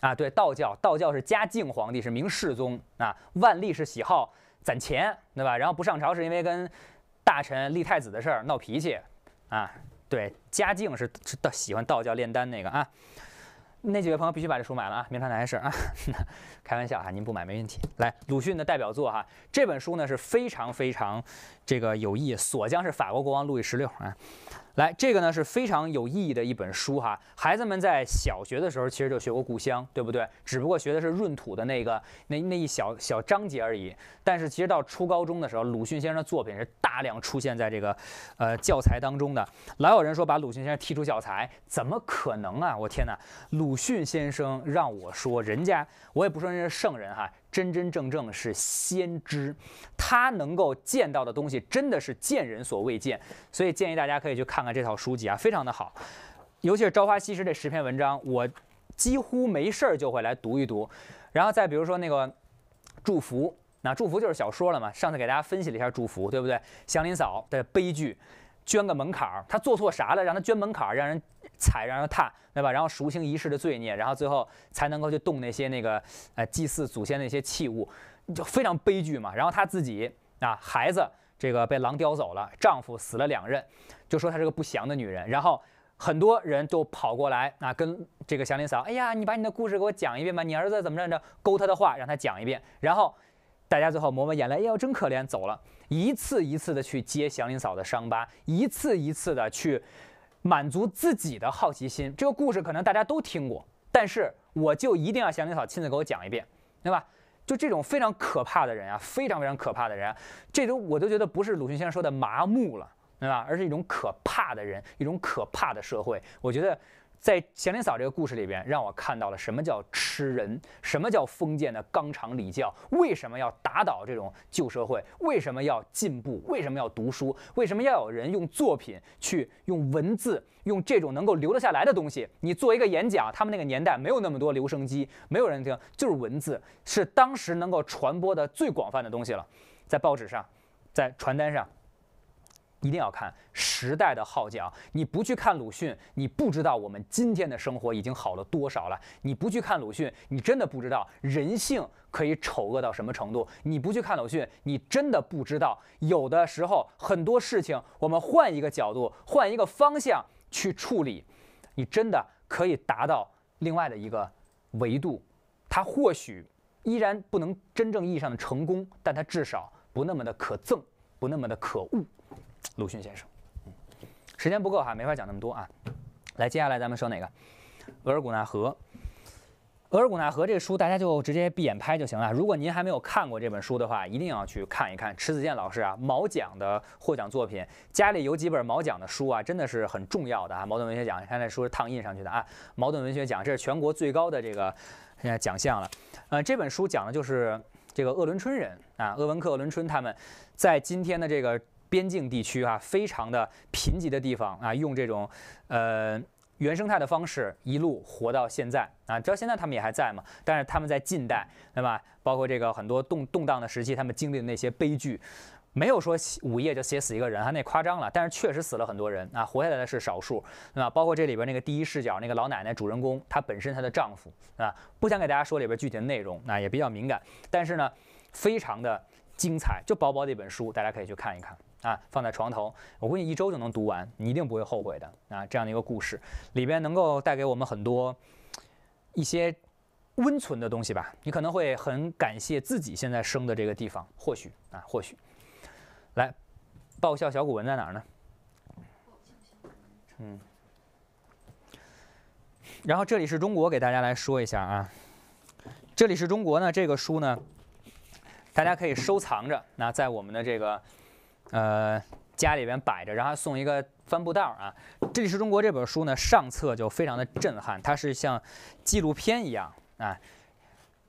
Speaker 2: 啊？对，道教，道教是嘉靖皇帝，是明世宗啊。万历是喜好攒钱，对吧？然后不上朝是因为跟大臣立太子的事儿闹脾气啊。对，嘉靖是是道喜欢道教炼丹那个啊。那几位朋友必须把这书买了啊！明朝那些事啊，开玩笑啊，您不买没问题。来，鲁迅的代表作哈，这本书呢是非常非常这个有意，所将是法国国王路易十六啊。来，这个呢是非常有意义的一本书哈。孩子们在小学的时候其实就学过《故乡》，对不对？只不过学的是闰土的那个那那一小小章节而已。但是其实到初高中的时候，鲁迅先生的作品是大量出现在这个呃教材当中的。老有人说把鲁迅先生踢出教材，怎么可能啊？我天哪，鲁迅先生让我说，人家我也不说人家圣人哈。真真正正是先知，他能够见到的东西真的是见人所未见，所以建议大家可以去看看这套书籍啊，非常的好，尤其是《朝花夕拾》这十篇文章，我几乎没事儿就会来读一读，然后再比如说那个《祝福》，那《祝福》就是小说了嘛，上次给大家分析了一下《祝福》，对不对？祥林嫂的悲剧。捐个门槛儿，他做错啥了？让他捐门槛儿，让人踩，让人踏，对吧？然后赎清一世的罪孽，然后最后才能够去动那些那个呃祭祀祖先的一些器物，就非常悲剧嘛。然后他自己啊，孩子这个被狼叼走了，丈夫死了两任，就说她是个不祥的女人。然后很多人都跑过来啊，跟这个祥林嫂，哎呀，你把你的故事给我讲一遍吧，你儿子怎么着着，勾他的话让他讲一遍。然后大家最后抹抹眼泪，哎呦，真可怜，走了。一次一次的去接祥林嫂的伤疤，一次一次的去满足自己的好奇心。这个故事可能大家都听过，但是我就一定要祥林嫂亲自给我讲一遍，对吧？就这种非常可怕的人啊，非常非常可怕的人，这都我都觉得不是鲁迅先生说的麻木了，对吧？而是一种可怕的人，一种可怕的社会。我觉得。在祥林嫂这个故事里边，让我看到了什么叫吃人，什么叫封建的纲常礼教，为什么要打倒这种旧社会，为什么要进步，为什么要读书，为什么要有人用作品去用文字，用这种能够留得下来的东西。你做一个演讲，他们那个年代没有那么多留声机，没有人听，就是文字，是当时能够传播的最广泛的东西了，在报纸上，在传单上。一定要看时代的号角。你不去看鲁迅，你不知道我们今天的生活已经好了多少了。你不去看鲁迅，你真的不知道人性可以丑恶到什么程度。你不去看鲁迅，你真的不知道有的时候很多事情，我们换一个角度，换一个方向去处理，你真的可以达到另外的一个维度。它或许依然不能真正意义上的成功，但它至少不那么的可憎，不那么的可恶。鲁迅先生，嗯，时间不够哈，没法讲那么多啊。来，接下来咱们说哪个？《额尔古纳河》。《额尔古纳河》这个书大家就直接闭眼拍就行了。如果您还没有看过这本书的话，一定要去看一看。迟子健老师啊，茅奖的获奖作品。家里有几本茅奖的书啊，真的是很重要的啊。茅盾文学奖，现在书烫印上去的啊。茅盾文学奖这是全国最高的这个奖项了。呃，这本书讲的就是这个鄂伦春人啊，鄂温克、鄂伦春他们在今天的这个。边境地区啊，非常的贫瘠的地方啊，用这种呃原生态的方式一路活到现在啊，直到现在他们也还在嘛。但是他们在近代对吧，包括这个很多动动荡的时期，他们经历的那些悲剧，没有说午夜就写死一个人啊，那夸张了。但是确实死了很多人啊，活下来的是少数对吧？包括这里边那个第一视角那个老奶奶主人公，她本身她的丈夫啊，不想给大家说里边具体的内容啊，也比较敏感。但是呢，非常的精彩，就薄薄的一本书，大家可以去看一看。啊，放在床头，我估计一周就能读完，你一定不会后悔的啊！这样的一个故事里边能够带给我们很多一些温存的东西吧？你可能会很感谢自己现在生的这个地方，或许啊，或许。来，爆笑小古文在哪儿呢？嗯。然后这里是中国，给大家来说一下啊，这里是中国呢，这个书呢，大家可以收藏着，那在我们的这个。呃，家里边摆着，然后送一个帆布袋啊。《这里是中国》这本书呢，上册就非常的震撼，它是像纪录片一样啊，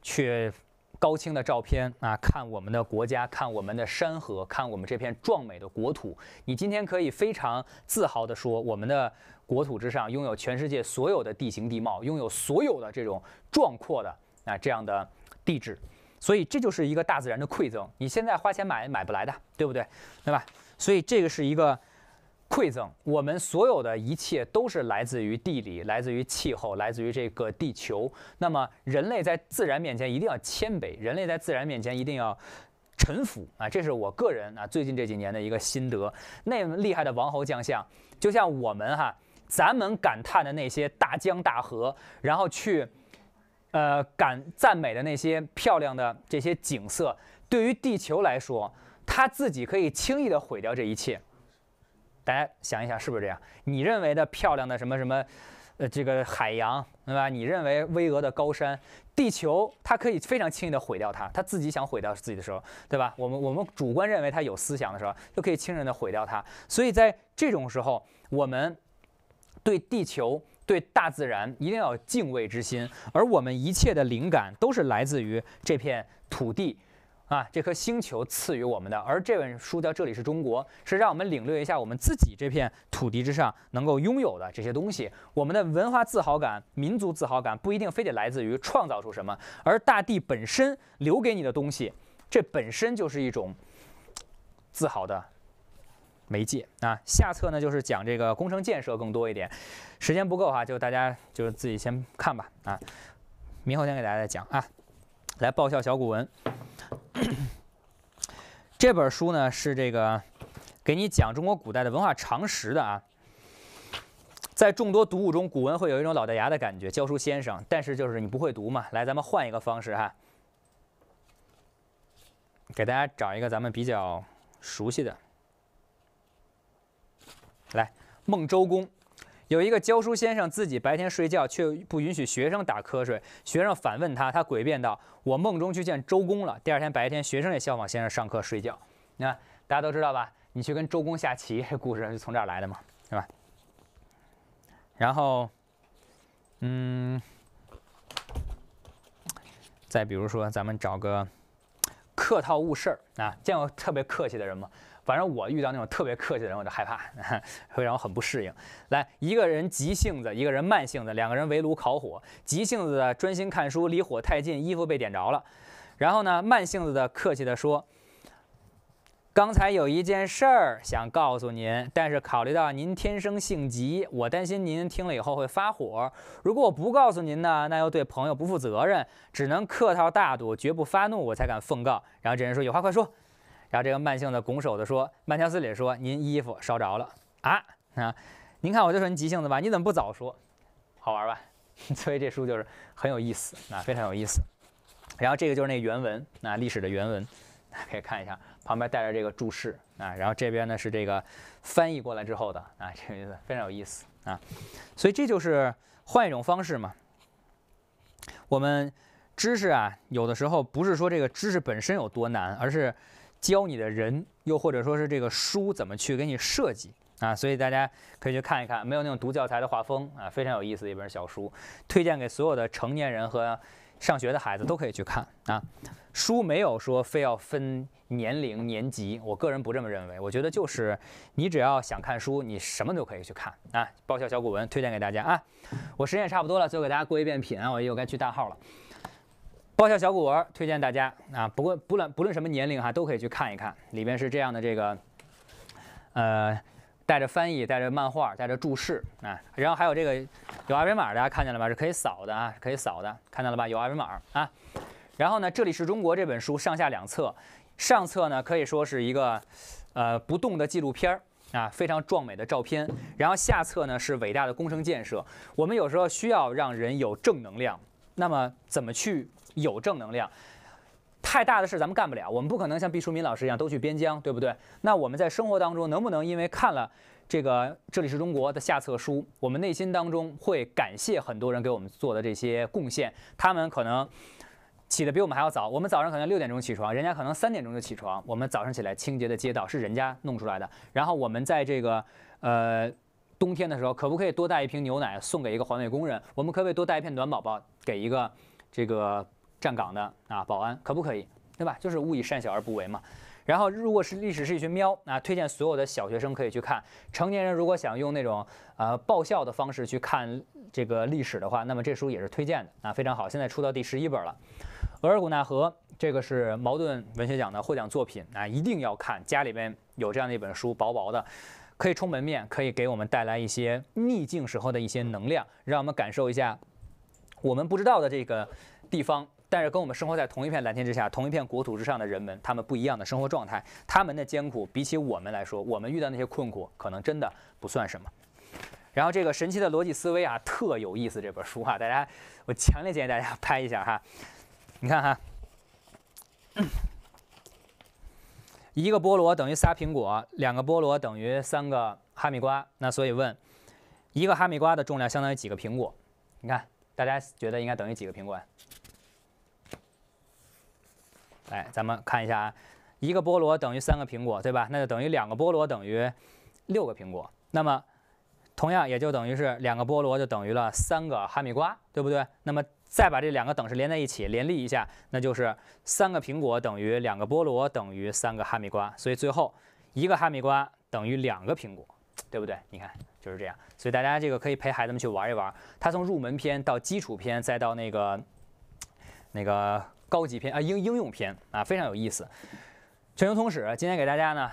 Speaker 2: 去高清的照片啊，看我们的国家，看我们的山河，看我们这片壮美的国土。你今天可以非常自豪地说，我们的国土之上拥有全世界所有的地形地貌，拥有所有的这种壮阔的啊这样的地质。所以这就是一个大自然的馈赠，你现在花钱买买不来的，对不对？对吧？所以这个是一个馈赠，我们所有的一切都是来自于地理，来自于气候，来自于这个地球。那么人类在自然面前一定要谦卑，人类在自然面前一定要臣服啊！这是我个人啊最近这几年的一个心得。那么厉害的王侯将相，就像我们哈，咱们感叹的那些大江大河，然后去。呃，敢赞美的那些漂亮的这些景色，对于地球来说，它自己可以轻易的毁掉这一切。大家想一想，是不是这样？你认为的漂亮的什么什么，呃，这个海洋，对吧？你认为巍峨的高山，地球它可以非常轻易的毁掉它，它自己想毁掉自己的时候，对吧？我们我们主观认为它有思想的时候，就可以轻易的毁掉它。所以在这种时候，我们对地球。对大自然一定要有敬畏之心，而我们一切的灵感都是来自于这片土地，啊，这颗星球赐予我们的。而这本书叫《这里是中国》，是让我们领略一下我们自己这片土地之上能够拥有的这些东西。我们的文化自豪感、民族自豪感不一定非得来自于创造出什么，而大地本身留给你的东西，这本身就是一种自豪的。媒介啊，下册呢就是讲这个工程建设更多一点，时间不够哈，就大家就自己先看吧啊，明后天给大家再讲啊。来报效小古文，这本书呢是这个给你讲中国古代的文化常识的啊。在众多读物中，古文会有一种老掉牙的感觉，教书先生，但是就是你不会读嘛。来，咱们换一个方式哈，给大家找一个咱们比较熟悉的。来，孟周公。有一个教书先生，自己白天睡觉，却不允许学生打瞌睡。学生反问他，他诡辩道：“我梦中去见周公了。”第二天白天，学生也效仿先生上课睡觉。你看，大家都知道吧？你去跟周公下棋，这故事就从这儿来的嘛，对吧？然后，嗯，再比如说，咱们找个客套误事儿啊，见过特别客气的人吗？反正我遇到那种特别客气的人，我就害怕，会让我很不适应。来，一个人急性子，一个人慢性子，两个人围炉烤火。急性子的专心看书，离火太近，衣服被点着了。然后呢，慢性子的客气的说：“刚才有一件事儿想告诉您，但是考虑到您天生性急，我担心您听了以后会发火。如果我不告诉您呢，那又对朋友不负责任，只能客套大度，绝不发怒，我才敢奉告。”然后这人说：“有话快说。”然后这个慢性的拱手的说，慢条斯理说：“您衣服烧着了啊啊！您看，我就说您急性子吧，你怎么不早说？好玩吧？所以这书就是很有意思啊，非常有意思。然后这个就是那原文，啊，历史的原文，大家可以看一下，旁边带着这个注释啊。然后这边呢是这个翻译过来之后的啊，这个意思非常有意思啊。所以这就是换一种方式嘛。我们知识啊，有的时候不是说这个知识本身有多难，而是……教你的人，又或者说是这个书怎么去给你设计啊，所以大家可以去看一看，没有那种读教材的画风啊，非常有意思的一本小书，推荐给所有的成年人和上学的孩子都可以去看啊。书没有说非要分年龄年级，我个人不这么认为，我觉得就是你只要想看书，你什么都可以去看啊。爆笑小古文推荐给大家啊，我时间也差不多了，最后给大家过一遍品啊，我又该去大号了。爆笑小古文推荐大家啊，不过不论不论什么年龄哈，都可以去看一看。里边是这样的，这个，呃，带着翻译，带着漫画，带着注释啊。然后还有这个有二维码，大家看见了吧？是可以扫的啊，可以扫的，看到了吧？有二维码啊。然后呢，这里是中国这本书上下两册，上册呢可以说是一个呃不动的纪录片儿啊，非常壮美的照片。然后下册呢是伟大的工程建设。我们有时候需要让人有正能量，那么怎么去？有正能量，太大的事咱们干不了。我们不可能像毕淑敏老师一样都去边疆，对不对？那我们在生活当中能不能因为看了这个《这里是中国》的下册书，我们内心当中会感谢很多人给我们做的这些贡献？他们可能起得比我们还要早。我们早上可能六点钟起床，人家可能三点钟就起床。我们早上起来清洁的街道是人家弄出来的。然后我们在这个呃冬天的时候，可不可以多带一瓶牛奶送给一个环卫工人？我们可不可以多带一片暖宝宝给一个这个？站岗的啊，保安可不可以？对吧？就是勿以善小而不为嘛。然后，如果是历史是一群喵啊，推荐所有的小学生可以去看。成年人如果想用那种呃爆笑的方式去看这个历史的话，那么这书也是推荐的啊，非常好。现在出到第十一本了，《额尔古纳河》这个是茅盾文学奖的获奖作品啊，一定要看。家里面有这样的一本书，薄薄的，可以充门面，可以给我们带来一些逆境时候的一些能量，让我们感受一下我们不知道的这个地方。但是，跟我们生活在同一片蓝天之下、同一片国土之上的人们，他们不一样的生活状态，他们的艰苦比起我们来说，我们遇到那些困苦，可能真的不算什么。然后，这个神奇的逻辑思维啊，特有意思。这本书啊，大家，我强烈建议大家 拍一下哈。你看哈，一个菠萝等于仨苹果，两个菠萝等于三个哈密瓜。那所以问，一个哈密瓜的重量相当于几个苹果？你看，大家觉得应该等于几个苹果？哎，咱们看一下啊，一个菠萝等于三个苹果，对吧？那就等于两个菠萝等于六个苹果。那么，同样也就等于是两个菠萝就等于了三个哈密瓜，对不对？那么再把这两个等式连在一起，联立一下，那就是三个苹果等于两个菠萝等于三个哈密瓜。所以最后一个哈密瓜等于两个苹果，对不对？你看就是这样。所以大家这个可以陪孩子们去玩一玩。他从入门篇到基础篇，再到那个那个。高级篇啊，应应用篇啊，非常有意思。全球通史今天给大家呢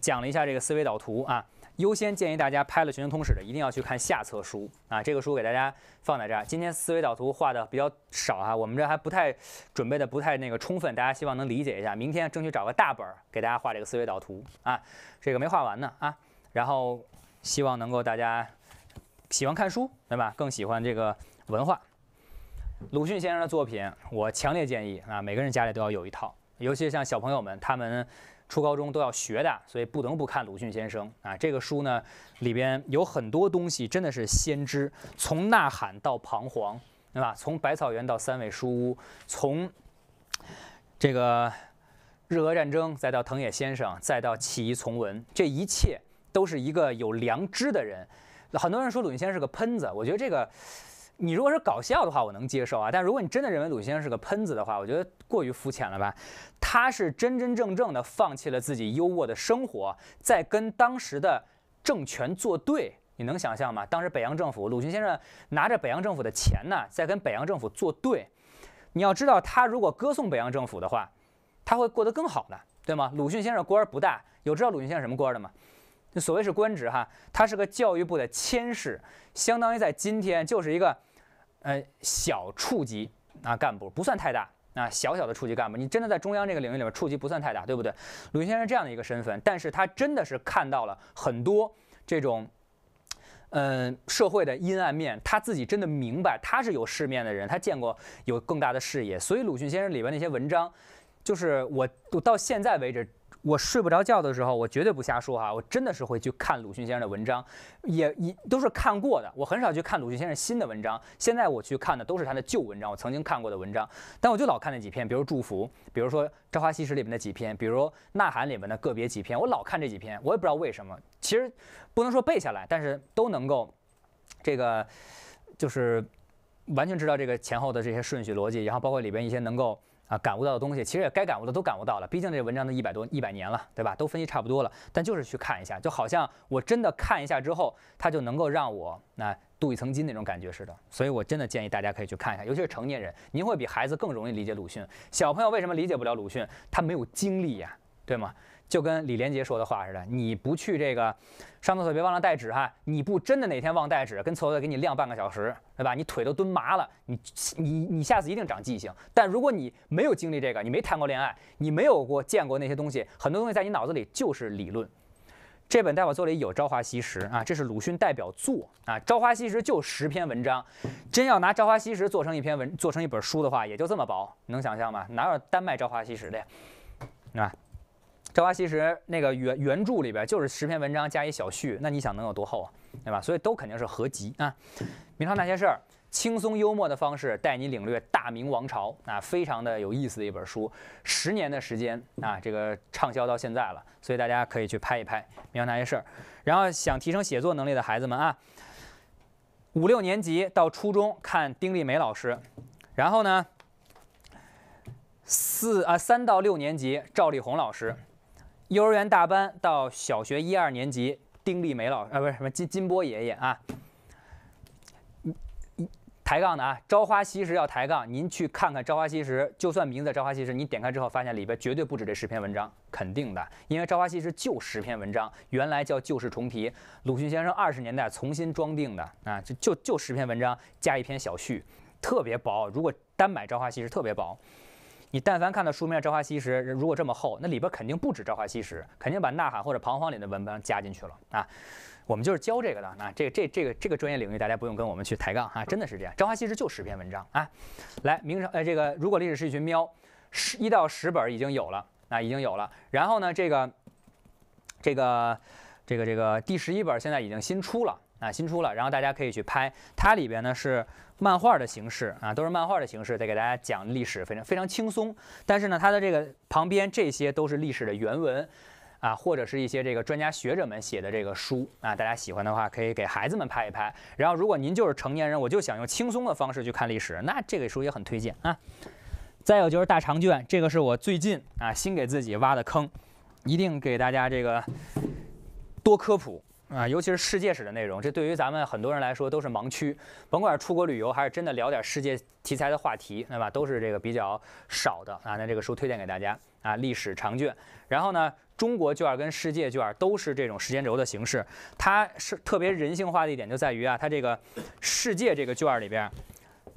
Speaker 2: 讲了一下这个思维导图啊，优先建议大家拍了全球通史的一定要去看下册书啊，这个书给大家放在这儿。今天思维导图画的比较少啊，我们这还不太准备的不太那个充分，大家希望能理解一下。明天争取找个大本儿给大家画这个思维导图啊，这个没画完呢啊。然后希望能够大家喜欢看书对吧？更喜欢这个文化。鲁迅先生的作品，我强烈建议啊，每个人家里都要有一套，尤其是像小朋友们，他们初高中都要学的，所以不能不看鲁迅先生啊。这个书呢，里边有很多东西真的是先知，从《呐喊》到《彷徨》，对吧？从《百草园》到《三味书屋》，从这个日俄战争，再到藤野先生，再到弃医从文，这一切都是一个有良知的人。很多人说鲁迅先生是个喷子，我觉得这个。你如果是搞笑的话，我能接受啊。但如果你真的认为鲁迅先生是个喷子的话，我觉得过于肤浅了吧。他是真真正正的放弃了自己优渥的生活，在跟当时的政权作对。你能想象吗？当时北洋政府，鲁迅先生拿着北洋政府的钱呢，在跟北洋政府作对。你要知道，他如果歌颂北洋政府的话，他会过得更好呢，对吗？鲁迅先生官儿不大，有知道鲁迅先生什么儿的吗？所谓是官职哈，他是个教育部的佥事，相当于在今天就是一个，呃，小处级啊干部，不算太大啊，小小的处级干部。你真的在中央这个领域里面，处级不算太大，对不对？鲁迅先生这样的一个身份，但是他真的是看到了很多这种，嗯，社会的阴暗面。他自己真的明白，他是有世面的人，他见过有更大的视野。所以鲁迅先生里边那些文章，就是我我到现在为止。我睡不着觉的时候，我绝对不瞎说哈，我真的是会去看鲁迅先生的文章，也也都是看过的。我很少去看鲁迅先生新的文章，现在我去看的都是他的旧文章，我曾经看过的文章。但我就老看那几篇，比如《祝福》，比如说《朝花夕拾》里面的几篇，比如《呐喊》里面的个别几篇，我老看这几篇，我也不知道为什么。其实不能说背下来，但是都能够，这个就是完全知道这个前后的这些顺序逻辑，然后包括里边一些能够。啊，感悟到的东西其实也该感悟的都感悟到了，毕竟这文章都一百多一百年了，对吧？都分析差不多了，但就是去看一下，就好像我真的看一下之后，它就能够让我那镀一层金那种感觉似的。所以我真的建议大家可以去看一下，尤其是成年人，您会比孩子更容易理解鲁迅。小朋友为什么理解不了鲁迅？他没有经历呀，对吗？就跟李连杰说的话似的，你不去这个上厕所，别忘了带纸哈。你不真的哪天忘带纸，跟厕所给你晾半个小时，对吧？你腿都蹲麻了，你你你下次一定长记性。但如果你没有经历这个，你没谈过恋爱，你没有过见过那些东西，很多东西在你脑子里就是理论。这本代表作里有《朝花夕拾》啊，这是鲁迅代表作啊，《朝花夕拾》就十篇文章，真要拿《朝花夕拾》做成一篇文，做成一本书的话，也就这么薄，能想象吗？哪有单卖《朝花夕拾》的呀？啊？《朝花夕拾》那个原原著里边就是十篇文章加一小序，那你想能有多厚啊，对吧？所以都肯定是合集啊。《明朝那些事儿》轻松幽默的方式带你领略大明王朝啊，非常的有意思的一本书。十年的时间啊，这个畅销到现在了，所以大家可以去拍一拍《明朝那些事儿》。然后想提升写作能力的孩子们啊，五六年级到初中看丁立梅老师，然后呢，四啊三到六年级赵丽宏老师。幼儿园大班到小学一二年级，丁立梅老师啊，不是什么金金波爷爷啊，抬杠的啊，《朝花夕拾》要抬杠，您去看看《朝花夕拾》，就算名字《朝花夕拾》，你点开之后发现里边绝对不止这十篇文章，肯定的，因为《朝花夕拾》就十篇文章，原来叫《旧事重提》，鲁迅先生二十年代重新装订的啊，就就就十篇文章加一篇小序，特别薄，如果单买《朝花夕拾》，特别薄。你但凡看到书面朝花夕拾》，如果这么厚，那里边肯定不止《朝花夕拾》，肯定把《呐喊》或者《彷徨》里的文本加进去了啊。我们就是教这个的啊，这个这这个这个专业领域，大家不用跟我们去抬杠啊，真的是这样，《朝花夕拾》就十篇文章啊。来，明朝呃，这个如果历史是一群喵，十一到十本已经有了啊，已经有了。然后呢，这个，这个，这个，这个第十一本现在已经新出了啊，新出了。然后大家可以去拍，它里边呢是。漫画的形式啊，都是漫画的形式在给大家讲历史，非常非常轻松。但是呢，它的这个旁边这些都是历史的原文，啊，或者是一些这个专家学者们写的这个书啊。大家喜欢的话，可以给孩子们拍一拍。然后，如果您就是成年人，我就想用轻松的方式去看历史，那这个书也很推荐啊。再有就是大长卷，这个是我最近啊新给自己挖的坑，一定给大家这个多科普。啊，尤其是世界史的内容，这对于咱们很多人来说都是盲区。甭管出国旅游，还是真的聊点世界题材的话题，对吧？都是这个比较少的啊。那这个书推荐给大家啊，历史长卷。然后呢，中国卷跟世界卷都是这种时间轴的形式。它是特别人性化的一点，就在于啊，它这个世界这个卷里边，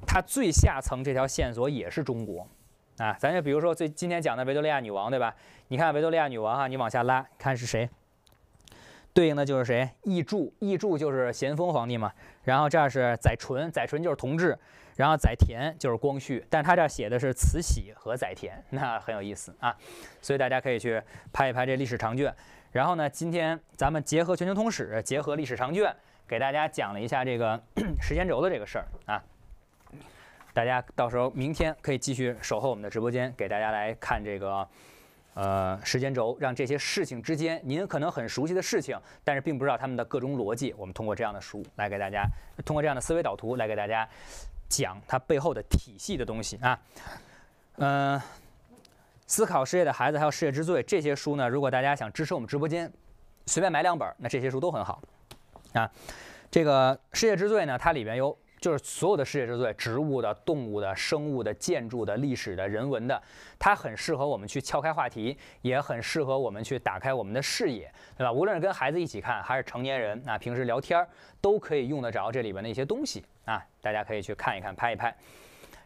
Speaker 2: 它最下层这条线索也是中国啊。咱就比如说最今天讲的维多利亚女王，对吧？你看维多利亚女王啊，你往下拉，看是谁。对应的就是谁？易柱，易柱就是咸丰皇帝嘛。然后这儿是载淳，载淳就是同治。然后载田就是光绪，但他这儿写的是慈禧和载田，那很有意思啊。所以大家可以去拍一拍这历史长卷。然后呢，今天咱们结合《全球通史》，结合历史长卷，给大家讲了一下这个 时间轴的这个事儿啊。大家到时候明天可以继续守候我们的直播间，给大家来看这个。呃，时间轴让这些事情之间，您可能很熟悉的事情，但是并不知道他们的各种逻辑。我们通过这样的书来给大家，通过这样的思维导图来给大家讲它背后的体系的东西啊。嗯，思考世界的孩子还有《世界之最》这些书呢，如果大家想支持我们直播间，随便买两本，那这些书都很好啊。这个《世界之最》呢，它里面有。就是所有的世界之最，植物的、动物的、生物的、建筑的、历史的、人文的，它很适合我们去撬开话题，也很适合我们去打开我们的视野，对吧？无论是跟孩子一起看，还是成年人啊平时聊天儿，都可以用得着这里边的一些东西啊。大家可以去看一看，拍一拍，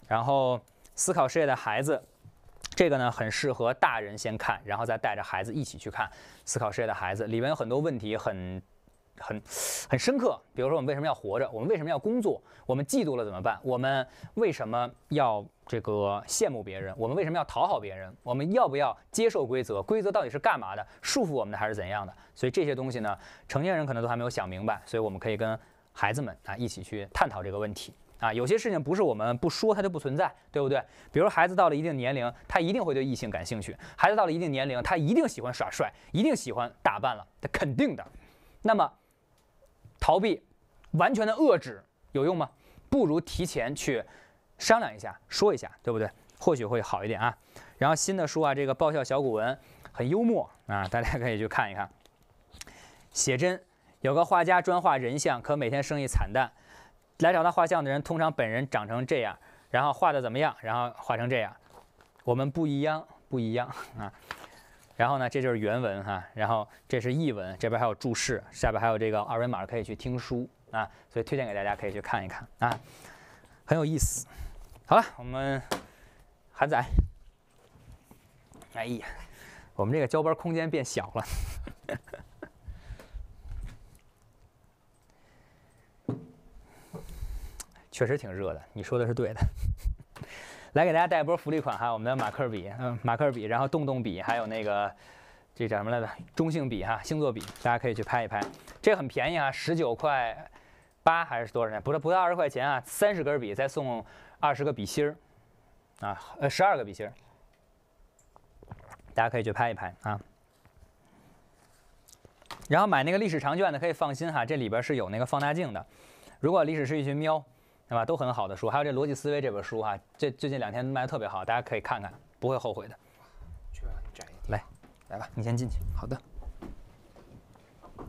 Speaker 2: 然后思考世界的孩子，这个呢很适合大人先看，然后再带着孩子一起去看。思考世界的孩子里面有很多问题很。很，很深刻。比如说，我们为什么要活着？我们为什么要工作？我们嫉妒了怎么办？我们为什么要这个羡慕别人？我们为什么要讨好别人？我们要不要接受规则？规则到底是干嘛的？束缚我们的还是怎样的？所以这些东西呢，成年人可能都还没有想明白。所以我们可以跟孩子们啊一起去探讨这个问题啊。有些事情不是我们不说它就不存在，对不对？比如孩子到了一定年龄，他一定会对异性感兴趣；孩子到了一定年龄，他一定喜欢耍帅，一定喜欢打扮了，他肯定的。那么。逃避，完全的遏制有用吗？不如提前去商量一下，说一下，对不对？或许会好一点啊。然后新的书啊，这个爆笑小古文很幽默啊，大家可以去看一看。写真，有个画家专画人像，可每天生意惨淡。来找他画像的人，通常本人长成这样，然后画的怎么样？然后画成这样，我们不一样，不一样啊。然后呢，这就是原文哈，然后这是译文，这边还有注释，下边还有这个二维码可以去听书啊，所以推荐给大家可以去看一看啊，很有意思。好了，我们韩仔，哎呀，我们这个交班空间变小了，确实挺热的，你说的是对的。来给大家带一波福利款哈，我们的马克笔，嗯，马克笔，然后洞洞笔，还有那个这叫什么来着？中性笔哈，星座笔，大家可以去拍一拍。这很便宜啊，十九块八还是多少钱？不是，不到二十块钱啊，三十根笔再送二十个笔芯儿啊，呃，十二个笔芯儿，大家可以去拍一拍啊。然后买那个历史长卷的可以放心哈，这里边是有那个放大镜的。如果历史是一群喵。对吧？都很好的书，还有这《逻辑思维》这本书哈，这最近两天卖的特别好，大家可以看看，不会后悔的。去吧，你来，来吧，你先进去。好的。